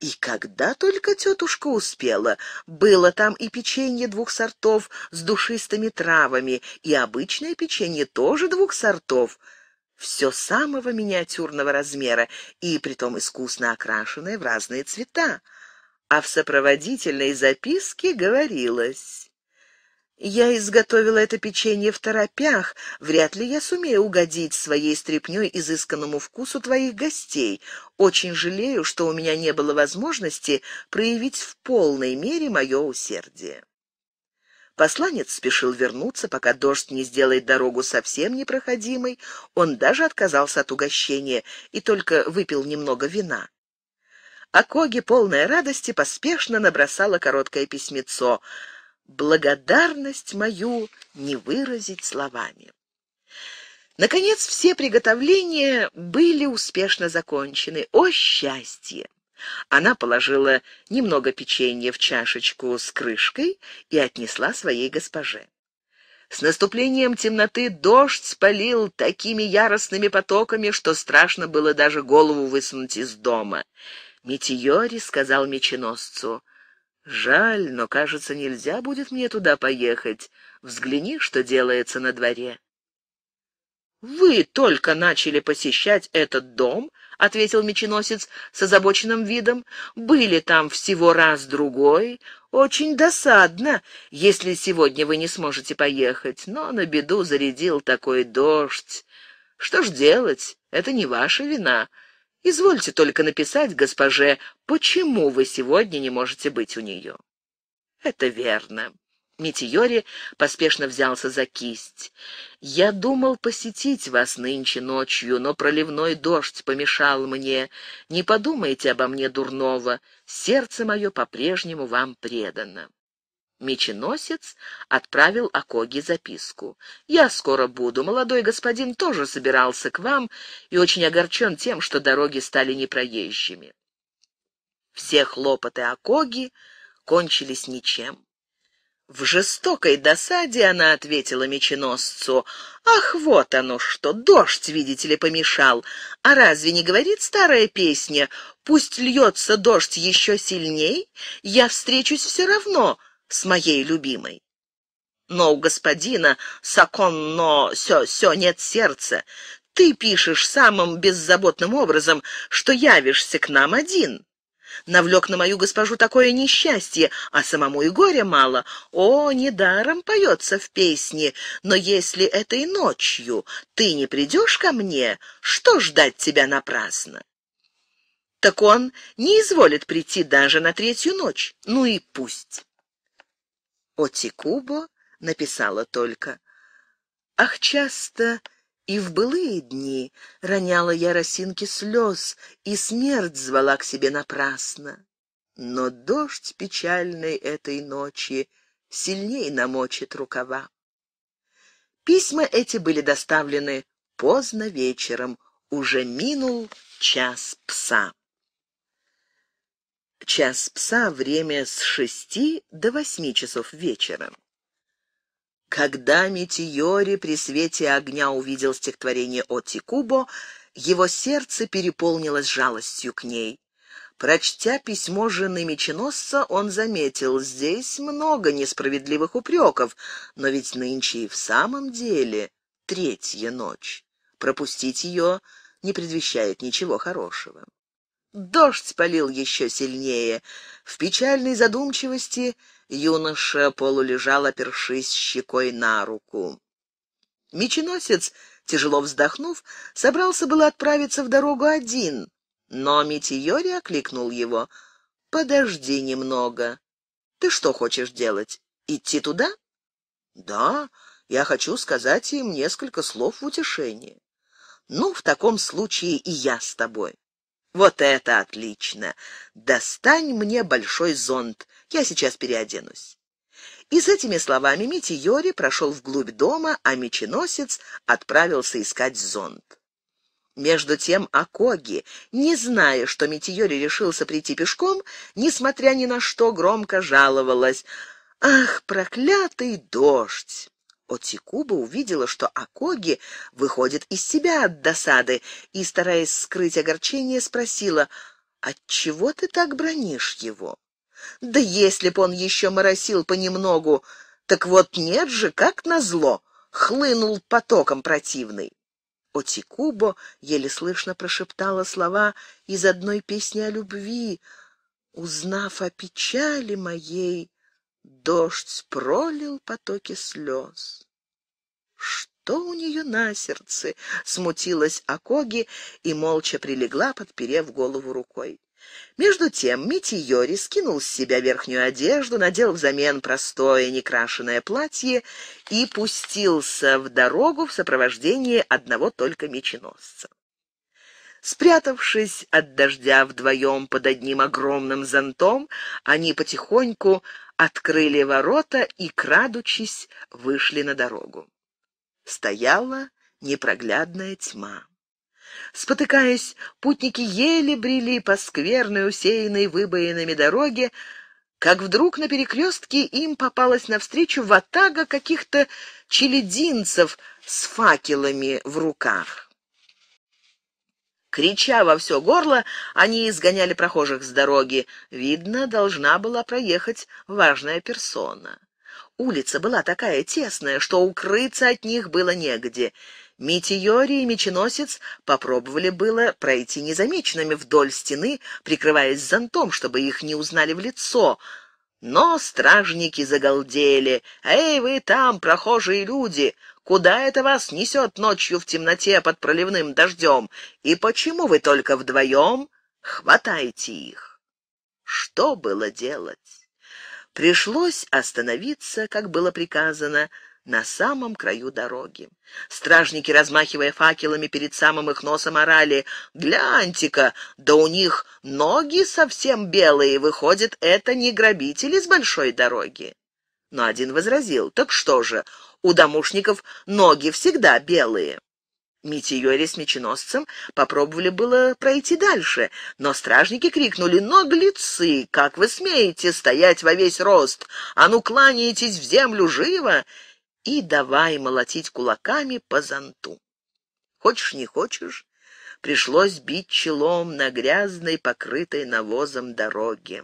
И когда только тетушка успела, было там и печенье двух сортов с душистыми травами, и обычное печенье тоже двух сортов, все самого миниатюрного размера, и притом искусно окрашенное в разные цвета. А в сопроводительной записке говорилось... Я изготовила это печенье в торопях. Вряд ли я сумею угодить своей стряпнёй изысканному вкусу твоих гостей. Очень жалею, что у меня не было возможности проявить в полной мере мое усердие». Посланец спешил вернуться, пока дождь не сделает дорогу совсем непроходимой. Он даже отказался от угощения и только выпил немного вина. А Коги, полная радости, поспешно набросала короткое письмецо — благодарность мою не выразить словами. Наконец, все приготовления были успешно закончены. О счастье! Она положила немного печенья в чашечку с крышкой и отнесла своей госпоже. С наступлением темноты дождь спалил такими яростными потоками, что страшно было даже голову высунуть из дома. Метеори сказал меченосцу — Жаль, но, кажется, нельзя будет мне туда поехать. Взгляни, что делается на дворе. «Вы только начали посещать этот дом», — ответил меченосец с озабоченным видом. «Были там всего раз-другой. Очень досадно, если сегодня вы не сможете поехать. Но на беду зарядил такой дождь. Что ж делать? Это не ваша вина. Извольте только написать госпоже, почему вы сегодня не можете быть у нее». «Это верно». Митиори поспешно взялся за кисть. «Я думал посетить вас нынче ночью, но проливной дождь помешал мне. Не подумайте обо мне дурного. Сердце мое по-прежнему вам предано». Меченосец отправил Акоги записку. «Я скоро буду. Молодой господин тоже собирался к вам и очень огорчен тем, что дороги стали непроезжими». Все хлопоты Акоги кончились ничем. В жестокой досаде она ответила меченосцу. «Ах, вот оно что! Дождь, видите ли, помешал! А разве не говорит старая песня? Пусть льется дождь еще сильней, я встречусь все равно с моей любимой. Но у господина саконно все все нет сердца. Ты пишешь самым беззаботным образом, что явишься к нам один. Навлек на мою госпожу такое несчастье, а самому и горя мало. О, недаром поется в песне, но если этой ночью ты не придешь ко мне, что ждать тебя напрасно? Так он не изволит прийти даже на третью ночь. Ну и пусть. Отикубо написала только. «Ах, часто и в былые дни роняла я росинки слез, и смерть звала к себе напрасно. Но дождь печальной этой ночи сильней намочит рукава». Письма эти были доставлены поздно вечером, уже минул час пса. Час пса — время с шести до восьми часов вечера. Когда Метиори при свете огня увидел стихотворение Отти Кубо, его сердце переполнилось жалостью к ней. Прочтя письмо жены меченосца, он заметил, здесь много несправедливых упреков, но ведь нынче и в самом деле третья ночь. Пропустить ее не предвещает ничего хорошего. Дождь палил еще сильнее. В печальной задумчивости юноша полулежал, опершись щекой на руку. Меченосец, тяжело вздохнув, собрался было отправиться в дорогу один, но Митиори окликнул его. «Подожди немного. Ты что хочешь делать? Идти туда?» «Да, я хочу сказать им несколько слов в утешение». «Ну, в таком случае и я с тобой». Вот это отлично! Достань мне большой зонт, я сейчас переоденусь. И с этими словами Мити прошел вглубь дома, а меченосец отправился искать зонт. Между тем Акоги, не зная, что Митиори решился прийти пешком, несмотря ни на что, громко жаловалась. «Ах, проклятый дождь!» Отикуба увидела, что Акоги выходит из себя от досады и, стараясь скрыть огорчение, спросила, «Отчего ты так бронишь его?» «Да если б он еще моросил понемногу, так вот нет же, как назло!» Хлынул потоком противный. Отикубо еле слышно прошептала слова из одной песни о любви. «Узнав о печали моей...» Дождь пролил потоки слез. Что у нее на сердце? Смутилась Акоги и молча прилегла, подперев голову рукой. Между тем Митиори скинул с себя верхнюю одежду, надел взамен простое некрашенное платье и пустился в дорогу в сопровождении одного только меченосца. Спрятавшись от дождя вдвоем под одним огромным зонтом, они потихоньку открыли ворота и, крадучись, вышли на дорогу. Стояла непроглядная тьма. Спотыкаясь, путники еле брели по скверной, усеянной выбоинами дороге, как вдруг на перекрестке им попалась навстречу ватага каких-то челединцев с факелами в руках. Крича во все горло, они изгоняли прохожих с дороги. Видно, должна была проехать важная персона. Улица была такая тесная, что укрыться от них было негде. Митиори и меченосец попробовали было пройти незамеченными вдоль стены, прикрываясь зонтом, чтобы их не узнали в лицо. Но стражники загалдели. «Эй, вы там, прохожие люди! Куда это вас несет ночью в темноте под проливным дождем? И почему вы только вдвоем? Хватайте их!» Что было делать? Пришлось остановиться, как было приказано, на самом краю дороги. Стражники, размахивая факелами перед самым их носом, орали «Гляньте-ка, да у них ноги совсем белые, выходит, это не грабители с большой дороги». Но один возразил «Так что же, у домушников ноги всегда белые». Митиори с меченосцем попробовали было пройти дальше, но стражники крикнули «Наглецы! Как вы смеете стоять во весь рост? А ну, кланяйтесь в землю живо!» и давай молотить кулаками по зонту. Хочешь, не хочешь, пришлось бить челом на грязной, покрытой навозом дороге.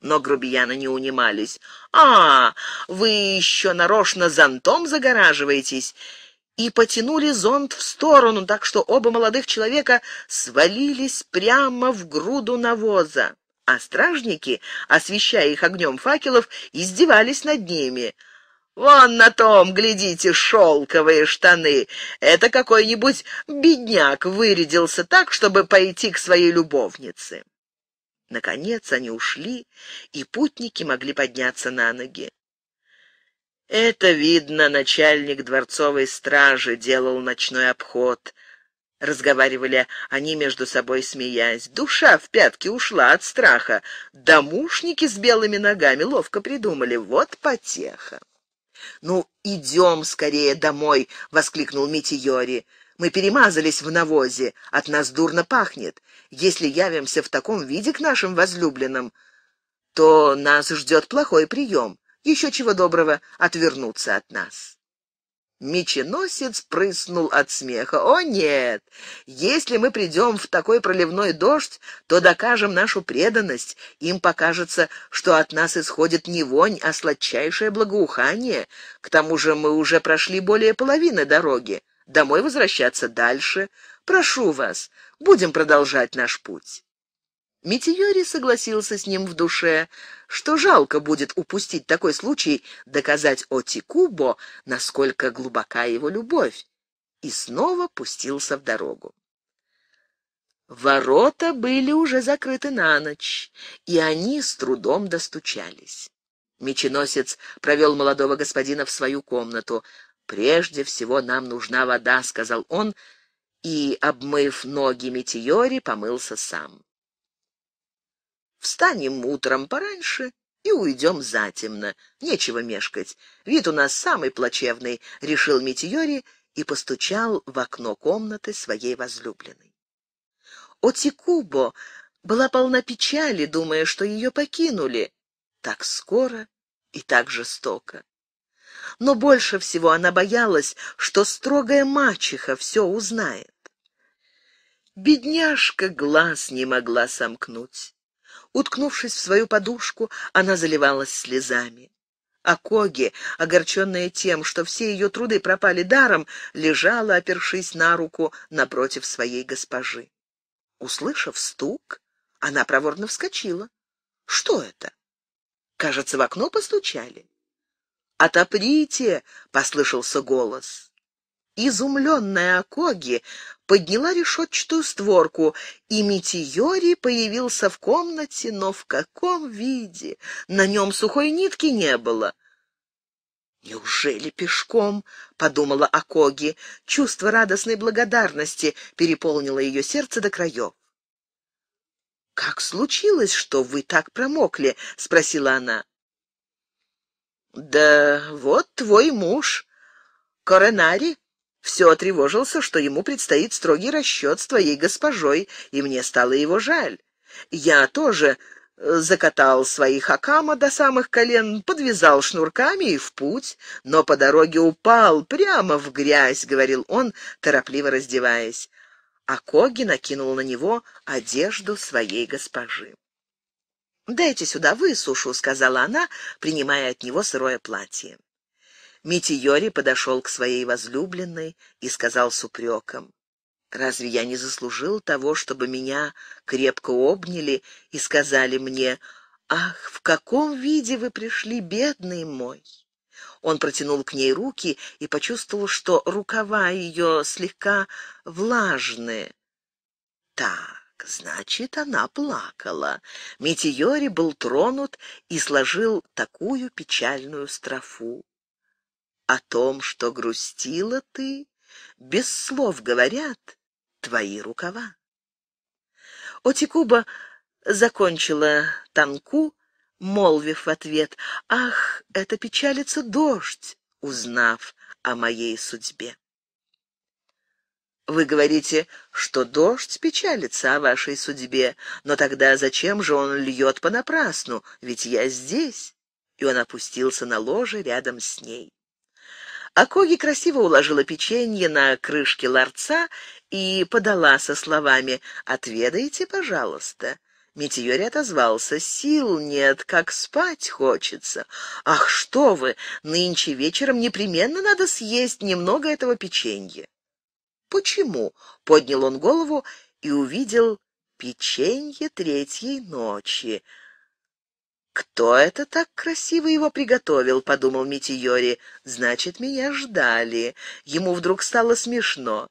Но грубияны не унимались. «А, вы еще нарочно зонтом загораживаетесь!» и потянули зонт в сторону, так что оба молодых человека свалились прямо в груду навоза. А стражники, освещая их огнем факелов, издевались над ними. «Вон на том, глядите, шелковые штаны! Это какой-нибудь бедняк вырядился так, чтобы пойти к своей любовнице!» Наконец они ушли, и путники могли подняться на ноги. Это, видно, начальник дворцовой стражи делал ночной обход. Разговаривали они между собой, смеясь. Душа в пятки ушла от страха. Домушники с белыми ногами ловко придумали. Вот потеха. «Ну, идем скорее домой!» — воскликнул Митиори. «Мы перемазались в навозе. От нас дурно пахнет. Если явимся в таком виде к нашим возлюбленным, то нас ждет плохой прием» еще чего доброго отвернуться от нас. Меченосец прыснул от смеха. «О, нет! Если мы придем в такой проливной дождь, то докажем нашу преданность. Им покажется, что от нас исходит не вонь, а сладчайшее благоухание. К тому же мы уже прошли более половины дороги. Домой возвращаться дальше. Прошу вас, будем продолжать наш путь». Метиори согласился с ним в душе, что жалко будет упустить такой случай доказать Отикубо, насколько глубока его любовь, и снова пустился в дорогу. Ворота были уже закрыты на ночь, и они с трудом достучались. Меченосец провел молодого господина в свою комнату. «Прежде всего нам нужна вода», — сказал он, и, обмыв ноги Метеори помылся сам. Встанем утром пораньше и уйдем затемно. Нечего мешкать. Вид у нас самый плачевный, — решил Митиори и постучал в окно комнаты своей возлюбленной. Отикубо была полна печали, думая, что ее покинули. Так скоро и так жестоко. Но больше всего она боялась, что строгая мачеха все узнает. Бедняжка глаз не могла сомкнуть. Уткнувшись в свою подушку, она заливалась слезами. А Коги, огорченная тем, что все ее труды пропали даром, лежала, опершись на руку, напротив своей госпожи. Услышав стук, она проворно вскочила. Что это? Кажется, в окно постучали. «Отоприте!» — послышался голос. Изумленная Акоги подняла решетчатую створку, и Митиори появился в комнате, но в каком виде? На нем сухой нитки не было. «Неужели пешком?» — подумала Акоги. Чувство радостной благодарности переполнило ее сердце до краев. «Как случилось, что вы так промокли?» — спросила она. «Да вот твой муж, коронари все отревожился, что ему предстоит строгий расчет с твоей госпожой, и мне стало его жаль. Я тоже э, закатал свои хакама до самых колен, подвязал шнурками и в путь, но по дороге упал прямо в грязь, — говорил он, торопливо раздеваясь. А Коги накинул на него одежду своей госпожи. «Дайте сюда высушу», — сказала она, принимая от него сырое платье. Митиори подошел к своей возлюбленной и сказал с упреком. «Разве я не заслужил того, чтобы меня крепко обняли и сказали мне, «Ах, в каком виде вы пришли, бедный мой!» Он протянул к ней руки и почувствовал, что рукава ее слегка влажные. Так, значит, она плакала. Метеори был тронут и сложил такую печальную строфу. О том, что грустила ты, без слов говорят твои рукава. Отикуба закончила танку, молвив в ответ, «Ах, это печалится дождь!» узнав о моей судьбе. Вы говорите, что дождь печалится о вашей судьбе, но тогда зачем же он льет понапрасну, ведь я здесь? И он опустился на ложе рядом с ней. Акоги красиво уложила печенье на крышке ларца и подала со словами "Отведайте, пожалуйста». Метиори отозвался. «Сил нет, как спать хочется». «Ах, что вы! Нынче вечером непременно надо съесть немного этого печенья». «Почему?» — поднял он голову и увидел печенье третьей ночи. «Кто это так красиво его приготовил?» — подумал Митиори. «Значит, меня ждали». Ему вдруг стало смешно.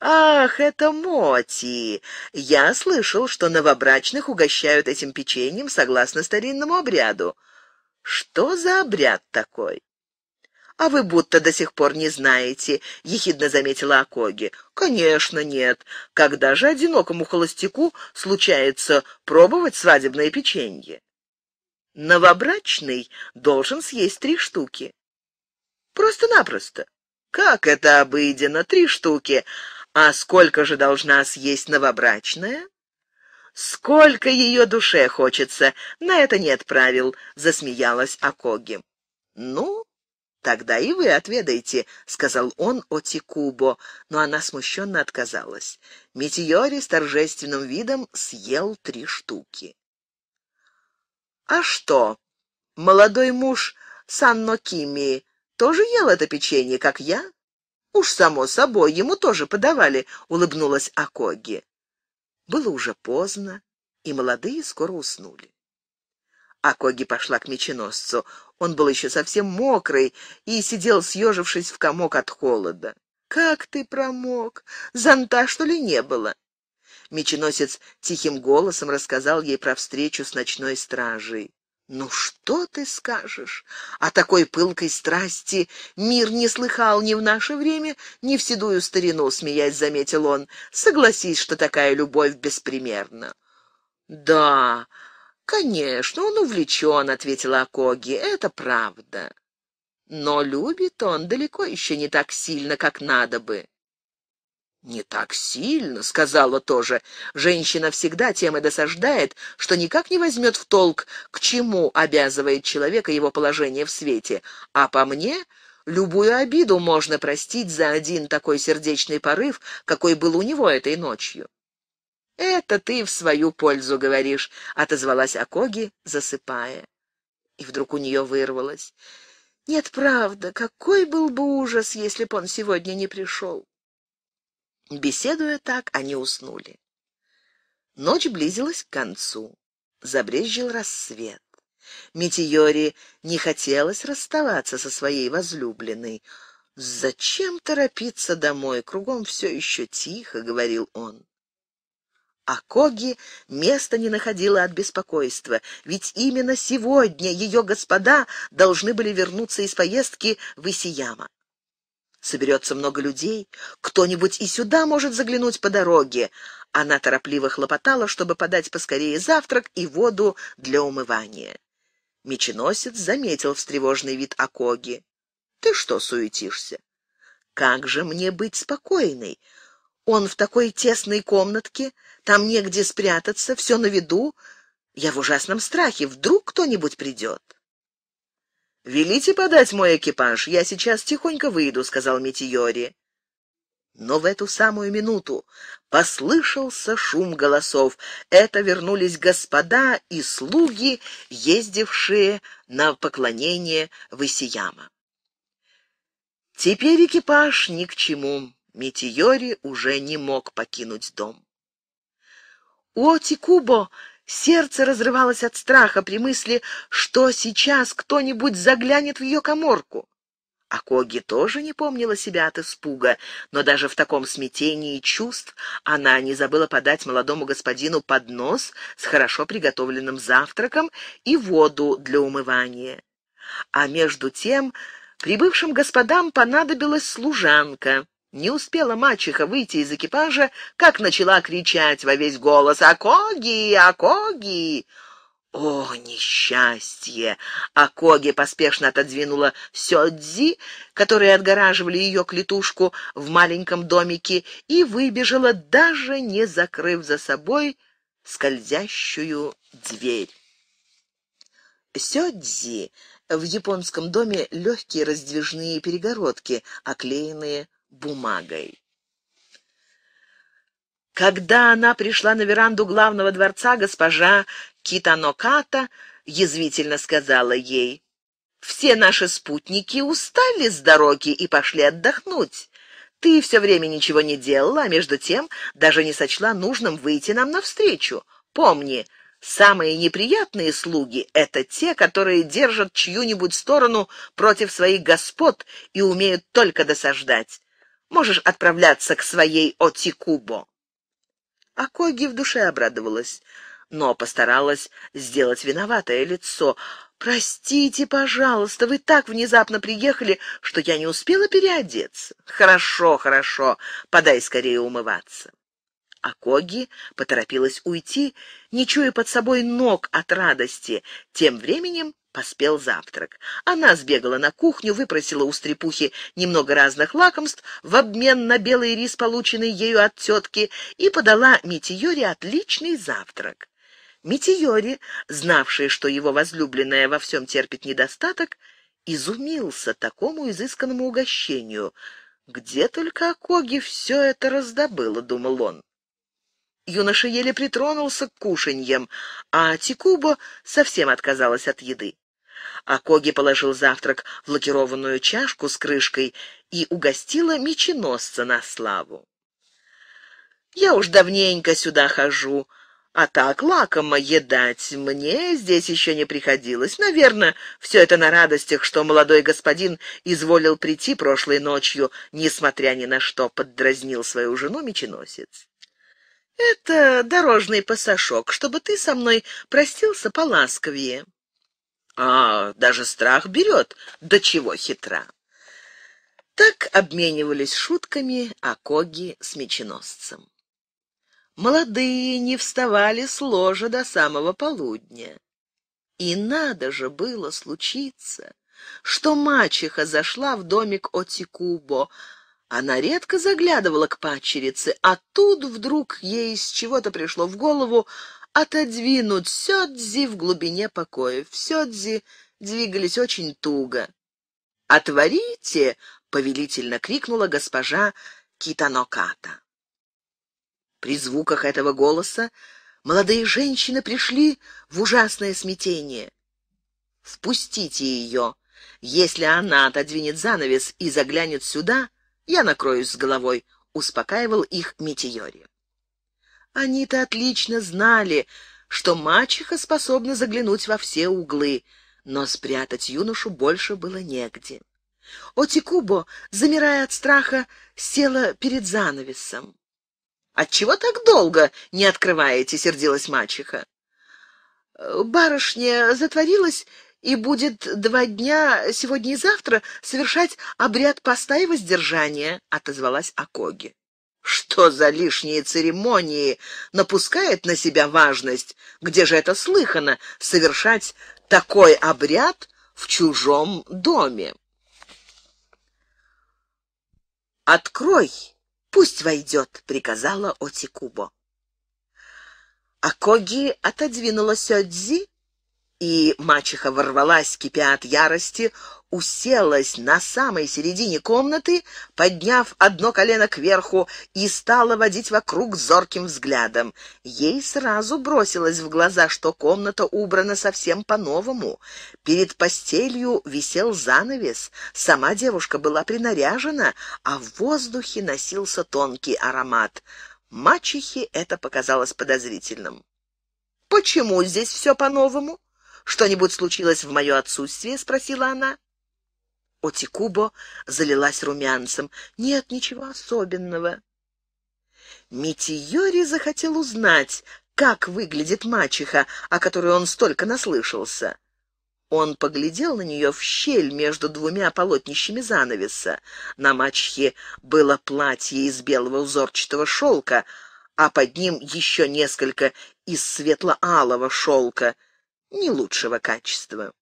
«Ах, это Моти! Я слышал, что новобрачных угощают этим печеньем согласно старинному обряду. Что за обряд такой?» «А вы будто до сих пор не знаете», — ехидно заметила Акоги. «Конечно нет. Когда же одинокому холостяку случается пробовать свадебное печенье?» новобрачный должен съесть три штуки. Просто-напросто. Как это обыденно, три штуки. А сколько же должна съесть новобрачная? Сколько ее душе хочется, на это нет правил, засмеялась Акоги. Ну, «Тогда и вы отведайте», — сказал он Отикубо, но она смущенно отказалась. Метеори с торжественным видом съел три штуки. А что? Молодой муж Санно Кими тоже ел это печенье, как я? Уж само собой, ему тоже подавали, улыбнулась Акоги. Было уже поздно, и молодые скоро уснули. Акоги пошла к меченосцу. Он был еще совсем мокрый и сидел, съежившись в комок от холода. «Как ты промок? Зонта, что ли, не было?» Меченосец тихим голосом рассказал ей про встречу с ночной стражей. «Ну что ты скажешь? О такой пылкой страсти мир не слыхал ни в наше время, ни в седую старину», — смеясь заметил он. «Согласись, что такая любовь беспримерна». «Да, конечно, он увлечен», — ответила Акоги, — «это правда». «Но любит он далеко еще не так сильно, как надо бы». «Не так сильно», — сказала тоже. Женщина всегда тем и досаждает, что никак не возьмет в толк, к чему обязывает человека его положение в свете. А по мне, любую обиду можно простить за один такой сердечный порыв, какой был у него этой ночью. «Это ты в свою пользу говоришь», — отозвалась Акоги, засыпая. И вдруг у нее вырвалось. «Нет, правда, какой был бы ужас, если б он сегодня не пришел». Беседуя так, они уснули. Ночь близилась к концу. Забрезжил рассвет. Метеоре не хотелось расставаться со своей возлюбленной. «Зачем торопиться домой? Кругом все еще тихо», — говорил он. А Коги места не находила от беспокойства, ведь именно сегодня ее господа должны были вернуться из поездки в Исияма соберется много людей, кто-нибудь и сюда может заглянуть по дороге. Она торопливо хлопотала, чтобы подать поскорее завтрак и воду для умывания. Меченосец заметил встревожный вид Акоги. «Ты что суетишься?» «Как же мне быть спокойной? Он в такой тесной комнатке, там негде спрятаться, все на виду. Я в ужасном страхе, вдруг кто-нибудь придет?» «Велите подать мой экипаж, я сейчас тихонько выйду», — сказал Метиори. Но в эту самую минуту послышался шум голосов. Это вернулись господа и слуги, ездившие на поклонение в Теперь экипаж ни к чему. Метиори уже не мог покинуть дом. О, Тикубо Сердце разрывалось от страха при мысли, что сейчас кто-нибудь заглянет в ее коморку. А Коги тоже не помнила себя от испуга, но даже в таком смятении чувств она не забыла подать молодому господину поднос с хорошо приготовленным завтраком и воду для умывания. А между тем прибывшим господам понадобилась служанка. Не успела мачеха выйти из экипажа, как начала кричать во весь голос «Акоги! Акоги!» «О, несчастье!» Акоги поспешно отодвинула сёдзи, которые отгораживали ее клетушку в маленьком домике, и выбежала, даже не закрыв за собой скользящую дверь. Сёдзи в японском доме легкие раздвижные перегородки, оклеенные бумагой. Когда она пришла на веранду главного дворца, госпожа Китаноката язвительно сказала ей, «Все наши спутники устали с дороги и пошли отдохнуть. Ты все время ничего не делала, а между тем даже не сочла нужным выйти нам навстречу. Помни, самые неприятные слуги — это те, которые держат чью-нибудь сторону против своих господ и умеют только досаждать. Можешь отправляться к своей Отикубо». Акоги в душе обрадовалась, но постаралась сделать виноватое лицо. «Простите, пожалуйста, вы так внезапно приехали, что я не успела переодеться». «Хорошо, хорошо, подай скорее умываться». Акоги поторопилась уйти, не чуя под собой ног от радости. Тем временем поспел завтрак. Она сбегала на кухню, выпросила у стрепухи немного разных лакомств в обмен на белый рис, полученный ею от тетки, и подала Митиоре отличный завтрак. Митиори, знавший, что его возлюбленная во всем терпит недостаток, изумился такому изысканному угощению. «Где только Акоги все это раздобыло», — думал он. Юноша еле притронулся к кушаньям, а Тикубо совсем отказалась от еды. А Коги положил завтрак в лакированную чашку с крышкой и угостила меченосца на славу. «Я уж давненько сюда хожу», а так лакомо едать мне здесь еще не приходилось. Наверное, все это на радостях, что молодой господин изволил прийти прошлой ночью, несмотря ни на что, поддразнил свою жену меченосец. Это дорожный пассажок, чтобы ты со мной простился поласковее. А, даже страх берет, до чего хитра. Так обменивались шутками Акоги с меченосцем. Молодые не вставали с ложа до самого полудня. И надо же было случиться, что мачеха зашла в домик Отикубо. Она редко заглядывала к падчерице, а тут вдруг ей с чего-то пришло в голову — отодвинут Сёдзи в глубине покоя. В Сёдзи двигались очень туго. «Отворите!» — повелительно крикнула госпожа Китаноката. При звуках этого голоса молодые женщины пришли в ужасное смятение. «Впустите ее! Если она отодвинет занавес и заглянет сюда, я накроюсь с головой», — успокаивал их Митиори. Они-то отлично знали, что мачеха способна заглянуть во все углы, но спрятать юношу больше было негде. Отикубо, замирая от страха, села перед занавесом. «Отчего так долго не открываете?» — сердилась мачеха. «Барышня затворилась и будет два дня, сегодня и завтра, совершать обряд поста и воздержания», — отозвалась Акоги. Что за лишние церемонии напускает на себя важность? Где же это слыхано совершать такой обряд в чужом доме? Открой, пусть войдет, приказала Отикубо. Акоги отодвинула Сёдзи, и мачеха ворвалась, кипя от ярости, уселась на самой середине комнаты, подняв одно колено кверху, и стала водить вокруг зорким взглядом. Ей сразу бросилось в глаза, что комната убрана совсем по-новому. Перед постелью висел занавес, сама девушка была принаряжена, а в воздухе носился тонкий аромат. Мачехе это показалось подозрительным. «Почему здесь все по-новому?» «Что-нибудь случилось в мое отсутствие?» — спросила она. Отикубо залилась румянцем. «Нет, ничего особенного». Митиори захотел узнать, как выглядит мачеха, о которой он столько наслышался. Он поглядел на нее в щель между двумя полотнищами занавеса. На мачехе было платье из белого узорчатого шелка, а под ним еще несколько из светло-алого шелка, не лучшего качества.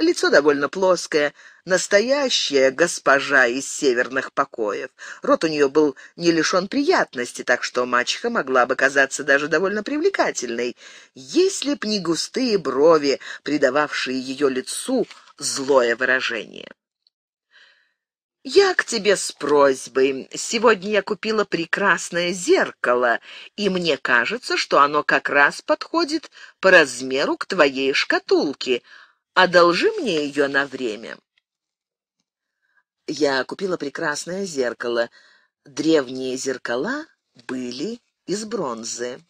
Лицо довольно плоское, настоящая госпожа из северных покоев. Рот у нее был не лишен приятности, так что мачеха могла бы казаться даже довольно привлекательной, если б не густые брови, придававшие ее лицу злое выражение. «Я к тебе с просьбой. Сегодня я купила прекрасное зеркало, и мне кажется, что оно как раз подходит по размеру к твоей шкатулке», одолжи мне ее на время». Я купила прекрасное зеркало. Древние зеркала были из бронзы.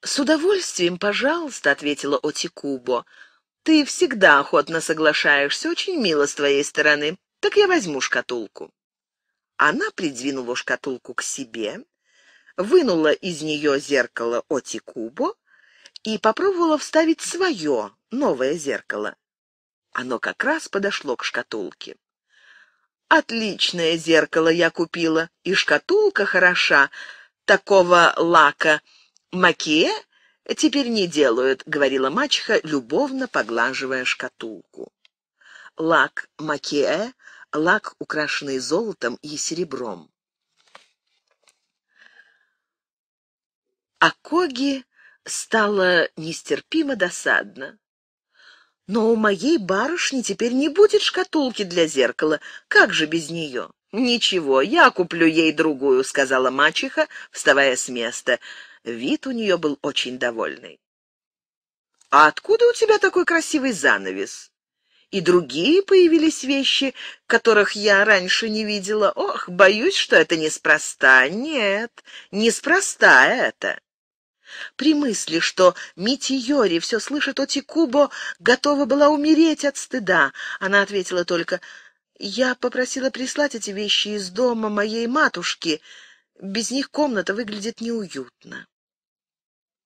«С удовольствием, пожалуйста», — ответила Отикубо. «Ты всегда охотно соглашаешься, очень мило с твоей стороны. Так я возьму шкатулку». Она придвинула шкатулку к себе, вынула из нее зеркало Отикубо и попробовала вставить свое, новое зеркало. Оно как раз подошло к шкатулке. «Отличное зеркало я купила, и шкатулка хороша. Такого лака маке теперь не делают», — говорила мачеха, любовно поглаживая шкатулку. Лак маке — лак, украшенный золотом и серебром. Акоги стало нестерпимо досадно. «Но у моей барышни теперь не будет шкатулки для зеркала. Как же без нее?» «Ничего, я куплю ей другую», — сказала мачеха, вставая с места. Вид у нее был очень довольный. «А откуда у тебя такой красивый занавес?» и другие появились вещи, которых я раньше не видела. Ох, боюсь, что это неспроста. Нет, неспроста это. При мысли, что Митиори все слышит о Тикубо, готова была умереть от стыда. Она ответила только «Я попросила прислать эти вещи из дома моей матушки. Без них комната выглядит неуютно».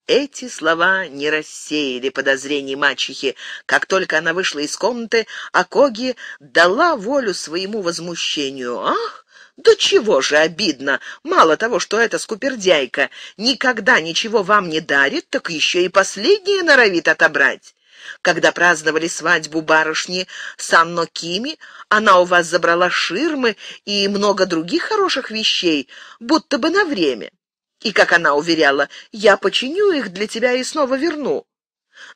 Эти слова не рассеяли подозрений мачехи. Как только она вышла из комнаты, Акоги дала волю своему возмущению. «Ах, да чего же обидно! Мало того, что эта скупердяйка никогда ничего вам не дарит, так еще и последнее норовит отобрать. Когда праздновали свадьбу барышни Санно Кими, она у вас забрала ширмы и много других хороших вещей, будто бы на время. И, как она уверяла, я починю их для тебя и снова верну.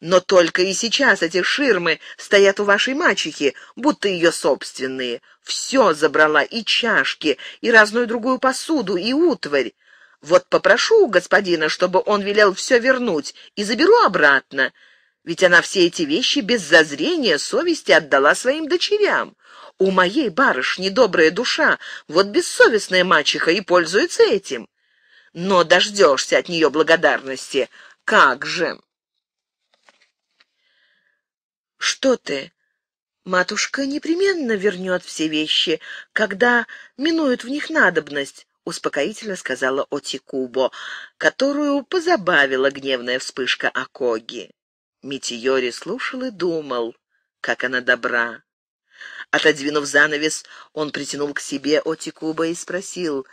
Но только и сейчас эти ширмы стоят у вашей мачехи, будто ее собственные. Все забрала, и чашки, и разную другую посуду, и утварь. Вот попрошу у господина, чтобы он велел все вернуть, и заберу обратно. Ведь она все эти вещи без зазрения совести отдала своим дочерям. У моей барышни добрая душа, вот бессовестная мачеха и пользуется этим. Но дождешься от нее благодарности. Как же!» «Что ты?» «Матушка непременно вернет все вещи, когда минует в них надобность», — успокоительно сказала Отикубо, которую позабавила гневная вспышка Акоги. Митиори слушал и думал, как она добра. Отодвинув занавес, он притянул к себе Отикубо и спросил,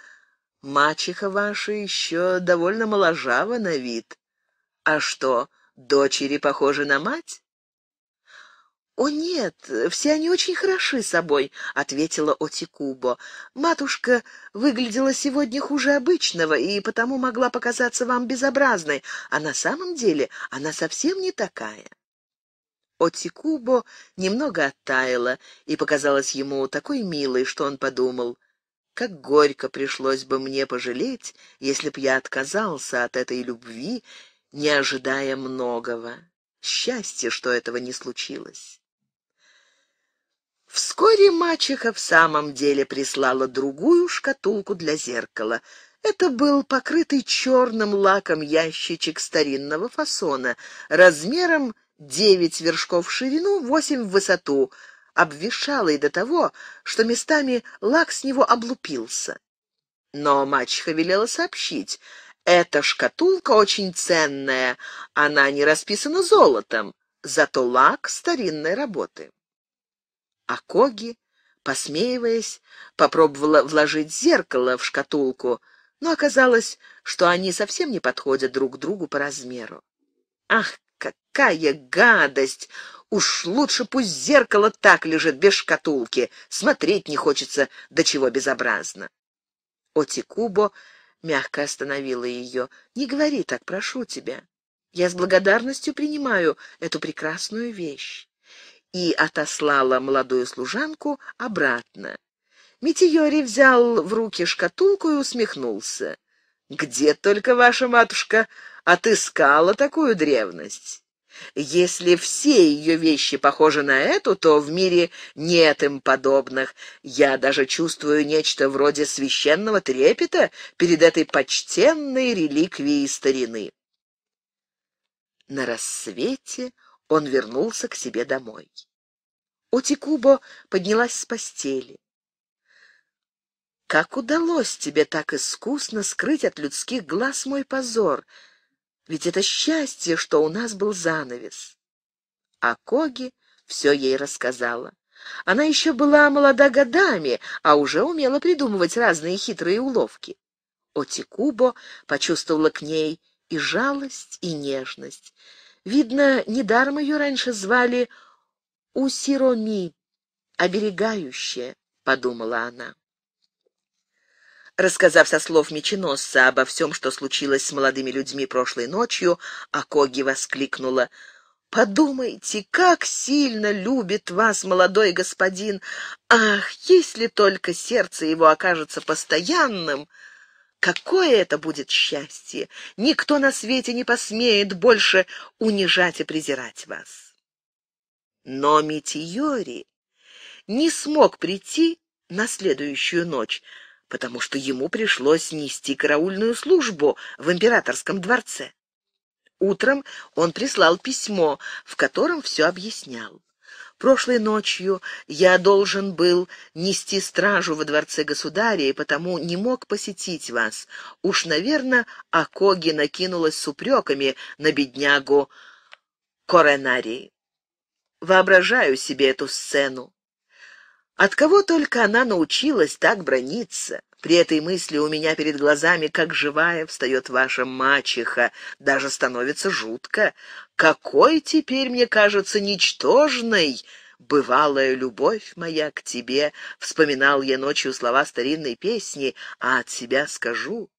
«Мачеха ваша еще довольно моложава на вид. А что, дочери похожи на мать?» «О нет, все они очень хороши собой», — ответила Отикубо. «Матушка выглядела сегодня хуже обычного и потому могла показаться вам безобразной, а на самом деле она совсем не такая». Отикубо немного оттаяла и показалась ему такой милой, что он подумал, как горько пришлось бы мне пожалеть, если б я отказался от этой любви, не ожидая многого. Счастье, что этого не случилось. Вскоре мачеха в самом деле прислала другую шкатулку для зеркала. Это был покрытый черным лаком ящичек старинного фасона, размером девять вершков в ширину, восемь в высоту, обвешалый до того, что местами лак с него облупился. Но мачеха велела сообщить, эта шкатулка очень ценная, она не расписана золотом, зато лак старинной работы. А Коги, посмеиваясь, попробовала вложить зеркало в шкатулку, но оказалось, что они совсем не подходят друг другу по размеру. «Ах, какая гадость! Уж лучше пусть зеркало так лежит без шкатулки. Смотреть не хочется, до чего безобразно». Отикубо мягко остановила ее. «Не говори так, прошу тебя. Я с благодарностью принимаю эту прекрасную вещь» и отослала молодую служанку обратно. Митиори взял в руки шкатулку и усмехнулся. «Где только ваша матушка отыскала такую древность?» Если все ее вещи похожи на эту, то в мире нет им подобных. Я даже чувствую нечто вроде священного трепета перед этой почтенной реликвией старины. На рассвете он вернулся к себе домой. Отикубо поднялась с постели. «Как удалось тебе так искусно скрыть от людских глаз мой позор? Ведь это счастье, что у нас был занавес». А Коги все ей рассказала. Она еще была молода годами, а уже умела придумывать разные хитрые уловки. Отикубо почувствовала к ней и жалость, и нежность. Видно, недаром ее раньше звали у Сироми, оберегающая, подумала она. Рассказав со слов меченосца обо всем, что случилось с молодыми людьми прошлой ночью, Акоги воскликнула «Подумайте, как сильно любит вас молодой господин! Ах, если только сердце его окажется постоянным!» Какое это будет счастье! Никто на свете не посмеет больше унижать и презирать вас. Но Митиори не смог прийти на следующую ночь, потому что ему пришлось нести караульную службу в императорском дворце. Утром он прислал письмо, в котором все объяснял. Прошлой ночью я должен был нести стражу во дворце государя и потому не мог посетить вас. Уж, наверное, Акоги накинулась с упреками на беднягу Коренари воображаю себе эту сцену. От кого только она научилась так брониться? При этой мысли у меня перед глазами, как живая, встает ваша мачеха. Даже становится жутко. Какой теперь, мне кажется, ничтожной «Бывалая любовь моя к тебе», — вспоминал я ночью слова старинной песни, «а от себя скажу,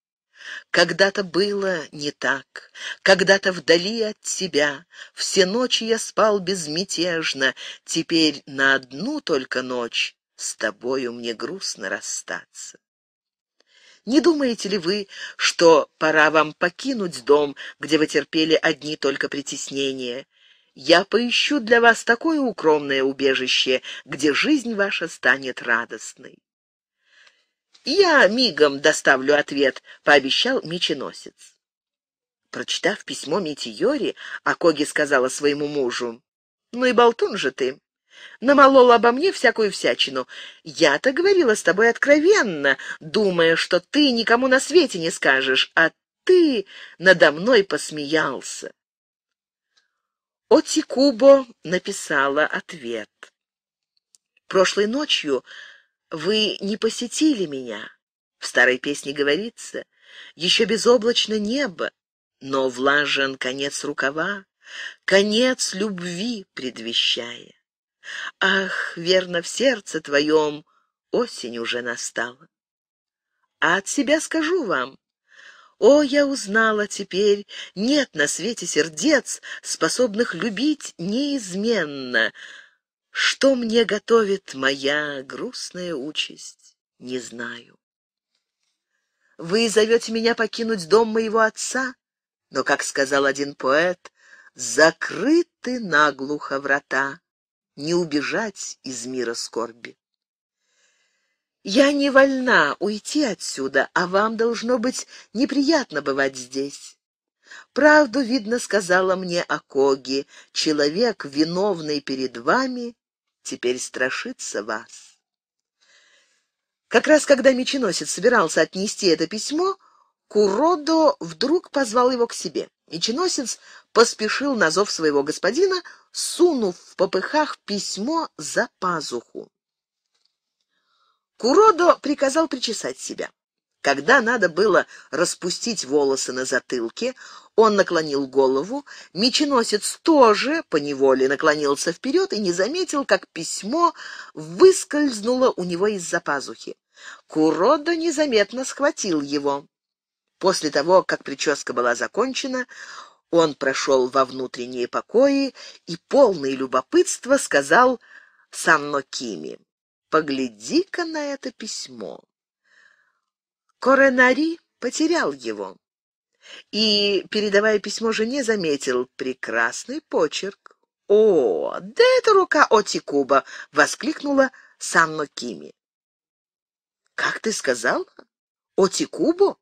когда-то было не так, когда-то вдали от тебя. Все ночи я спал безмятежно, теперь на одну только ночь с тобою мне грустно расстаться. Не думаете ли вы, что пора вам покинуть дом, где вы терпели одни только притеснения? Я поищу для вас такое укромное убежище, где жизнь ваша станет радостной. «Я мигом доставлю ответ», — пообещал меченосец. Прочитав письмо Метиори, Акоги сказала своему мужу, «Ну и болтун же ты. Намолол обо мне всякую всячину. Я-то говорила с тобой откровенно, думая, что ты никому на свете не скажешь, а ты надо мной посмеялся». Отикубо написала ответ. Прошлой ночью вы не посетили меня. В старой песне говорится, еще безоблачно небо, но влажен конец рукава, конец любви предвещая. Ах, верно, в сердце твоем осень уже настала. А от себя скажу вам, о, я узнала теперь, нет на свете сердец, способных любить неизменно, что мне готовит моя грустная участь, не знаю. Вы зовете меня покинуть дом моего отца, но, как сказал один поэт, закрыты наглухо врата, не убежать из мира скорби. Я не вольна уйти отсюда, а вам, должно быть, неприятно бывать здесь. Правду, видно, сказала мне Акоги. Человек, виновный перед вами, теперь страшится вас. Как раз когда меченосец собирался отнести это письмо, Куродо вдруг позвал его к себе. Меченосец поспешил на зов своего господина, сунув в попыхах письмо за пазуху. Куродо приказал причесать себя. Когда надо было распустить волосы на затылке, он наклонил голову, меченосец тоже поневоле наклонился вперед и не заметил, как письмо выскользнуло у него из-за пазухи. Куродо незаметно схватил его. После того, как прическа была закончена, он прошел во внутренние покои и, полный любопытства, сказал Санно Кими, «Погляди-ка на это письмо». Коренари потерял его. И, передавая письмо жене, заметил прекрасный почерк. «О, да это рука Отикуба!» — воскликнула Санно Кими. «Как ты сказал? Отикубо?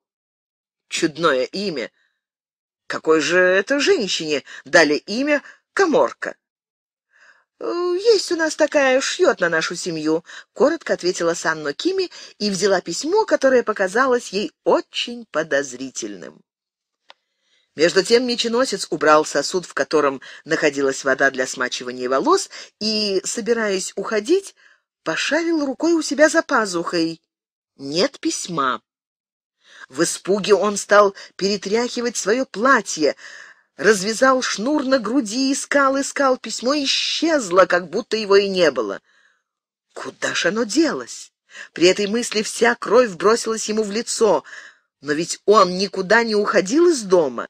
Чудное имя! Какой же это женщине дали имя Каморка?» «Есть у нас такая, шьет на нашу семью», — коротко ответила Санно Кими и взяла письмо, которое показалось ей очень подозрительным. Между тем меченосец убрал сосуд, в котором находилась вода для смачивания волос, и, собираясь уходить, пошарил рукой у себя за пазухой. Нет письма. В испуге он стал перетряхивать свое платье, развязал шнур на груди, искал, искал. Письмо исчезло, как будто его и не было. Куда же оно делось? При этой мысли вся кровь бросилась ему в лицо. Но ведь он никуда не уходил из дома.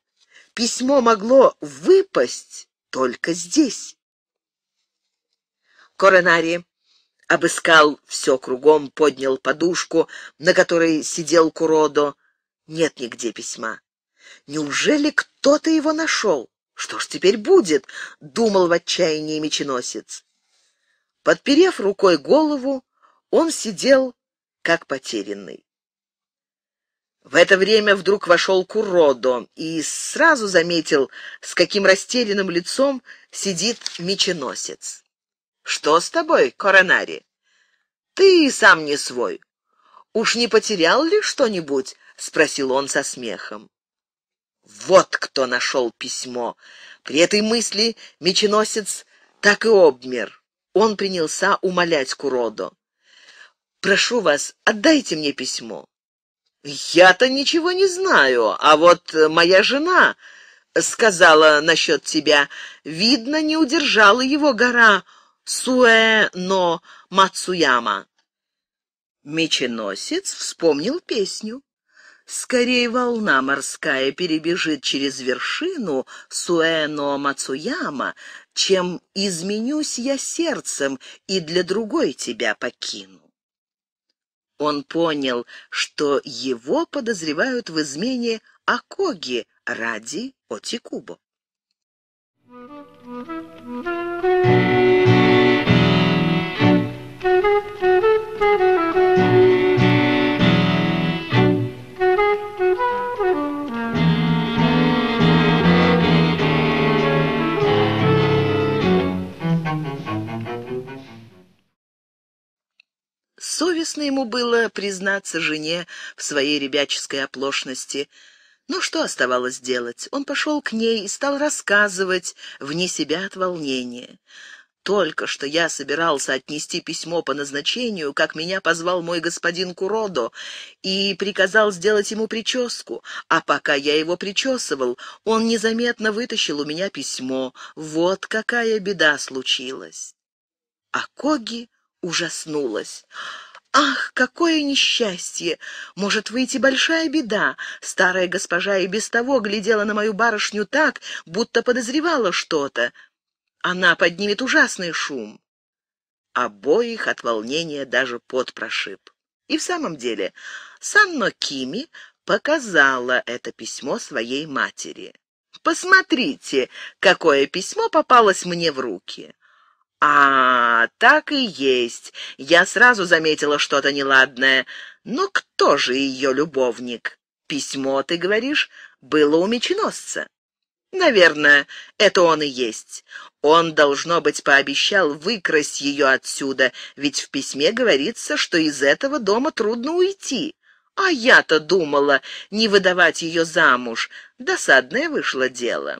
Письмо могло выпасть только здесь. Коронари обыскал все кругом, поднял подушку, на которой сидел Куродо. Нет нигде письма. Неужели кто-то его нашел? Что ж теперь будет? Думал в отчаянии меченосец. Подперев рукой голову, он сидел как потерянный. В это время вдруг вошел Куродо и сразу заметил, с каким растерянным лицом сидит меченосец. «Что с тобой, Коронари? Ты сам не свой. Уж не потерял ли что-нибудь?» — спросил он со смехом. Вот кто нашел письмо. При этой мысли меченосец так и обмер. Он принялся умолять Куродо. «Прошу вас, отдайте мне письмо». «Я-то ничего не знаю, а вот моя жена...» сказала насчет тебя. Видно, не удержала его гора Суэ-но Мацуяма. Меченосец вспомнил песню. Скорее волна морская перебежит через вершину Суэно Мацуяма, чем изменюсь я сердцем и для другой тебя покину. Он понял, что его подозревают в измене Акоги ради Отикубо. Thank you. Совестно ему было признаться жене в своей ребяческой оплошности. Но что оставалось делать? Он пошел к ней и стал рассказывать, вне себя от волнения. Только что я собирался отнести письмо по назначению, как меня позвал мой господин Куродо и приказал сделать ему прическу. А пока я его причесывал, он незаметно вытащил у меня письмо. Вот какая беда случилась. А Коги ужаснулась. «Ах, какое несчастье! Может выйти большая беда!» Старая госпожа и без того глядела на мою барышню так, будто подозревала что-то. «Она поднимет ужасный шум!» Обоих от волнения даже пот прошиб. И в самом деле Санно Кими показала это письмо своей матери. «Посмотрите, какое письмо попалось мне в руки!» «А, так и есть. Я сразу заметила что-то неладное. Но ну, кто же ее любовник? Письмо, ты говоришь, было у меченосца?» «Наверное, это он и есть. Он, должно быть, пообещал выкрасть ее отсюда, ведь в письме говорится, что из этого дома трудно уйти. А я-то думала не выдавать ее замуж. Досадное вышло дело».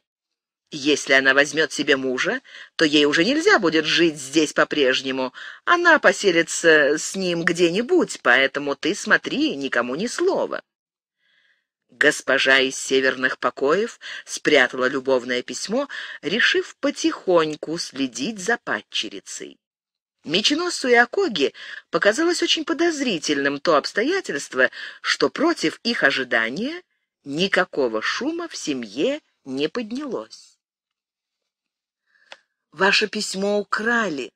Если она возьмет себе мужа, то ей уже нельзя будет жить здесь по-прежнему. Она поселится с ним где-нибудь, поэтому ты смотри, никому ни слова». Госпожа из северных покоев спрятала любовное письмо, решив потихоньку следить за падчерицей. Меченосцу и Акоги показалось очень подозрительным то обстоятельство, что против их ожидания никакого шума в семье не поднялось. Ваше письмо украли.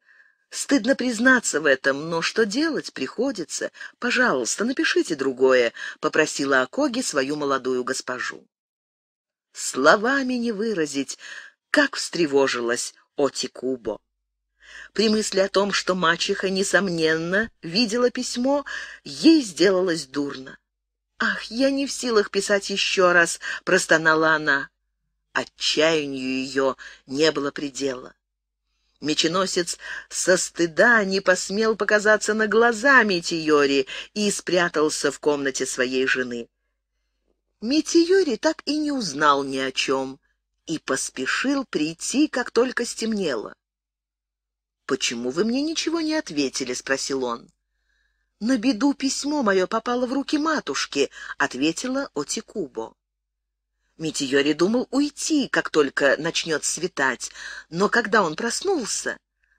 Стыдно признаться в этом, но что делать, приходится. Пожалуйста, напишите другое», — попросила Акоги свою молодую госпожу. Словами не выразить, как встревожилась Отикубо. При мысли о том, что мачеха, несомненно, видела письмо, ей сделалось дурно. «Ах, я не в силах писать еще раз», — простонала она. Отчаянию ее не было предела. Меченосец со стыда не посмел показаться на глаза Метеори и спрятался в комнате своей жены. Метеори так и не узнал ни о чем и поспешил прийти, как только стемнело. «Почему вы мне ничего не ответили?» — спросил он. «На беду письмо мое попало в руки матушки», — ответила Отикубо. Митиори думал уйти, как только начнет светать, но когда он проснулся,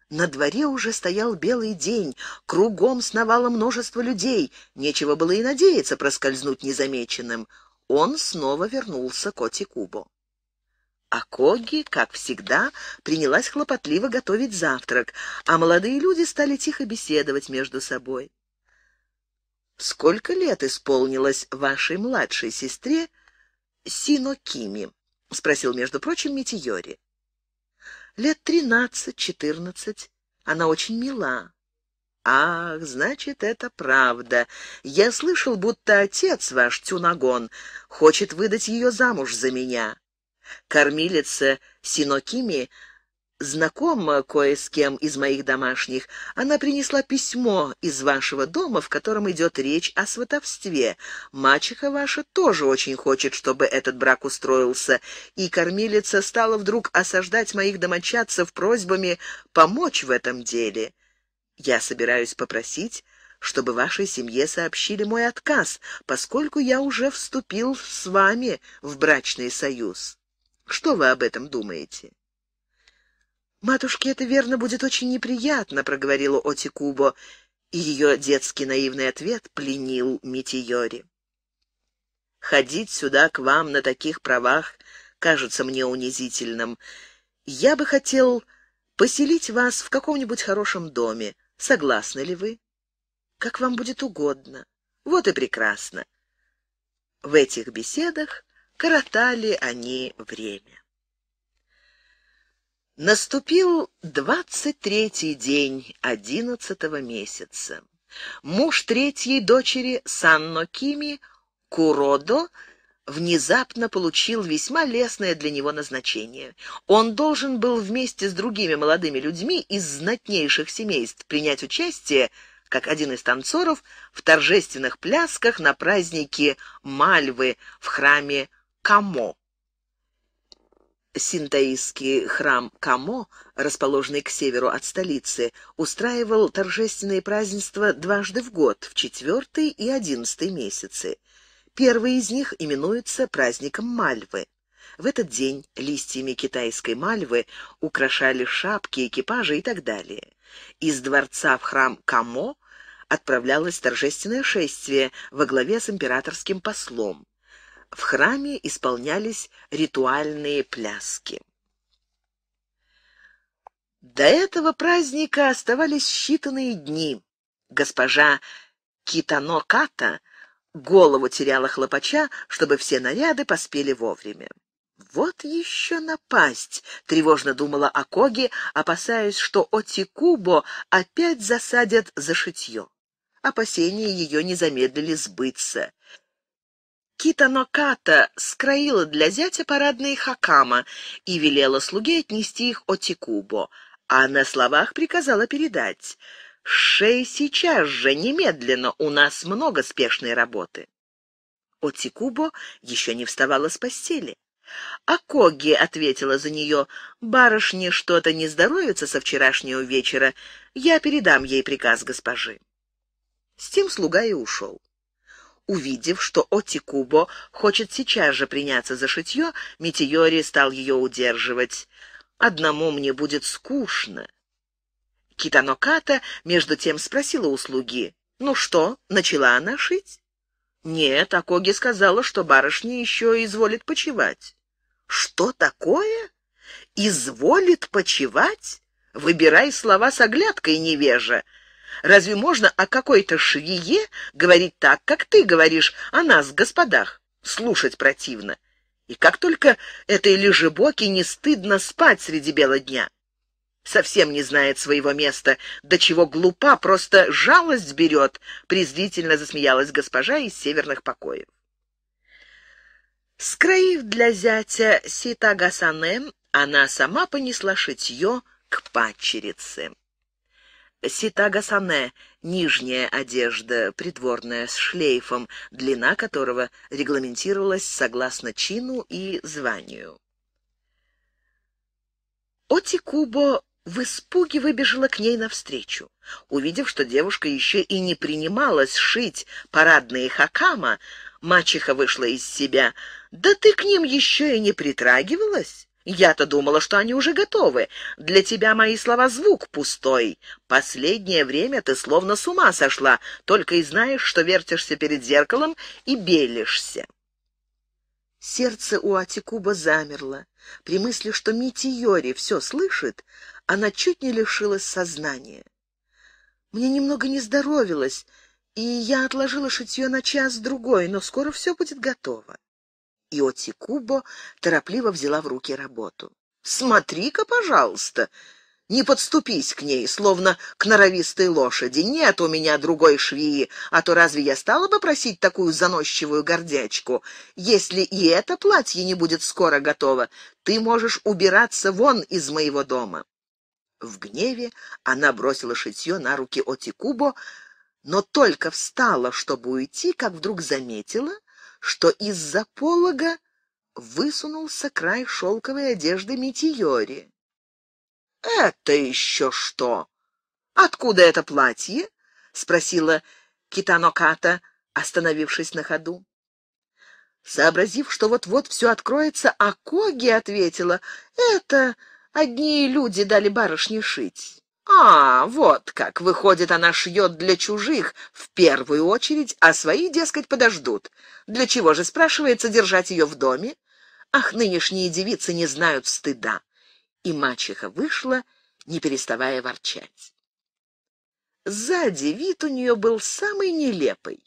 на дворе уже стоял белый день, кругом сновало множество людей, нечего было и надеяться проскользнуть незамеченным. Он снова вернулся к Отикубо. А Коги, как всегда, принялась хлопотливо готовить завтрак, а молодые люди стали тихо беседовать между собой. «Сколько лет исполнилось вашей младшей сестре?» Синокими? — спросил, между прочим, Метеори. Лет тринадцать-четырнадцать. Она очень мила. Ах, значит, это правда. Я слышал, будто отец ваш, Тюнагон, хочет выдать ее замуж за меня. Кормилица Синокими — знакома кое с кем из моих домашних. Она принесла письмо из вашего дома, в котором идет речь о сватовстве. Мачеха ваша тоже очень хочет, чтобы этот брак устроился, и кормилица стала вдруг осаждать моих домочадцев просьбами помочь в этом деле. Я собираюсь попросить чтобы вашей семье сообщили мой отказ, поскольку я уже вступил с вами в брачный союз. Что вы об этом думаете? «Матушке это, верно, будет очень неприятно», — проговорила Отикубо, и ее детский наивный ответ пленил Митиори. «Ходить сюда к вам на таких правах кажется мне унизительным. Я бы хотел поселить вас в каком-нибудь хорошем доме. Согласны ли вы?» «Как вам будет угодно. Вот и прекрасно». В этих беседах коротали они время. Наступил двадцать третий день одиннадцатого месяца. Муж третьей дочери Санно Кими, Куродо, внезапно получил весьма лестное для него назначение. Он должен был вместе с другими молодыми людьми из знатнейших семейств принять участие, как один из танцоров, в торжественных плясках на празднике Мальвы в храме Камо синтаистский храм Камо, расположенный к северу от столицы, устраивал торжественные празднества дважды в год, в четвертый и одиннадцатый месяцы. Первый из них именуется праздником Мальвы. В этот день листьями китайской мальвы украшали шапки, экипажи и так далее. Из дворца в храм Камо отправлялось торжественное шествие во главе с императорским послом в храме исполнялись ритуальные пляски. До этого праздника оставались считанные дни. Госпожа Китаноката голову теряла хлопача, чтобы все наряды поспели вовремя. «Вот еще напасть!» — тревожно думала Акоги, опасаясь, что Отикубо опять засадят за шитье. Опасения ее не замедлили сбыться. Китаноката скроила для зятя парадные хакама и велела слуге отнести их Отикубо, а на словах приказала передать. «Шей сейчас же, немедленно, у нас много спешной работы». Отикубо еще не вставала с постели. А Коги ответила за нее, «Барышне что-то не здоровится со вчерашнего вечера, я передам ей приказ госпожи». С тем слуга и ушел. Увидев, что Отикубо хочет сейчас же приняться за шитье, Митиори стал ее удерживать. «Одному мне будет скучно». Китаноката между тем спросила у слуги, «Ну что, начала она шить?» «Нет, Акоги сказала, что барышня еще изволит почевать». «Что такое? Изволит почевать? Выбирай слова с оглядкой невежа!» Разве можно о какой-то швее говорить так, как ты говоришь о нас, господах? Слушать противно. И как только этой лежебоке не стыдно спать среди бела дня. Совсем не знает своего места, до чего глупа, просто жалость берет, презрительно засмеялась госпожа из северных покоев. Скроив для зятя сита ситагасане, она сама понесла шитье к падчерице ситагасане – нижняя одежда, придворная, с шлейфом, длина которого регламентировалась согласно чину и званию. Отикубо в испуге выбежала к ней навстречу. Увидев, что девушка еще и не принималась шить парадные хакама, мачеха вышла из себя. «Да ты к ним еще и не притрагивалась?» Я-то думала, что они уже готовы. Для тебя мои слова звук пустой. Последнее время ты словно с ума сошла, только и знаешь, что вертишься перед зеркалом и белишься. Сердце у Атикуба замерло. При мысли, что Митиори все слышит, она чуть не лишилась сознания. Мне немного не здоровилось, и я отложила шитье на час-другой, но скоро все будет готово. Иоти Кубо торопливо взяла в руки работу. «Смотри-ка, пожалуйста!» Не подступись к ней, словно к норовистой лошади. Нет у меня другой швеи, а то разве я стала бы просить такую заносчивую гордячку? Если и это платье не будет скоро готово, ты можешь убираться вон из моего дома». В гневе она бросила шитье на руки Отикубо, но только встала, чтобы уйти, как вдруг заметила — что из-за полога высунулся край шелковой одежды Митиори. «Это еще что? Откуда это платье?» — спросила Китаноката, остановившись на ходу. Сообразив, что вот-вот все откроется, Акоги ответила, «Это одни люди дали барышне шить». А, вот как. Выходит, она шьет для чужих в первую очередь, а свои, дескать, подождут. Для чего же, спрашивается, держать ее в доме? Ах, нынешние девицы не знают стыда. И мачеха вышла, не переставая ворчать. Сзади вид у нее был самый нелепый.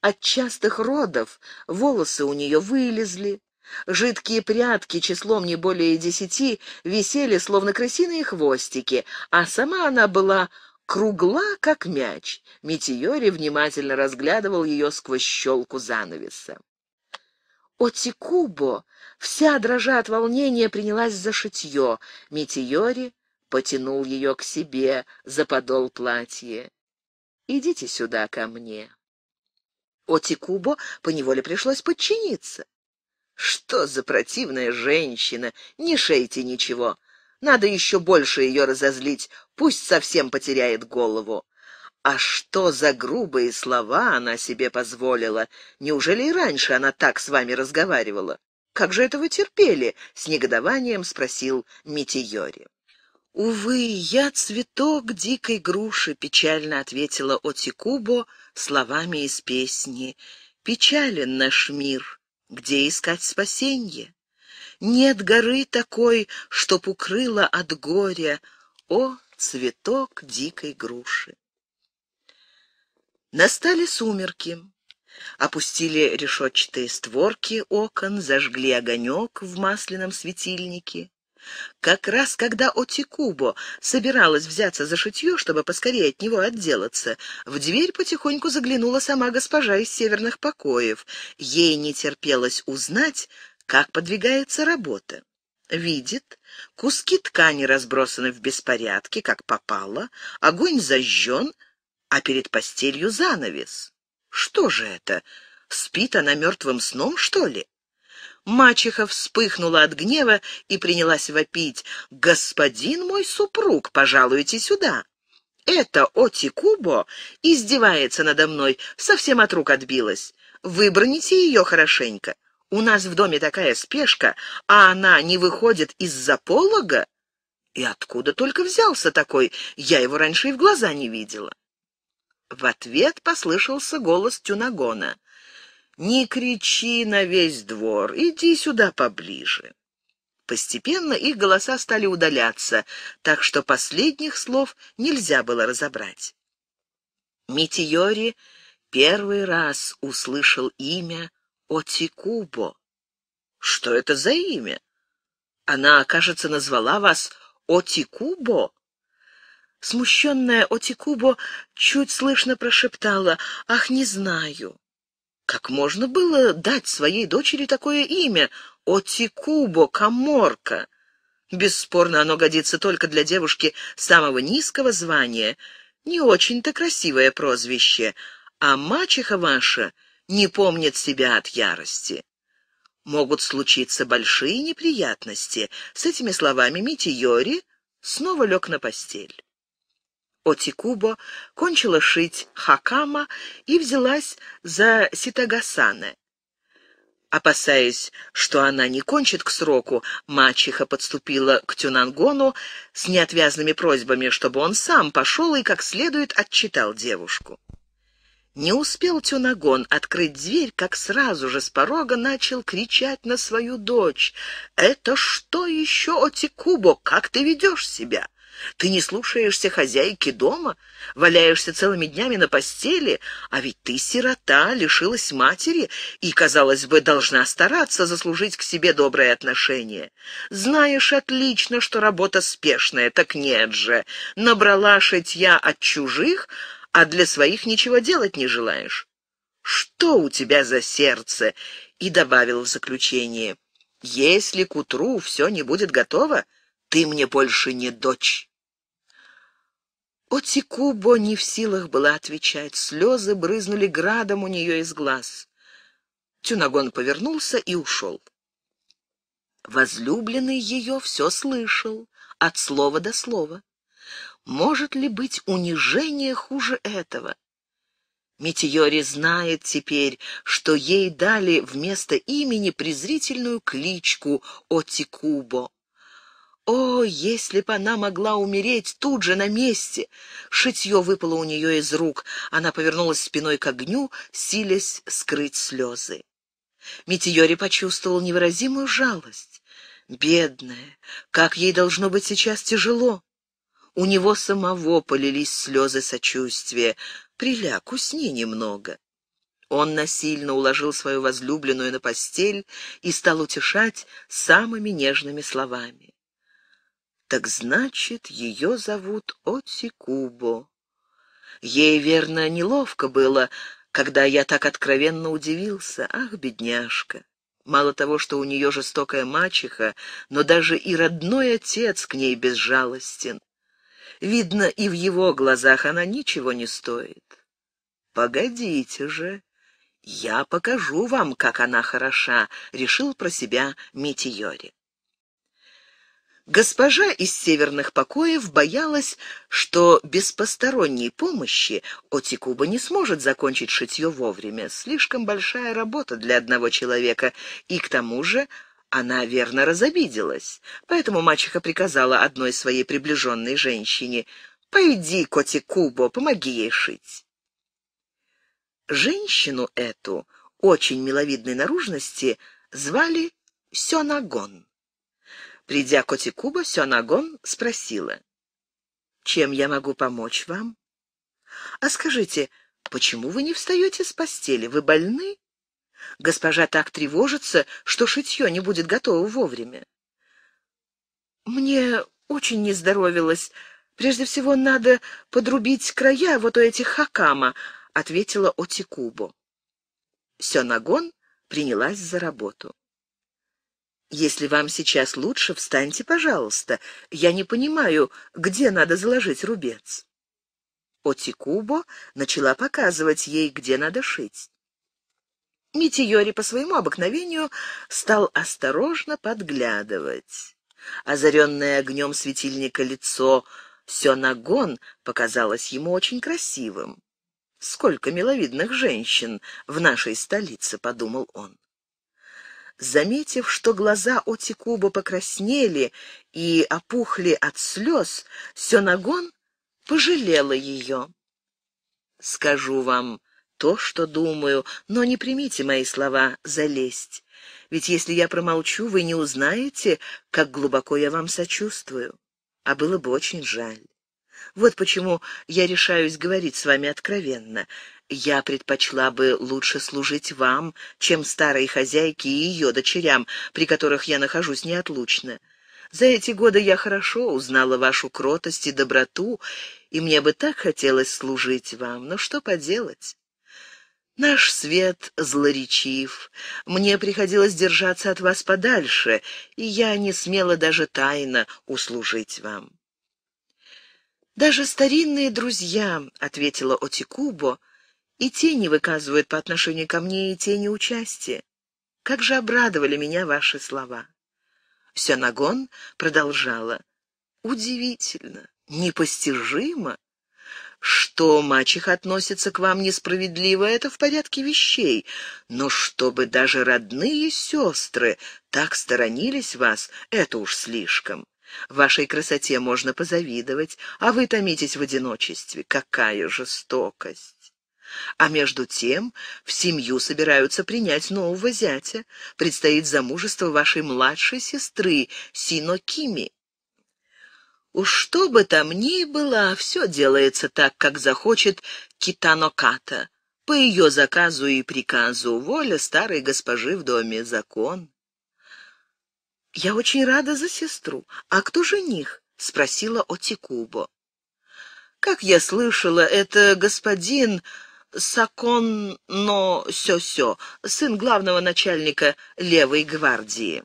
От частых родов волосы у нее вылезли, Жидкие прятки числом не более десяти висели, словно крысиные хвостики, а сама она была кругла, как мяч. Метиори внимательно разглядывал ее сквозь щелку занавеса. Отикубо, вся дрожа от волнения, принялась за шитье. Метиори потянул ее к себе за подол платья. «Идите сюда ко мне». Отикубо поневоле пришлось подчиниться. Что за противная женщина! Не шейте ничего. Надо еще больше ее разозлить, пусть совсем потеряет голову. А что за грубые слова она себе позволила? Неужели и раньше она так с вами разговаривала? Как же это вы терпели? С негодованием спросил Митиори. «Увы, я цветок дикой груши», — печально ответила Отикубо словами из песни. «Печален наш мир, где искать спасенье? Нет горы такой, чтоб укрыла от горя, о, цветок дикой груши. Настали сумерки. Опустили решетчатые створки окон, зажгли огонек в масляном светильнике. Как раз когда Отикубо собиралась взяться за шитье, чтобы поскорее от него отделаться, в дверь потихоньку заглянула сама госпожа из северных покоев. Ей не терпелось узнать, как подвигается работа. Видит, куски ткани разбросаны в беспорядке, как попало, огонь зажжен, а перед постелью занавес. Что же это? Спит она мертвым сном, что ли? Мачеха вспыхнула от гнева и принялась вопить. «Господин мой супруг, пожалуйте сюда!» «Это Оти Кубо издевается надо мной, совсем от рук отбилась. Выброните ее хорошенько. У нас в доме такая спешка, а она не выходит из-за полога?» «И откуда только взялся такой? Я его раньше и в глаза не видела». В ответ послышался голос Тюнагона. Не кричи на весь двор, иди сюда поближе. Постепенно их голоса стали удаляться, так что последних слов нельзя было разобрать. Метеори первый раз услышал имя Отикубо. Что это за имя? Она, кажется, назвала вас Отикубо. Смущенная Отикубо чуть слышно прошептала «Ах, не знаю». Как можно было дать своей дочери такое имя? Отикубо, Каморка? Бесспорно, оно годится только для девушки самого низкого звания. Не очень-то красивое прозвище, а мачеха ваша не помнит себя от ярости. Могут случиться большие неприятности. С этими словами Митиори снова лег на постель. Отикубо кончила шить хакама и взялась за Ситагасаны. Опасаясь, что она не кончит к сроку, мачеха подступила к Тюнангону с неотвязными просьбами, чтобы он сам пошел и как следует отчитал девушку. Не успел Тюнагон открыть дверь, как сразу же с порога начал кричать на свою дочь. «Это что еще, Отикубо? Как ты ведешь себя?» Ты не слушаешься хозяйки дома, валяешься целыми днями на постели, а ведь ты сирота, лишилась матери и, казалось бы, должна стараться заслужить к себе доброе отношение. Знаешь отлично, что работа спешная, так нет же. Набрала шитья от чужих, а для своих ничего делать не желаешь. Что у тебя за сердце? И добавил в заключение. Если к утру все не будет готово, ты мне больше не дочь. Отикубо не в силах была отвечать, слезы брызнули градом у нее из глаз. Тюнагон повернулся и ушел. Возлюбленный ее все слышал, от слова до слова. Может ли быть унижение хуже этого? Метеори знает теперь, что ей дали вместо имени презрительную кличку Отикубо. О, если бы она могла умереть тут же, на месте! Шитье выпало у нее из рук. Она повернулась спиной к огню, силясь скрыть слезы. Митиори почувствовал невыразимую жалость. Бедная, как ей должно быть сейчас тяжело! У него самого полились слезы сочувствия. «Приляг, усни немного». Он насильно уложил свою возлюбленную на постель и стал утешать самыми нежными словами. Так значит, ее зовут Отикубо. Ей, верно, неловко было, когда я так откровенно удивился. Ах, бедняжка! Мало того, что у нее жестокая мачеха, но даже и родной отец к ней безжалостен. Видно, и в его глазах она ничего не стоит. «Погодите же! Я покажу вам, как она хороша!» — решил про себя Митиори. Госпожа из северных покоев боялась, что без посторонней помощи Отикуба не сможет закончить шитье вовремя. Слишком большая работа для одного человека, и к тому же она верно разобиделась. Поэтому мачеха приказала одной своей приближенной женщине «Пойди, Котикубо, помоги ей шить». Женщину эту, очень миловидной наружности, звали Сёнагон. Придя к Котикуба, Сёнагон спросила. «Чем я могу помочь вам?» «А скажите, почему вы не встаете с постели? Вы больны?» Госпожа так тревожится, что шитье не будет готово вовремя. «Мне очень не здоровилось. Прежде всего надо подрубить края вот у этих хакама», — ответила Отикубо. Сёнагон принялась за работу. Если вам сейчас лучше, встаньте, пожалуйста. Я не понимаю, где надо заложить рубец. Отикубо начала показывать ей, где надо шить. Митиори по своему обыкновению стал осторожно подглядывать. Озаренное огнем светильника лицо Сёнагон показалось ему очень красивым. «Сколько миловидных женщин в нашей столице», — подумал он. Заметив, что глаза Отикуба покраснели и опухли от слез, Сёнагон пожалела ее. «Скажу вам то, что думаю, но не примите мои слова за лесть. Ведь если я промолчу, вы не узнаете, как глубоко я вам сочувствую. А было бы очень жаль. Вот почему я решаюсь говорить с вами откровенно. Я предпочла бы лучше служить вам, чем старой хозяйке и ее дочерям, при которых я нахожусь неотлучно. За эти годы я хорошо узнала вашу кротость и доброту, и мне бы так хотелось служить вам, но что поделать? Наш свет злоречив, мне приходилось держаться от вас подальше, и я не смела даже тайно услужить вам. «Даже старинные друзья», — ответила Отикубо, — и тени выказывают по отношению ко мне и тени участия. Как же обрадовали меня ваши слова!» Сенагон продолжала. «Удивительно, непостижимо, что мачеха относится к вам несправедливо, это в порядке вещей. Но чтобы даже родные сестры так сторонились вас, это уж слишком. Вашей красоте можно позавидовать, а вы томитесь в одиночестве. Какая жестокость!» А между тем в семью собираются принять нового зятя. Предстоит замужество вашей младшей сестры Кими. Уж что бы там ни было, все делается так, как захочет Китаноката. По ее заказу и приказу воля старой госпожи в доме закон. «Я очень рада за сестру. А кто жених?» — спросила Отикубо. «Как я слышала, это господин Сакон, но Саконно Сёсё, сын главного начальника левой гвардии.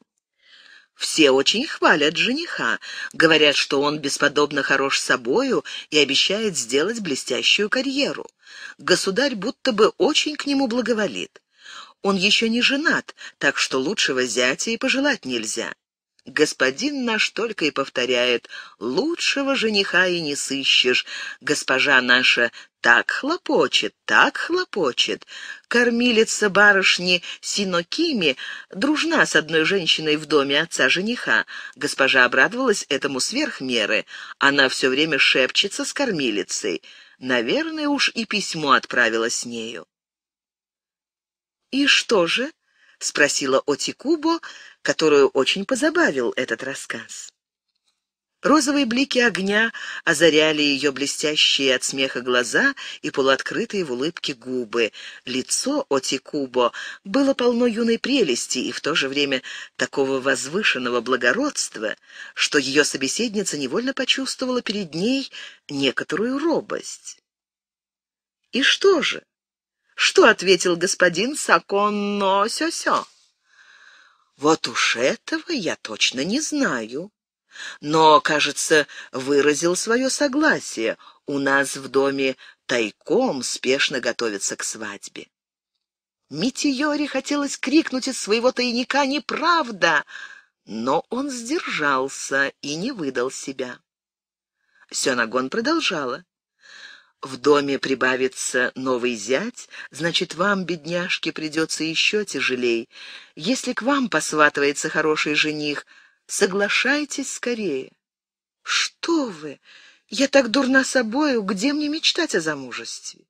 Все очень хвалят жениха, говорят, что он бесподобно хорош собою и обещает сделать блестящую карьеру. Государь будто бы очень к нему благоволит. Он еще не женат, так что лучшего зятя и пожелать нельзя. Господин наш только и повторяет, лучшего жениха и не сыщешь. Госпожа наша так хлопочет, так хлопочет. Кормилица барышни Синокими дружна с одной женщиной в доме отца жениха. Госпожа обрадовалась этому сверх меры. Она все время шепчется с кормилицей. Наверное, уж и письмо отправила с нею. «И что же?» — спросила Отикубо, которую очень позабавил этот рассказ. Розовые блики огня озаряли ее блестящие от смеха глаза и полуоткрытые в улыбке губы. Лицо Отикубо было полно юной прелести и в то же время такого возвышенного благородства, что ее собеседница невольно почувствовала перед ней некоторую робость. «И что же? Что ответил господин Саконно Сё-Сё?» «Вот уж этого я точно не знаю» но, кажется, выразил свое согласие. У нас в доме тайком спешно готовится к свадьбе. Митиори хотелось крикнуть из своего тайника «Неправда!», но он сдержался и не выдал себя. Сёнагон продолжала. В доме прибавится новый зять, значит, вам, бедняжке, придется еще тяжелей. Если к вам посватывается хороший жених, Соглашайтесь скорее. Что вы? Я так дурна собою, где мне мечтать о замужестве?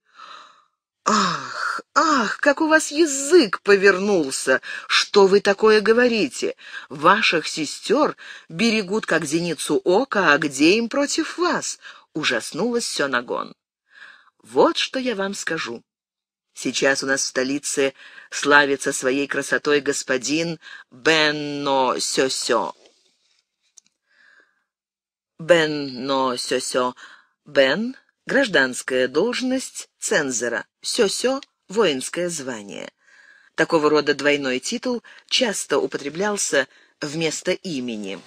«Ах, ах, как у вас язык повернулся! Что вы такое говорите? Ваших сестер берегут как зеницу ока, а где им против вас?» — ужаснулась Сёнагон. «Вот что я вам скажу. Сейчас у нас в столице славится своей красотой господин Бенно Сёсё. -Сё. Бен, но сё-сё. Бен — гражданская должность цензора, сё-сё — воинское звание. Такого рода двойной титул часто употреблялся вместо имени.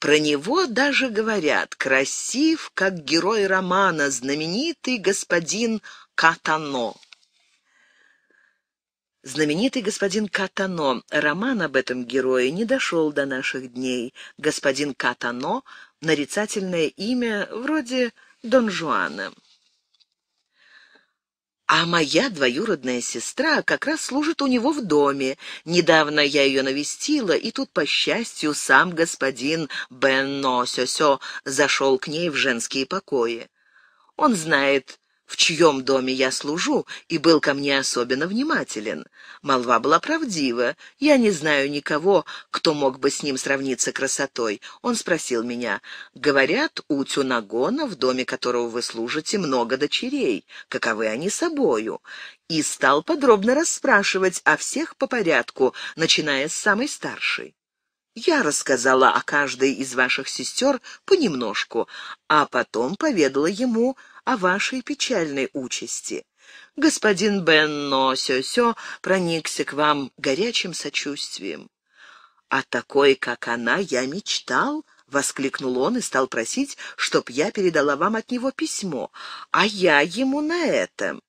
Про него даже говорят «красив, как герой романа, знаменитый господин Катано». Знаменитый господин Катано, роман об этом герое не дошел до наших дней. Господин Катано — нарицательное имя вроде Дон Жуана. А моя двоюродная сестра как раз служит у него в доме. Недавно я ее навестила, и тут, по счастью, сам господин Бенно Сёсё зашел к ней в женские покои. Он знает, в чьем доме я служу, и был ко мне особенно внимателен. Молва была правдива. Я не знаю никого, кто мог бы с ним сравниться красотой. Он спросил меня, «Говорят, у Тюнагона, в доме которого вы служите, много дочерей. Каковы они собою?» И стал подробно расспрашивать о всех по порядку, начиная с самой старшей. Я рассказала о каждой из ваших сестер понемножку, а потом поведала ему о вашей печальной участи. Господин Бенно Сё-Сё проникся к вам горячим сочувствием. А такой, как она, я мечтал!» — воскликнул он и стал просить, чтоб я передала вам от него письмо. «А я ему на этом.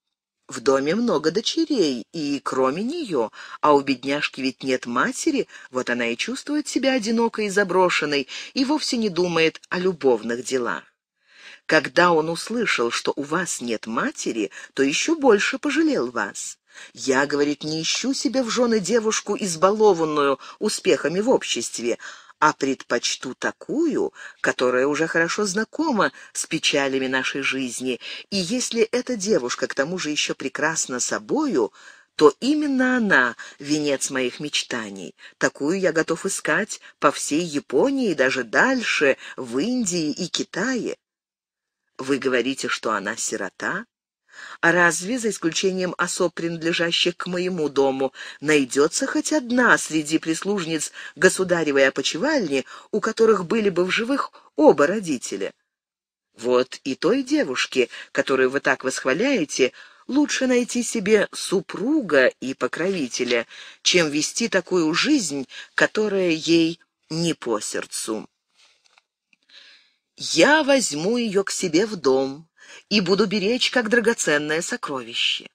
В доме много дочерей, и кроме нее, а у бедняжки ведь нет матери, вот она и чувствует себя одинокой и заброшенной, и вовсе не думает о любовных делах. Когда он услышал, что у вас нет матери, то еще больше пожалел вас. Я, говорит, не ищу себе в жены девушку, избалованную успехами в обществе, а предпочту такую, которая уже хорошо знакома с печалями нашей жизни, и если эта девушка к тому же еще прекрасна собою, то именно она — венец моих мечтаний. Такую я готов искать по всей Японии и даже дальше, в Индии и Китае. Вы говорите, что она сирота? а Разве, за исключением особ, принадлежащих к моему дому, найдется хоть одна среди прислужниц государевой опочивальни, у которых были бы в живых оба родителя? Вот и той девушке, которую вы так восхваляете, лучше найти себе супруга и покровителя, чем вести такую жизнь, которая ей не по сердцу. «Я возьму ее к себе в дом», и буду беречь как драгоценное сокровище.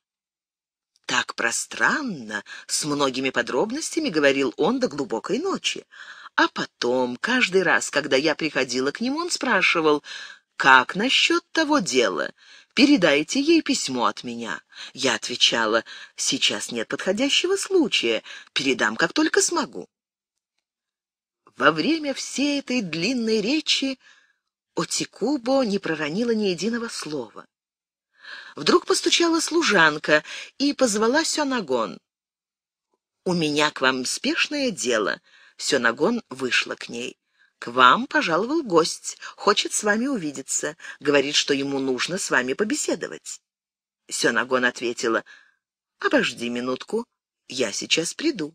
Так пространно, с многими подробностями говорил он до глубокой ночи. А потом, каждый раз, когда я приходила к нему, он спрашивал, «Как насчет того дела? Передайте ей письмо от меня». Я отвечала, «Сейчас нет подходящего случая, передам, как только смогу». Во время всей этой длинной речи Отикубо не проронила ни единого слова. Вдруг постучала служанка и позвала Сёнагон. «У меня к вам спешное дело». Сёнагон вышла к ней. «К вам пожаловал гость, хочет с вами увидеться, говорит, что ему нужно с вами побеседовать». Сёнагон ответила, «Обожди минутку, я сейчас приду».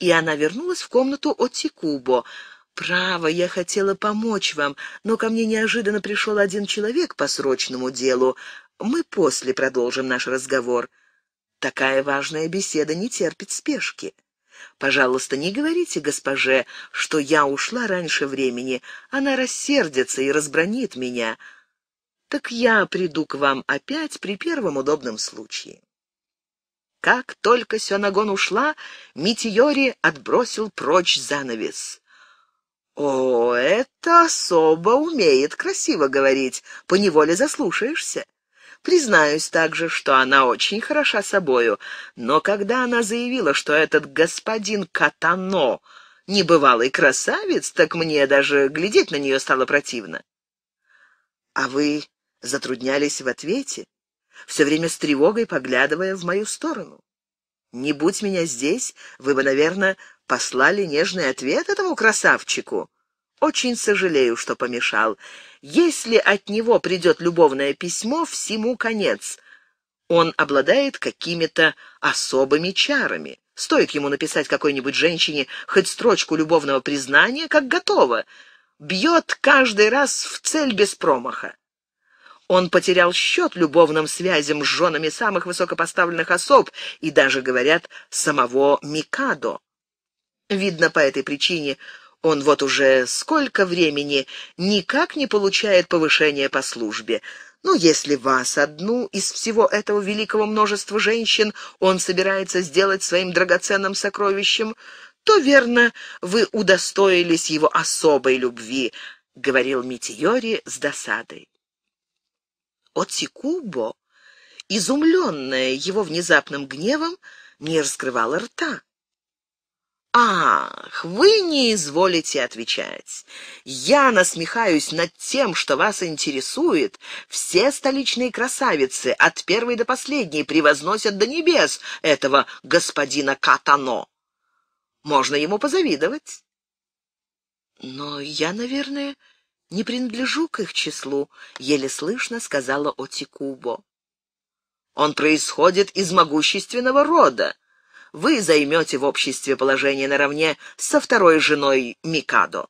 И она вернулась в комнату Отикубо, «Право, я хотела помочь вам, но ко мне неожиданно пришел один человек по срочному делу. Мы после продолжим наш разговор. Такая важная беседа не терпит спешки. Пожалуйста, не говорите госпоже, что я ушла раньше времени. Она рассердится и разбронит меня. Так я приду к вам опять при первом удобном случае». Как только Сёнагон ушла, Митиори отбросил прочь занавес. «О, эта особа умеет красиво говорить, поневоле заслушаешься. Признаюсь также, что она очень хороша собою, но когда она заявила, что этот господин Катано — небывалый красавец, так мне даже глядеть на нее стало противно». «А вы затруднялись в ответе, все время с тревогой поглядывая в мою сторону?» Не будь меня здесь, вы бы, наверное, послали нежный ответ этому красавчику. Очень сожалею, что помешал. Если от него придет любовное письмо, всему конец. Он обладает какими-то особыми чарами. Стоит ему написать какой-нибудь женщине хоть строчку любовного признания, как готово. Бьет каждый раз в цель без промаха. Он потерял счет любовным связям с женами самых высокопоставленных особ и даже, говорят, самого Микадо. Видно, по этой причине он вот уже сколько времени никак не получает повышения по службе. Но ну, если вас, одну из всего этого великого множества женщин, он собирается сделать своим драгоценным сокровищем, то, верно, вы удостоились его особой любви, — говорил Митиори с досадой. Отсикубо, изумленная его внезапным гневом, не раскрывала рта. «Ах, вы не изволите отвечать. Я насмехаюсь над тем, что вас интересует. Все столичные красавицы, от первой до последней, превозносят до небес этого господина Катано. Можно ему позавидовать». «Но я, наверное, не принадлежу к их числу», — еле слышно сказала Отикубо. «Он происходит из могущественного рода» вы займете в обществе положение наравне со второй женой Микадо.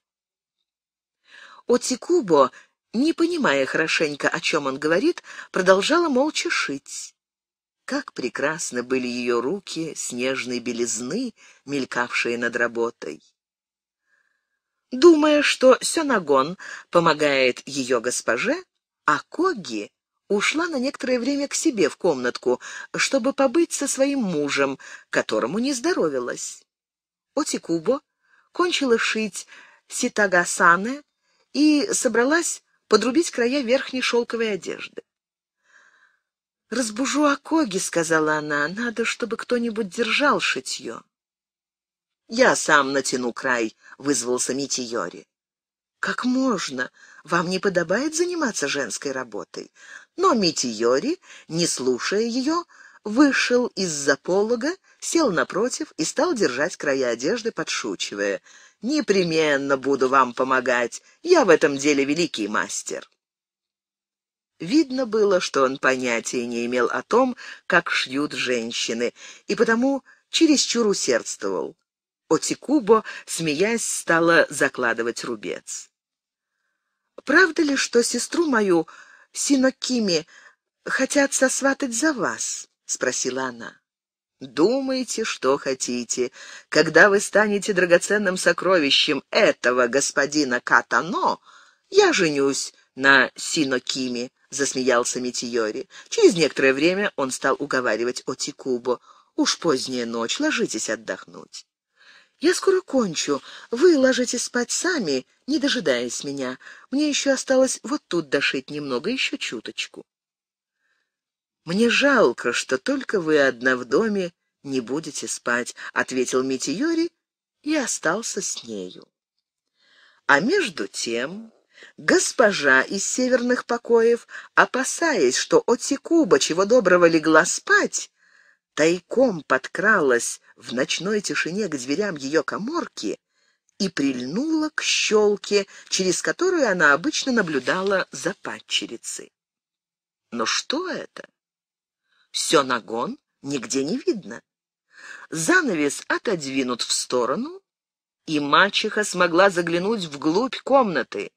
Отикубо, не понимая хорошенько, о чем он говорит, продолжала молча шить. Как прекрасно были ее руки снежной белизны, мелькавшие над работой. Думая, что Сёнагон помогает ее госпоже, а Коги ушла на некоторое время к себе в комнатку, чтобы побыть со своим мужем, которому не здоровилось. Отикубо кончила шить ситагасаны и собралась подрубить края верхней шелковой одежды. «Разбужу Акоги», — сказала она, — «надо, чтобы кто-нибудь держал шитье». «Я сам натяну край», — вызвался Митиори. «Как можно? Вам не подобает заниматься женской работой. Но Митиори, не слушая ее, вышел из-за полога, сел напротив и стал держать края одежды, подшучивая. «Непременно буду вам помогать. Я в этом деле великий мастер». Видно было, что он понятия не имел о том, как шьют женщины, и потому чересчур усердствовал. Отикубо, смеясь, стала закладывать рубец. «Правда ли, что сестру мою Синокими хотят сосватать за вас?» — спросила она. «Думайте, что хотите. Когда вы станете драгоценным сокровищем этого господина Катано, я женюсь на Синокими», — засмеялся Митиори. Через некоторое время он стал уговаривать Отикубо. «Уж поздняя ночь, ложитесь отдохнуть». «Я скоро кончу. Вы ложитесь спать сами, не дожидаясь меня. Мне еще осталось вот тут дошить немного, еще чуточку». «Мне жалко, что только вы одна в доме не будете спать», — ответил Митиори и остался с нею. А между тем госпожа из северных покоев, опасаясь, что Отикуба чего доброго легла спать, тайком подкралась в ночной тишине к дверям ее коморки и прильнула к щелке, через которую она обычно наблюдала за падчерицей. Но что это? Все нагон, нигде не видно. Занавес отодвинут в сторону, и мачеха смогла заглянуть вглубь комнаты.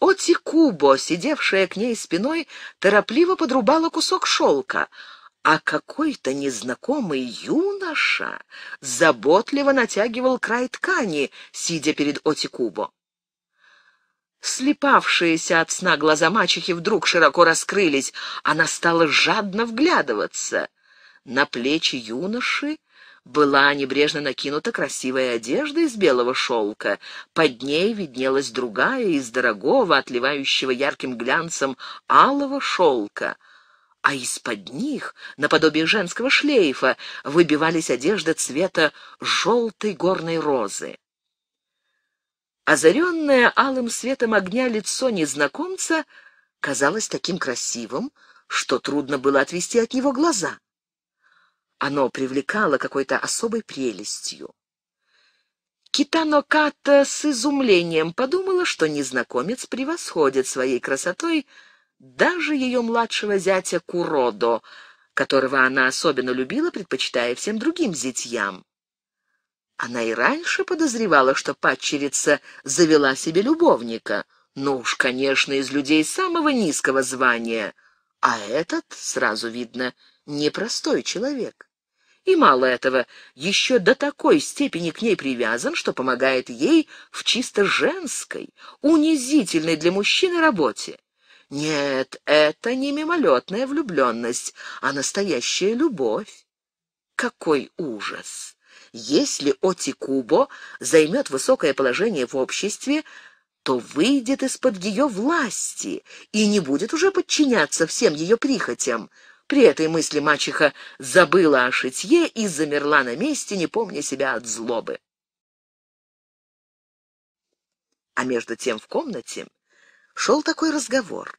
Оти Кубо, сидевшая к ней спиной, торопливо подрубала кусок шелка — а какой-то незнакомый юноша заботливо натягивал край ткани, сидя перед Отикубо. Слепавшиеся от сна глаза мачехи вдруг широко раскрылись. Она стала жадно вглядываться. На плечи юноши была небрежно накинута красивая одежда из белого шелка. Под ней виднелась другая из дорогого, отливающего ярким глянцем алого шелка — а из-под них, наподобие женского шлейфа, выбивались одежды цвета желтой горной розы. Озаренное алым светом огня лицо незнакомца казалось таким красивым, что трудно было отвести от него глаза. Оно привлекало какой-то особой прелестью. Китано Ката с изумлением подумала, что незнакомец превосходит своей красотой даже ее младшего зятя Куродо, которого она особенно любила, предпочитая всем другим зятьям. Она и раньше подозревала, что падчерица завела себе любовника, но ну уж, конечно, из людей самого низкого звания. А этот, сразу видно, непростой человек. И мало этого, еще до такой степени к ней привязан, что помогает ей в чисто женской, унизительной для мужчины работе. Нет, это не мимолетная влюбленность, а настоящая любовь. Какой ужас! Если Отикубо займет высокое положение в обществе, то выйдет из-под ее власти и не будет уже подчиняться всем ее прихотям. При этой мысли мачеха забыла о шитье и замерла на месте, не помня себя от злобы. А между тем в комнате шел такой разговор.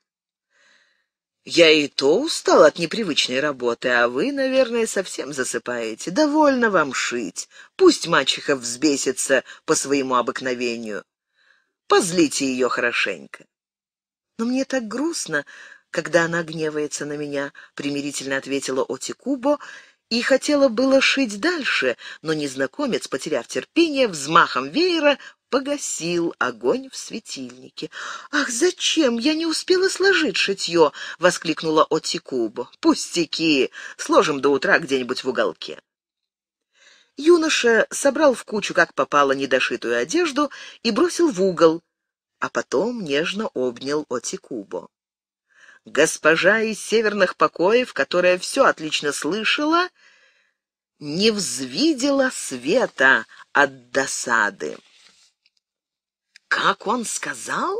«Я и то устал от непривычной работы, а вы, наверное, совсем засыпаете. Довольно вам шить. Пусть мачеха взбесится по своему обыкновению. Позлите ее хорошенько». «Но мне так грустно, когда она гневается на меня», — примирительно ответила Отикубо, и хотела было шить дальше, но незнакомец, потеряв терпение, взмахом веера погасил огонь в светильнике. «Ах, зачем? Я не успела сложить шитье!» — воскликнула Отикубо. «Пустяки! Сложим до утра где-нибудь в уголке». Юноша собрал в кучу, как попало, недошитую одежду и бросил в угол, а потом нежно обнял Отикубо. Госпожа из северных покоев, которая все отлично слышала, не взвидела света от досады. Как он сказал?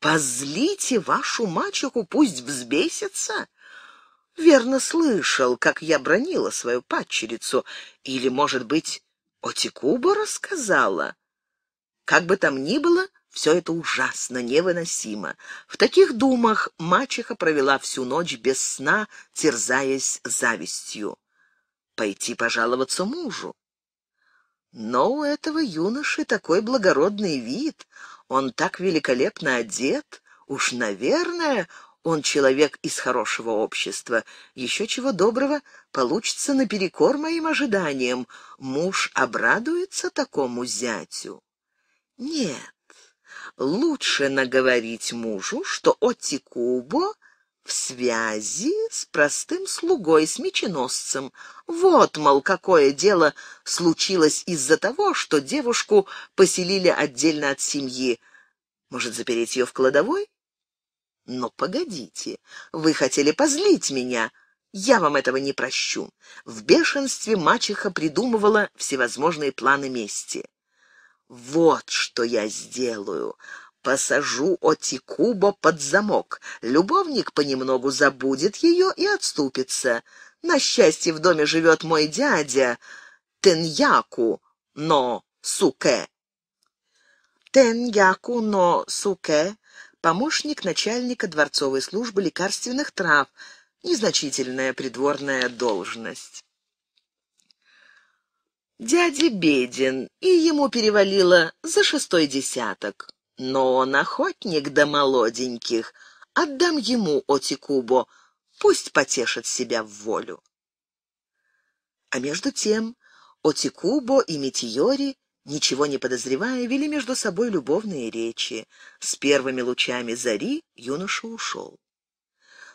Позлите вашу мачеху, пусть взбесится. Верно слышал, как я бронила свою падчерицу. Или, может быть, Отикуба рассказала? Как бы там ни было, все это ужасно, невыносимо. В таких думах мачеха провела всю ночь без сна, терзаясь завистью. Пойти пожаловаться мужу. Но у этого юноши такой благородный вид, он так великолепно одет, уж, наверное, он человек из хорошего общества. Еще чего доброго получится наперекор моим ожиданиям. Муж обрадуется такому зятю. Нет, лучше наговорить мужу, что Оти Кубо в связи с простым слугой, с меченосцем. Вот, мол, какое дело случилось из-за того, что девушку поселили отдельно от семьи. Может, запереть ее в кладовой? Но погодите, вы хотели позлить меня. Я вам этого не прощу. В бешенстве мачеха придумывала всевозможные планы мести. Вот что я сделаю посажу Отикубо под замок. Любовник понемногу забудет ее и отступится. На счастье в доме живет мой дядя Теньяку, но Суке. Теньяку, но Суке — помощник начальника дворцовой службы лекарственных трав, незначительная придворная должность. Дядя беден, и ему перевалило за шестой десяток. Но он охотник до молоденьких. Отдам ему Отикубо, пусть потешит себя в волю. А между тем Отикубо и Митиори ничего не подозревая, вели между собой любовные речи. С первыми лучами зари юноша ушел.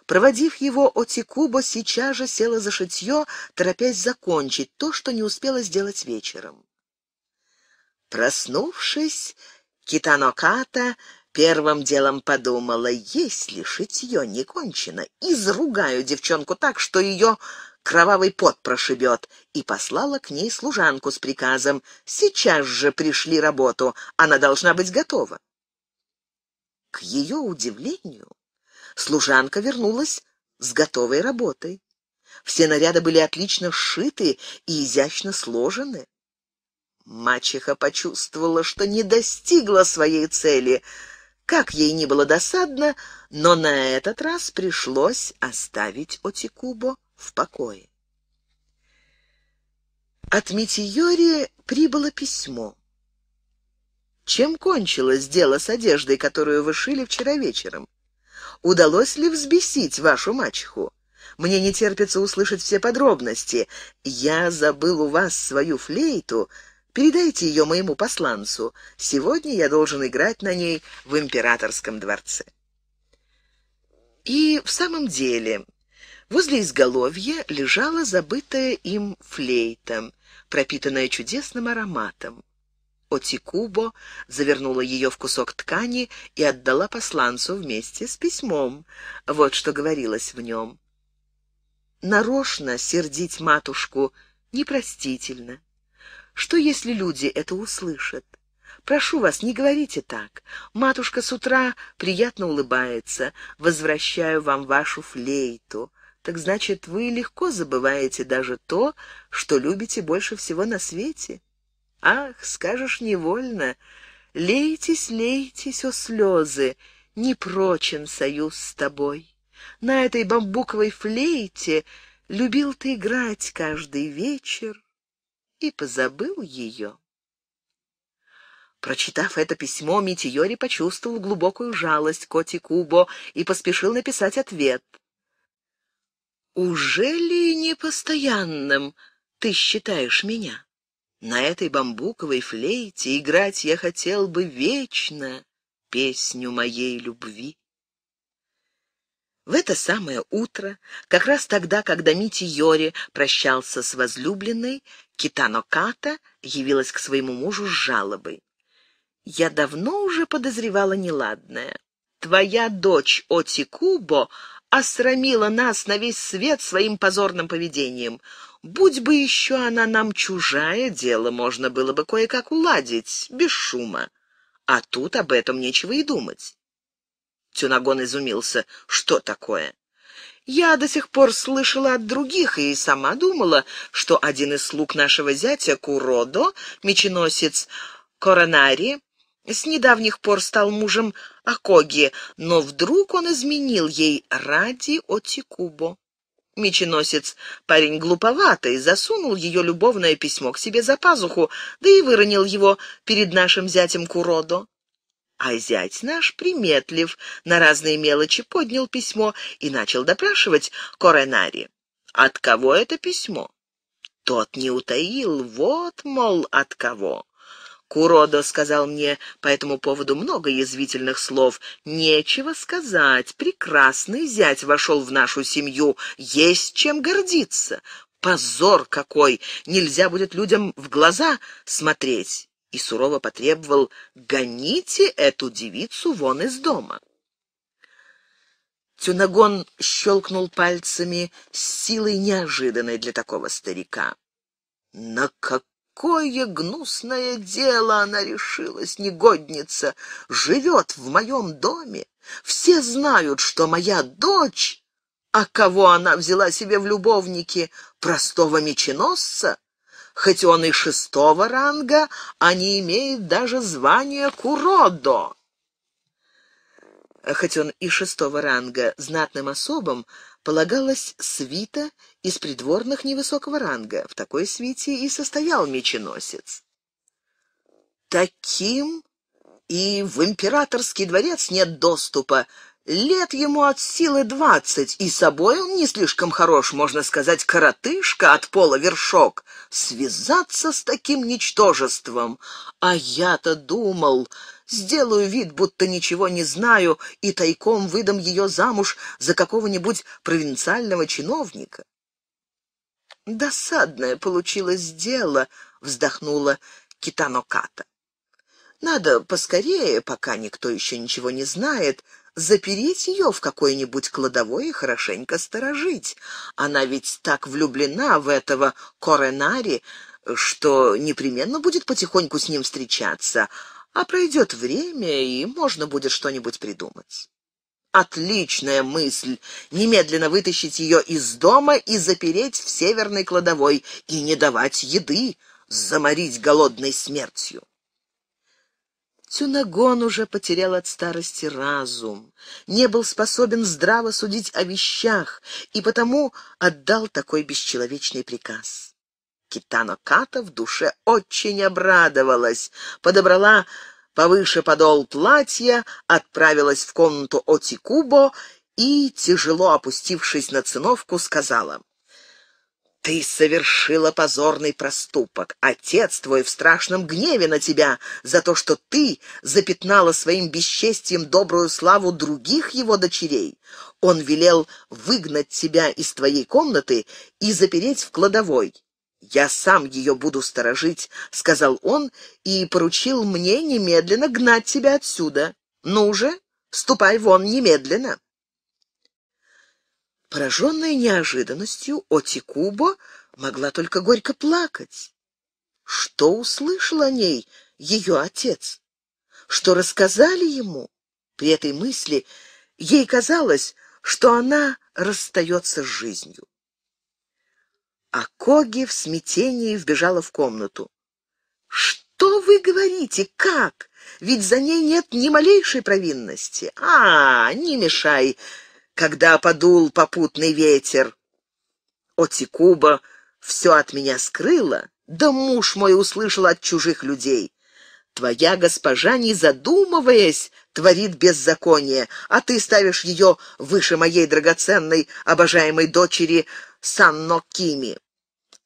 Проводив его, Отикубо сейчас же села за шитье, торопясь закончить то, что не успела сделать вечером. Проснувшись, Китаноката первым делом подумала, есть если шитье не кончено, и заругаю девчонку так, что ее кровавый пот прошибет, и послала к ней служанку с приказом «Сейчас же пришли работу, она должна быть готова». К ее удивлению, служанка вернулась с готовой работой. Все наряды были отлично сшиты и изящно сложены. Мачеха почувствовала, что не достигла своей цели. Как ей не было досадно, но на этот раз пришлось оставить Отикубо в покое. От Митиори прибыло письмо. Чем кончилось дело с одеждой, которую вы шили вчера вечером? Удалось ли взбесить вашу мачеху? Мне не терпится услышать все подробности. Я забыл у вас свою флейту, Передайте ее моему посланцу. Сегодня я должен играть на ней в императорском дворце». И в самом деле, возле изголовья лежала забытая им флейта, пропитанная чудесным ароматом. Отикубо завернула ее в кусок ткани и отдала посланцу вместе с письмом. Вот что говорилось в нем. «Нарочно сердить матушку непростительно. Что, если люди это услышат? Прошу вас, не говорите так. Матушка с утра приятно улыбается. Возвращаю вам вашу флейту. Так значит, вы легко забываете даже то, что любите больше всего на свете? Ах, скажешь невольно. Лейтесь, лейтесь, о слезы, Непрочен союз с тобой. На этой бамбуковой флейте любил ты играть каждый вечер и позабыл ее. Прочитав это письмо, Митиори почувствовал глубокую жалость Коти Кубо и поспешил написать ответ. «Уже ли непостоянным ты считаешь меня? На этой бамбуковой флейте играть я хотел бы вечно песню моей любви». В это самое утро, как раз тогда, когда Мити Йори прощался с возлюбленной, Китано Ката явилась к своему мужу с жалобой. «Я давно уже подозревала неладное. Твоя дочь Отикубо Кубо осрамила нас на весь свет своим позорным поведением. Будь бы еще она нам чужая, дело можно было бы кое-как уладить, без шума. А тут об этом нечего и думать». Тюнагон изумился. «Что такое?» Я до сих пор слышала от других и сама думала, что один из слуг нашего зятя Куродо, меченосец Коронари, с недавних пор стал мужем Акоги, но вдруг он изменил ей ради Отикубо. Меченосец, парень глуповатый, засунул ее любовное письмо к себе за пазуху, да и выронил его перед нашим зятем Куродо. А зять наш приметлив на разные мелочи, поднял письмо и начал допрашивать Коренари. От кого это письмо? Тот не утаил, вот, мол, от кого. Куродо сказал мне по этому поводу много язвительных слов. Нечего сказать, прекрасный зять вошел в нашу семью, есть чем гордиться. Позор какой! Нельзя будет людям в глаза смотреть и сурово потребовал «Гоните эту девицу вон из дома». Тюнагон щелкнул пальцами с силой, неожиданной для такого старика. «На какое гнусное дело она решилась, негодница! Живет в моем доме! Все знают, что моя дочь, а кого она взяла себе в любовники, простого меченосца!» Хоть он и шестого ранга, а не имеет даже звания Куродо. Хоть он и шестого ранга, знатным особам полагалась свита из придворных невысокого ранга. В такой свите и состоял меченосец. Таким и в императорский дворец нет доступа, Лет ему от силы двадцать, и собой он не слишком хорош, можно сказать, коротышка от пола вершок. Связаться с таким ничтожеством. А я-то думал, сделаю вид, будто ничего не знаю, и тайком выдам ее замуж за какого-нибудь провинциального чиновника. «Досадное получилось дело», — вздохнула Китаноката. «Надо поскорее, пока никто еще ничего не знает», запереть ее в какой-нибудь кладовой и хорошенько сторожить. Она ведь так влюблена в этого Коренари, что непременно будет потихоньку с ним встречаться, а пройдет время, и можно будет что-нибудь придумать. Отличная мысль — немедленно вытащить ее из дома и запереть в северной кладовой, и не давать еды, заморить голодной смертью. Тюнагон уже потерял от старости разум, не был способен здраво судить о вещах и потому отдал такой бесчеловечный приказ. Китана Ката в душе очень обрадовалась, подобрала повыше подол платья, отправилась в комнату Отикубо и, тяжело опустившись на циновку, сказала — ты совершила позорный проступок. Отец твой в страшном гневе на тебя за то, что ты запятнала своим бесчестием добрую славу других его дочерей. Он велел выгнать тебя из твоей комнаты и запереть в кладовой. «Я сам ее буду сторожить», — сказал он и поручил мне немедленно гнать тебя отсюда. «Ну же, ступай вон немедленно». Пораженная неожиданностью, Отикубо могла только горько плакать. Что услышал о ней ее отец? Что рассказали ему? При этой мысли ей казалось, что она расстается с жизнью. А Коги в смятении вбежала в комнату. «Что вы говорите? Как? Ведь за ней нет ни малейшей провинности. А, не мешай!» когда подул попутный ветер. Отикуба все от меня скрыла, да муж мой услышал от чужих людей. Твоя госпожа, не задумываясь, творит беззаконие, а ты ставишь ее выше моей драгоценной, обожаемой дочери Санно Кими.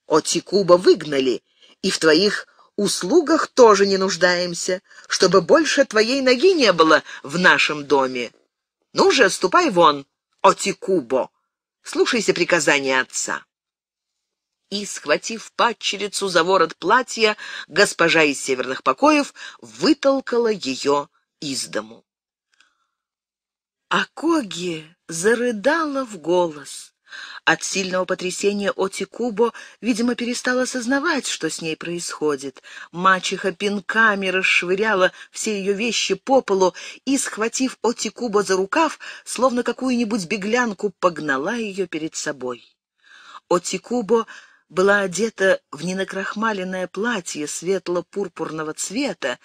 Отикуба выгнали, и в твоих услугах тоже не нуждаемся, чтобы больше твоей ноги не было в нашем доме. Ну же, ступай вон, Отикубо. Слушайся приказания отца». И, схватив падчерицу за ворот платья, госпожа из северных покоев вытолкала ее из дому. Акоги зарыдала в голос. От сильного потрясения Отикубо, видимо, перестала осознавать, что с ней происходит. Мачеха пинками расшвыряла все ее вещи по полу и, схватив Отикубо за рукав, словно какую-нибудь беглянку, погнала ее перед собой. Отикубо была одета в ненакрахмаленное платье светло-пурпурного цвета,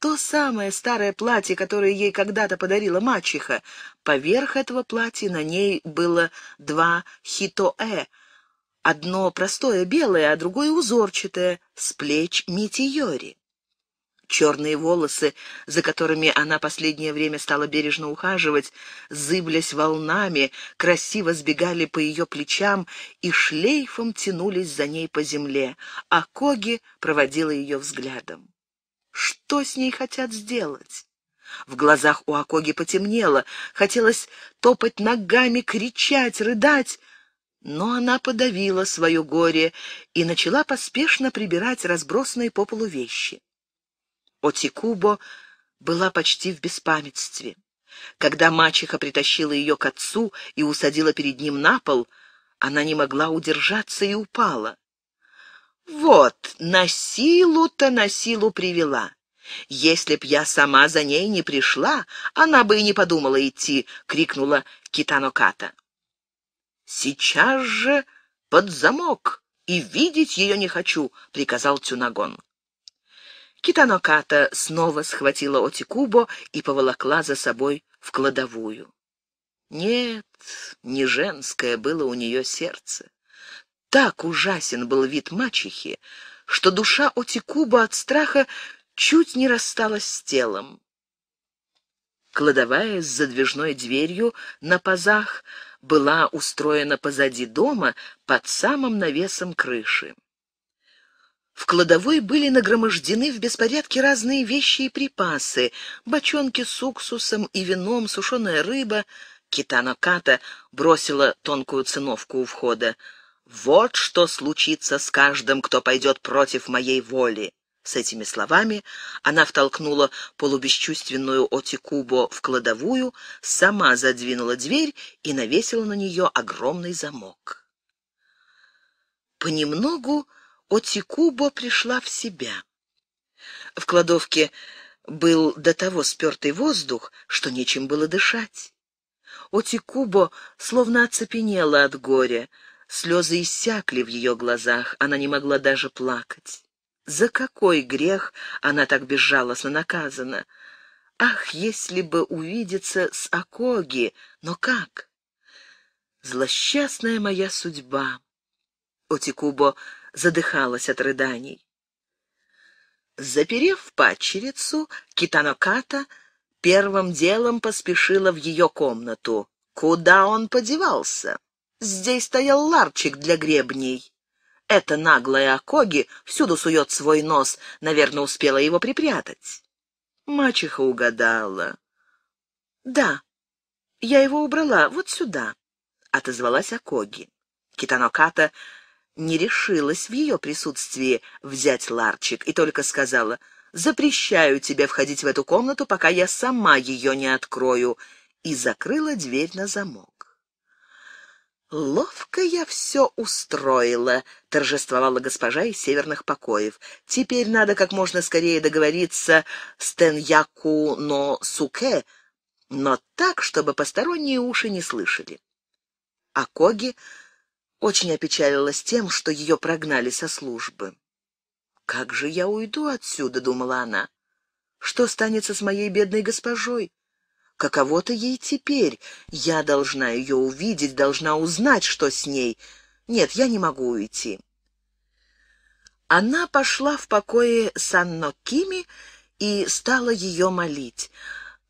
то самое старое платье, которое ей когда-то подарила мачеха. Поверх этого платья на ней было два хитоэ, одно простое белое, а другое узорчатое, с плеч Митиори. Черные волосы, за которыми она последнее время стала бережно ухаживать, зыблясь волнами, красиво сбегали по ее плечам и шлейфом тянулись за ней по земле, а Коги проводила ее взглядом. Что с ней хотят сделать? В глазах у Акоги потемнело, хотелось топать ногами, кричать, рыдать, но она подавила свое горе и начала поспешно прибирать разбросанные по полу вещи. Отикубо была почти в беспамятстве. Когда мачеха притащила ее к отцу и усадила перед ним на пол, она не могла удержаться и упала. Вот, на силу-то на силу привела. Если б я сама за ней не пришла, она бы и не подумала идти, — крикнула Китаноката. Сейчас же под замок, и видеть ее не хочу, — приказал Тюнагон. Китаноката снова схватила Отикубо и поволокла за собой в кладовую. Нет, не женское было у нее сердце. Так ужасен был вид мачехи, что душа Отикуба от страха чуть не рассталась с телом. Кладовая с задвижной дверью на пазах была устроена позади дома под самым навесом крыши. В кладовой были нагромождены в беспорядке разные вещи и припасы, бочонки с уксусом и вином, сушеная рыба. Китаноката бросила тонкую циновку у входа. Вот что случится с каждым, кто пойдет против моей воли. С этими словами она втолкнула полубесчувственную Отикубо в кладовую, сама задвинула дверь и навесила на нее огромный замок. Понемногу Отикубо пришла в себя. В кладовке был до того спертый воздух, что нечем было дышать. Отикубо словно оцепенела от горя. Слезы иссякли в ее глазах, она не могла даже плакать. За какой грех она так безжалостно наказана? Ах, если бы увидеться с Акоги, но как? Злосчастная моя судьба. Отикубо задыхалась от рыданий. Заперев пачерицу, Китаноката первым делом поспешила в ее комнату. Куда он подевался? Здесь стоял ларчик для гребней. Эта наглая Акоги всюду сует свой нос, наверное, успела его припрятать. Мачеха угадала. «Да, я его убрала вот сюда», — отозвалась Акоги. Китаноката не решилась в ее присутствии взять ларчик и только сказала «Запрещаю тебе входить в эту комнату, пока я сама ее не открою», и закрыла дверь на замок. «Ловко я все устроила», — торжествовала госпожа из северных покоев. «Теперь надо как можно скорее договориться с Теньяку но Суке, но так, чтобы посторонние уши не слышали». А Коги очень опечалилась тем, что ее прогнали со службы. «Как же я уйду отсюда?» — думала она. «Что станется с моей бедной госпожой? Каково-то ей теперь? Я должна ее увидеть, должна узнать, что с ней. Нет, я не могу уйти. Она пошла в покое Санно Кими и стала ее молить.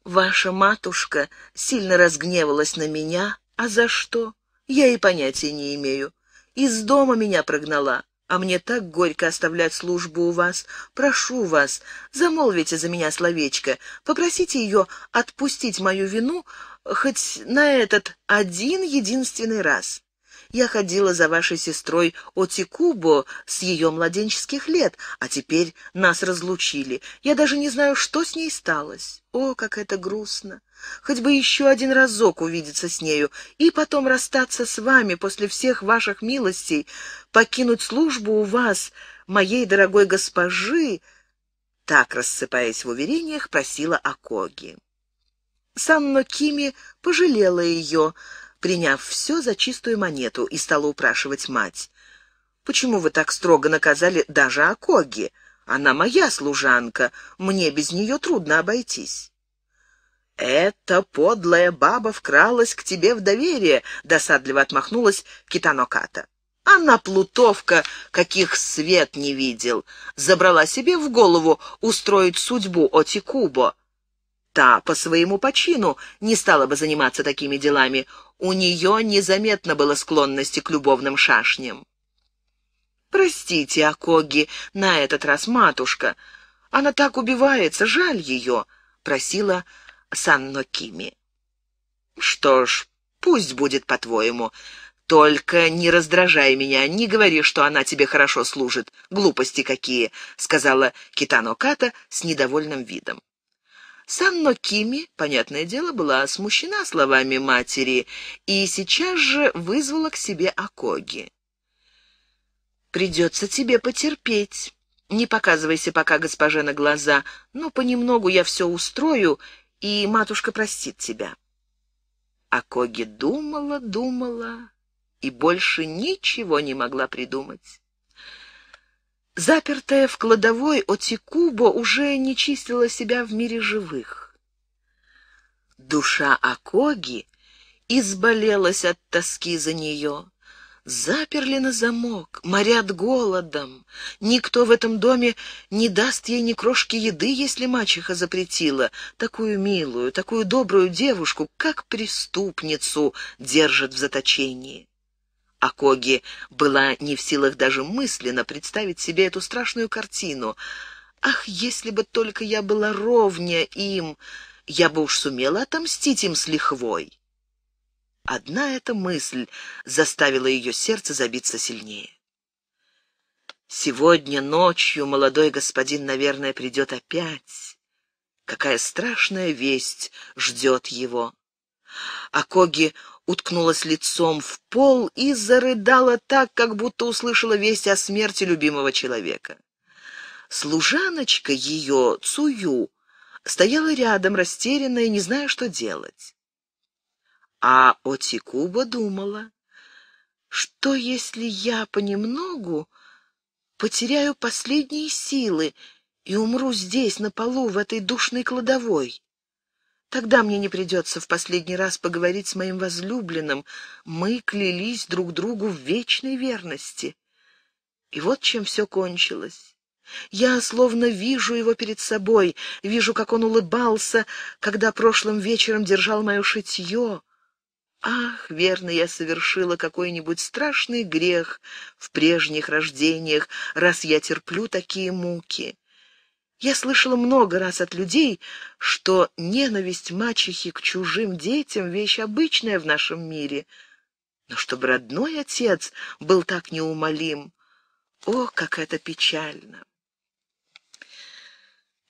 «Ваша матушка сильно разгневалась на меня. А за что? Я и понятия не имею. Из дома меня прогнала. А мне так горько оставлять службу у вас. Прошу вас, замолвите за меня словечко. Попросите ее отпустить мою вину хоть на этот один единственный раз. Я ходила за вашей сестрой Отикубо с ее младенческих лет, а теперь нас разлучили. Я даже не знаю, что с ней сталось. О, как это грустно! Хоть бы еще один разок увидеться с нею и потом расстаться с вами после всех ваших милостей, покинуть службу у вас, моей дорогой госпожи, так, рассыпаясь в уверениях, просила Акоги. Сам Нокими пожалела ее, приняв все за чистую монету, и стала упрашивать мать. «Почему вы так строго наказали даже Акоги? Она моя служанка, мне без нее трудно обойтись». «Эта подлая баба вкралась к тебе в доверие», — досадливо отмахнулась Китаноката. Она плутовка, каких свет не видел, забрала себе в голову устроить судьбу Отикубо та по своему почину не стала бы заниматься такими делами. У нее незаметно было склонности к любовным шашням. «Простите, Акоги, на этот раз матушка. Она так убивается, жаль ее», — просила Санно Кими. «Что ж, пусть будет по-твоему. Только не раздражай меня, не говори, что она тебе хорошо служит. Глупости какие», — сказала Китано Ката с недовольным видом. Санно Кими, понятное дело, была смущена словами матери и сейчас же вызвала к себе Акоги. «Придется тебе потерпеть. Не показывайся пока госпоже на глаза, но ну, понемногу я все устрою, и матушка простит тебя». Акоги думала, думала и больше ничего не могла придумать. Запертая в кладовой, Отикубо уже не числила себя в мире живых. Душа Акоги изболелась от тоски за нее. Заперли на замок, морят голодом. Никто в этом доме не даст ей ни крошки еды, если мачеха запретила. Такую милую, такую добрую девушку, как преступницу, держат в заточении. Акоги была не в силах даже мысленно представить себе эту страшную картину. «Ах, если бы только я была ровня им, я бы уж сумела отомстить им с лихвой!» Одна эта мысль заставила ее сердце забиться сильнее. «Сегодня ночью молодой господин, наверное, придет опять. Какая страшная весть ждет его!» Акоги уткнулась лицом в пол и зарыдала так, как будто услышала весть о смерти любимого человека. Служаночка ее, Цую, стояла рядом, растерянная, не зная, что делать. А Отикуба думала, что если я понемногу потеряю последние силы и умру здесь, на полу, в этой душной кладовой? Тогда мне не придется в последний раз поговорить с моим возлюбленным. Мы клялись друг другу в вечной верности. И вот чем все кончилось. Я словно вижу его перед собой, вижу, как он улыбался, когда прошлым вечером держал мое шитье. Ах, верно, я совершила какой-нибудь страшный грех в прежних рождениях, раз я терплю такие муки. Я слышала много раз от людей, что ненависть мачехи к чужим детям — вещь обычная в нашем мире. Но чтобы родной отец был так неумолим, о, как это печально!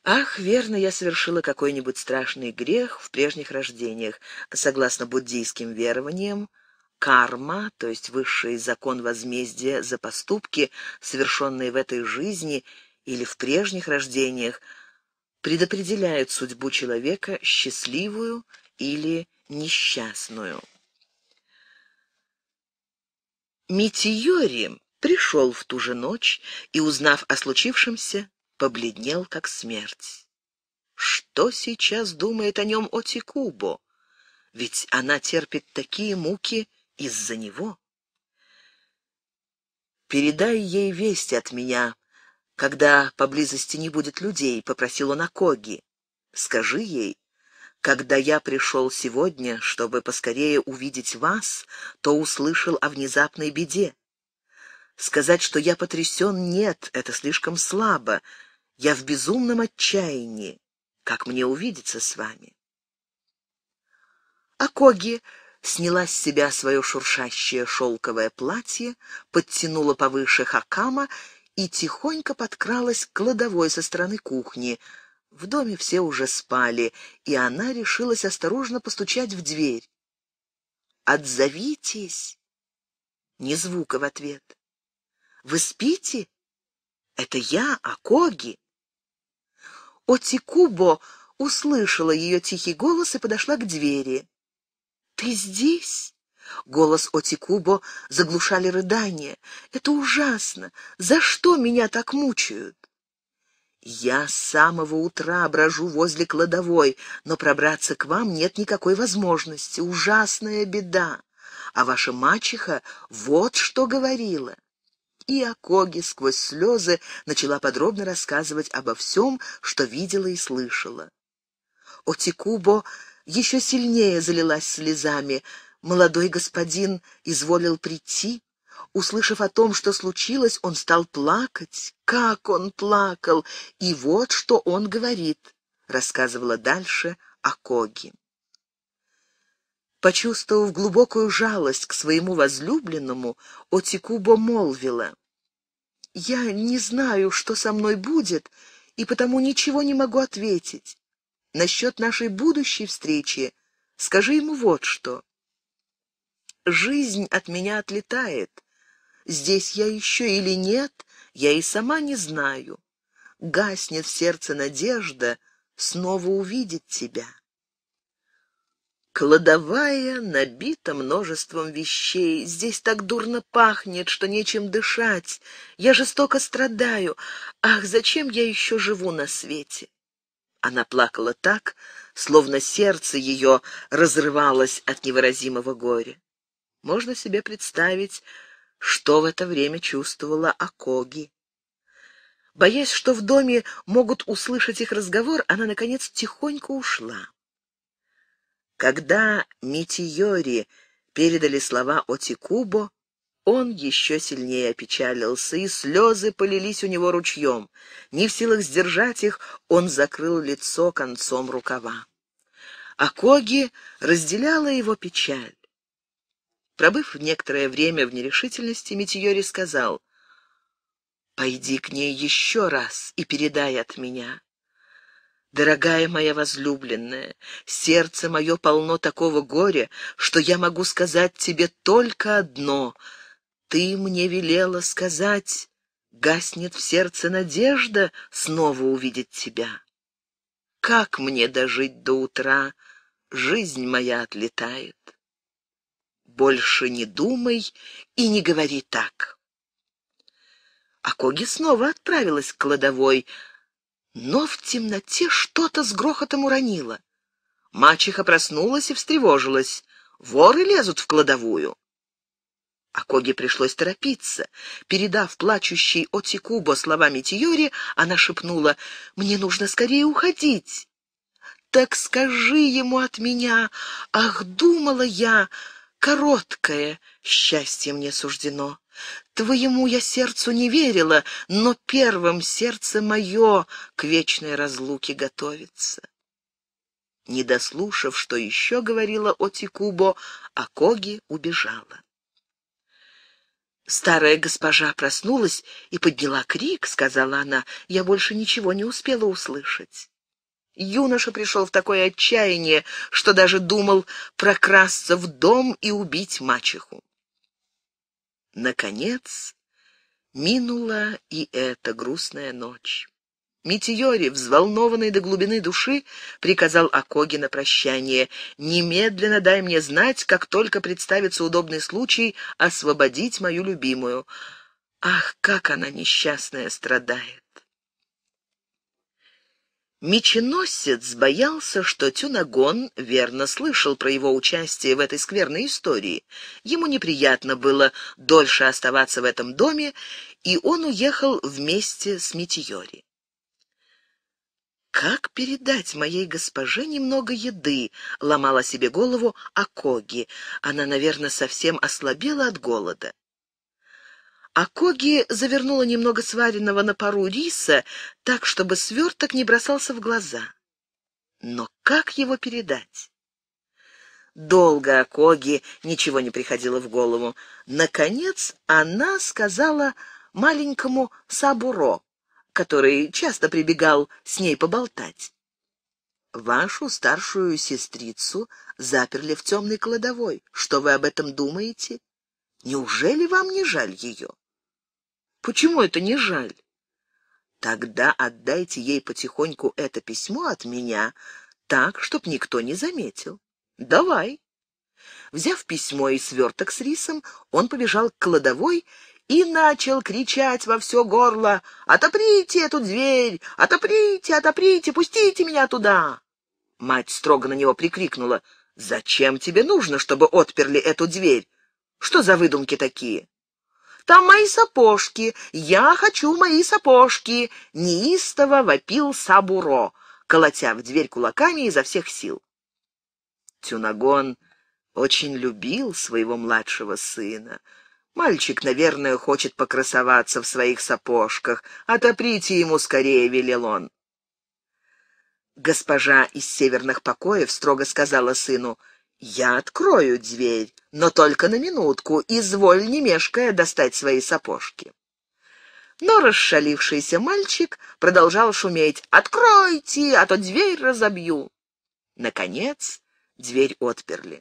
Ах, верно, я совершила какой-нибудь страшный грех в прежних рождениях. Согласно буддийским верованиям, карма, то есть высший закон возмездия за поступки, совершенные в этой жизни — или в прежних рождениях предопределяют судьбу человека счастливую или несчастную. Митиори пришел в ту же ночь и, узнав о случившемся, побледнел, как смерть. Что сейчас думает о нем Отикубо? Ведь она терпит такие муки из-за него. «Передай ей весть от меня», когда поблизости не будет людей, попросил он Акоги. Скажи ей, когда я пришел сегодня, чтобы поскорее увидеть вас, то услышал о внезапной беде. Сказать, что я потрясен, нет, это слишком слабо. Я в безумном отчаянии. Как мне увидеться с вами? Акоги сняла с себя свое шуршащее шелковое платье, подтянула повыше хакама и тихонько подкралась к кладовой со стороны кухни. В доме все уже спали, и она решилась осторожно постучать в дверь. «Отзовитесь!» Ни звука в ответ. «Вы спите? Это я, Акоги!» Отикубо услышала ее тихий голос и подошла к двери. «Ты здесь?» Голос Отикубо заглушали рыдания. «Это ужасно! За что меня так мучают?» «Я с самого утра брожу возле кладовой, но пробраться к вам нет никакой возможности. Ужасная беда! А ваша мачеха вот что говорила!» И Акоги сквозь слезы начала подробно рассказывать обо всем, что видела и слышала. Отикубо еще сильнее залилась слезами — молодой господин изволил прийти. Услышав о том, что случилось, он стал плакать. Как он плакал! И вот что он говорит, рассказывала дальше о Акоги. Почувствовав глубокую жалость к своему возлюбленному, Отикубо молвила. «Я не знаю, что со мной будет, и потому ничего не могу ответить. Насчет нашей будущей встречи скажи ему вот что. Жизнь от меня отлетает. Здесь я еще или нет, я и сама не знаю. Гаснет в сердце надежда снова увидеть тебя. Кладовая набита множеством вещей. Здесь так дурно пахнет, что нечем дышать. Я жестоко страдаю. Ах, зачем я еще живу на свете? Она плакала так, словно сердце ее разрывалось от невыразимого горя. Можно себе представить, что в это время чувствовала Акоги. Боясь, что в доме могут услышать их разговор, она, наконец, тихонько ушла. Когда Митиори передали слова о Тикубо, он еще сильнее опечалился, и слезы полились у него ручьем. Не в силах сдержать их, он закрыл лицо концом рукава. Акоги разделяла его печаль. Пробыв некоторое время в нерешительности, Митиори сказал, «Пойди к ней еще раз и передай от меня». «Дорогая моя возлюбленная, сердце мое полно такого горя, что я могу сказать тебе только одно. Ты мне велела сказать, гаснет в сердце надежда снова увидеть тебя. Как мне дожить до утра? Жизнь моя отлетает» больше не думай и не говори так. Акоги снова отправилась к кладовой, но в темноте что-то с грохотом уронило. Мачеха проснулась и встревожилась. Воры лезут в кладовую. Акоги пришлось торопиться. Передав плачущей Отикубо словами Тиори, она шепнула, «Мне нужно скорее уходить». «Так скажи ему от меня! Ах, думала я!» короткое счастье мне суждено. Твоему я сердцу не верила, но первым сердце мое к вечной разлуке готовится. Не дослушав, что еще говорила Отикубо, Акоги убежала. Старая госпожа проснулась и подняла крик, сказала она. Я больше ничего не успела услышать. Юноша пришел в такое отчаяние, что даже думал прокрасться в дом и убить мачеху. Наконец минула и эта грустная ночь. Митиори, взволнованный до глубины души, приказал Акоги на прощание «Немедленно дай мне знать, как только представится удобный случай освободить мою любимую. Ах, как она несчастная страдает!» Меченосец боялся, что Тюнагон верно слышал про его участие в этой скверной истории. Ему неприятно было дольше оставаться в этом доме, и он уехал вместе с Метеори. «Как передать моей госпоже немного еды?» — ломала себе голову Акоги. Она, наверное, совсем ослабела от голода. А Коги завернула немного сваренного на пару риса, так, чтобы сверток не бросался в глаза. Но как его передать? Долго Коги ничего не приходило в голову. Наконец она сказала маленькому Сабуро, который часто прибегал с ней поболтать. «Вашу старшую сестрицу заперли в темной кладовой. Что вы об этом думаете? Неужели вам не жаль ее?» Почему это не жаль? Тогда отдайте ей потихоньку это письмо от меня, так, чтоб никто не заметил. Давай. Взяв письмо и сверток с рисом, он побежал к кладовой и начал кричать во все горло «Отоприте эту дверь! Отоприте! Отоприте! Пустите меня туда!» Мать строго на него прикрикнула «Зачем тебе нужно, чтобы отперли эту дверь? Что за выдумки такие?» Там мои сапожки! Я хочу мои сапожки!» Неистово вопил Сабуро, колотя в дверь кулаками изо всех сил. Тюнагон очень любил своего младшего сына. Мальчик, наверное, хочет покрасоваться в своих сапожках. Отоприте ему скорее, велел он. Госпожа из северных покоев строго сказала сыну — «Я открою дверь, но только на минутку, изволь, не мешкая, достать свои сапожки». Но расшалившийся мальчик продолжал шуметь «Откройте, а то дверь разобью». Наконец дверь отперли.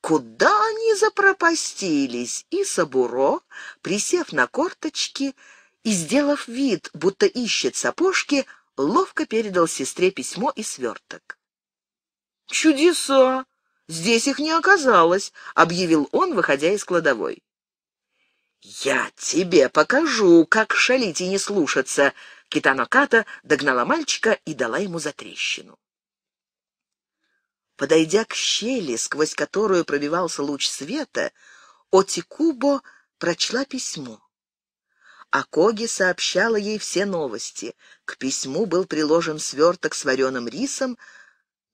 Куда они запропастились? И Сабуро, присев на корточки и сделав вид, будто ищет сапожки, ловко передал сестре письмо и сверток. «Чудеса! Здесь их не оказалось», — объявил он, выходя из кладовой. «Я тебе покажу, как шалить и не слушаться!» Китаноката догнала мальчика и дала ему затрещину. Подойдя к щели, сквозь которую пробивался луч света, Отикубо прочла письмо. Акоги сообщала ей все новости. К письму был приложен сверток с вареным рисом,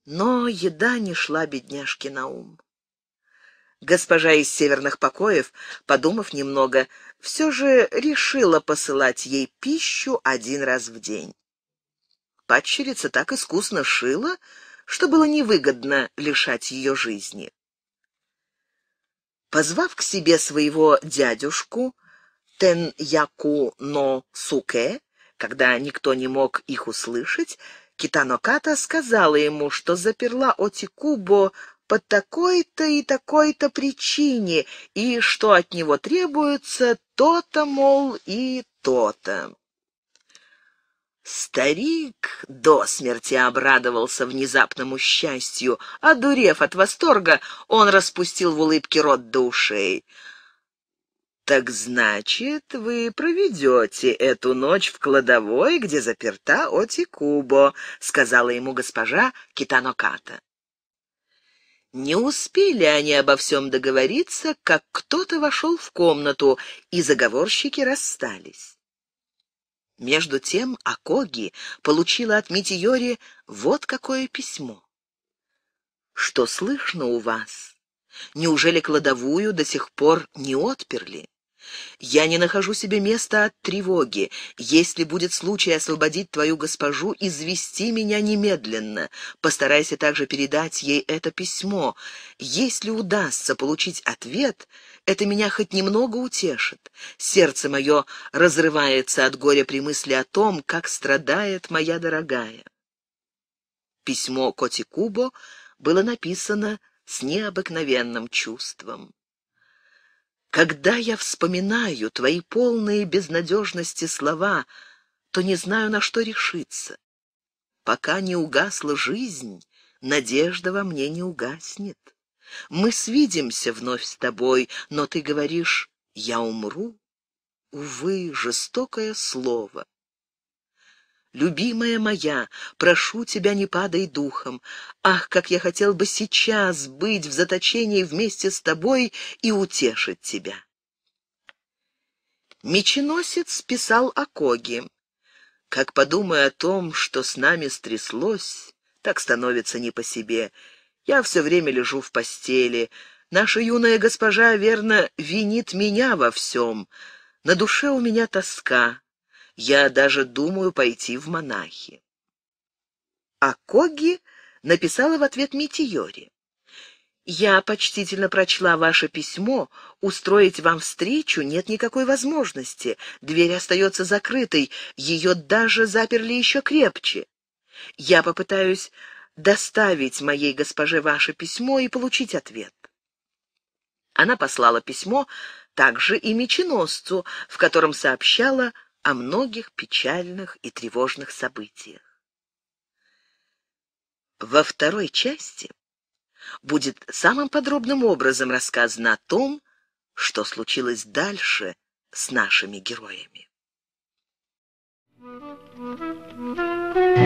но еда не шла бедняжке на ум. Госпожа из северных покоев, подумав немного, все же решила посылать ей пищу один раз в день. Падчерица так искусно шила, что было невыгодно лишать ее жизни. Позвав к себе своего дядюшку Тен-Яку-Но-Суке, когда никто не мог их услышать, Китаноката сказала ему, что заперла Отикубо по такой-то и такой-то причине, и что от него требуется то-то, мол, и то-то. Старик до смерти обрадовался внезапному счастью. а Одурев от восторга, он распустил в улыбке рот до ушей. «Так значит, вы проведете эту ночь в кладовой, где заперта Отикубо», — сказала ему госпожа Китаноката. Не успели они обо всем договориться, как кто-то вошел в комнату, и заговорщики расстались. Между тем Акоги получила от Митиори вот какое письмо. «Что слышно у вас? Неужели кладовую до сих пор не отперли?» Я не нахожу себе места от тревоги. Если будет случай освободить твою госпожу, извести меня немедленно. Постарайся также передать ей это письмо. Если удастся получить ответ, это меня хоть немного утешит. Сердце мое разрывается от горя при мысли о том, как страдает моя дорогая. Письмо Котикубо было написано с необыкновенным чувством. Когда я вспоминаю твои полные безнадежности слова, то не знаю, на что решиться. Пока не угасла жизнь, надежда во мне не угаснет. Мы свидимся вновь с тобой, но ты говоришь «я умру». Увы, жестокое слово любимая моя, прошу тебя, не падай духом. Ах, как я хотел бы сейчас быть в заточении вместе с тобой и утешить тебя!» Меченосец писал о Коге. «Как подумай о том, что с нами стряслось, так становится не по себе. Я все время лежу в постели. Наша юная госпожа, верно, винит меня во всем. На душе у меня тоска, я даже думаю пойти в монахи. А Коги написала в ответ Митиори. «Я почтительно прочла ваше письмо. Устроить вам встречу нет никакой возможности. Дверь остается закрытой, ее даже заперли еще крепче. Я попытаюсь доставить моей госпоже ваше письмо и получить ответ». Она послала письмо также и меченосцу, в котором сообщала о многих печальных и тревожных событиях. Во второй части будет самым подробным образом рассказано о том, что случилось дальше с нашими героями. Thank you.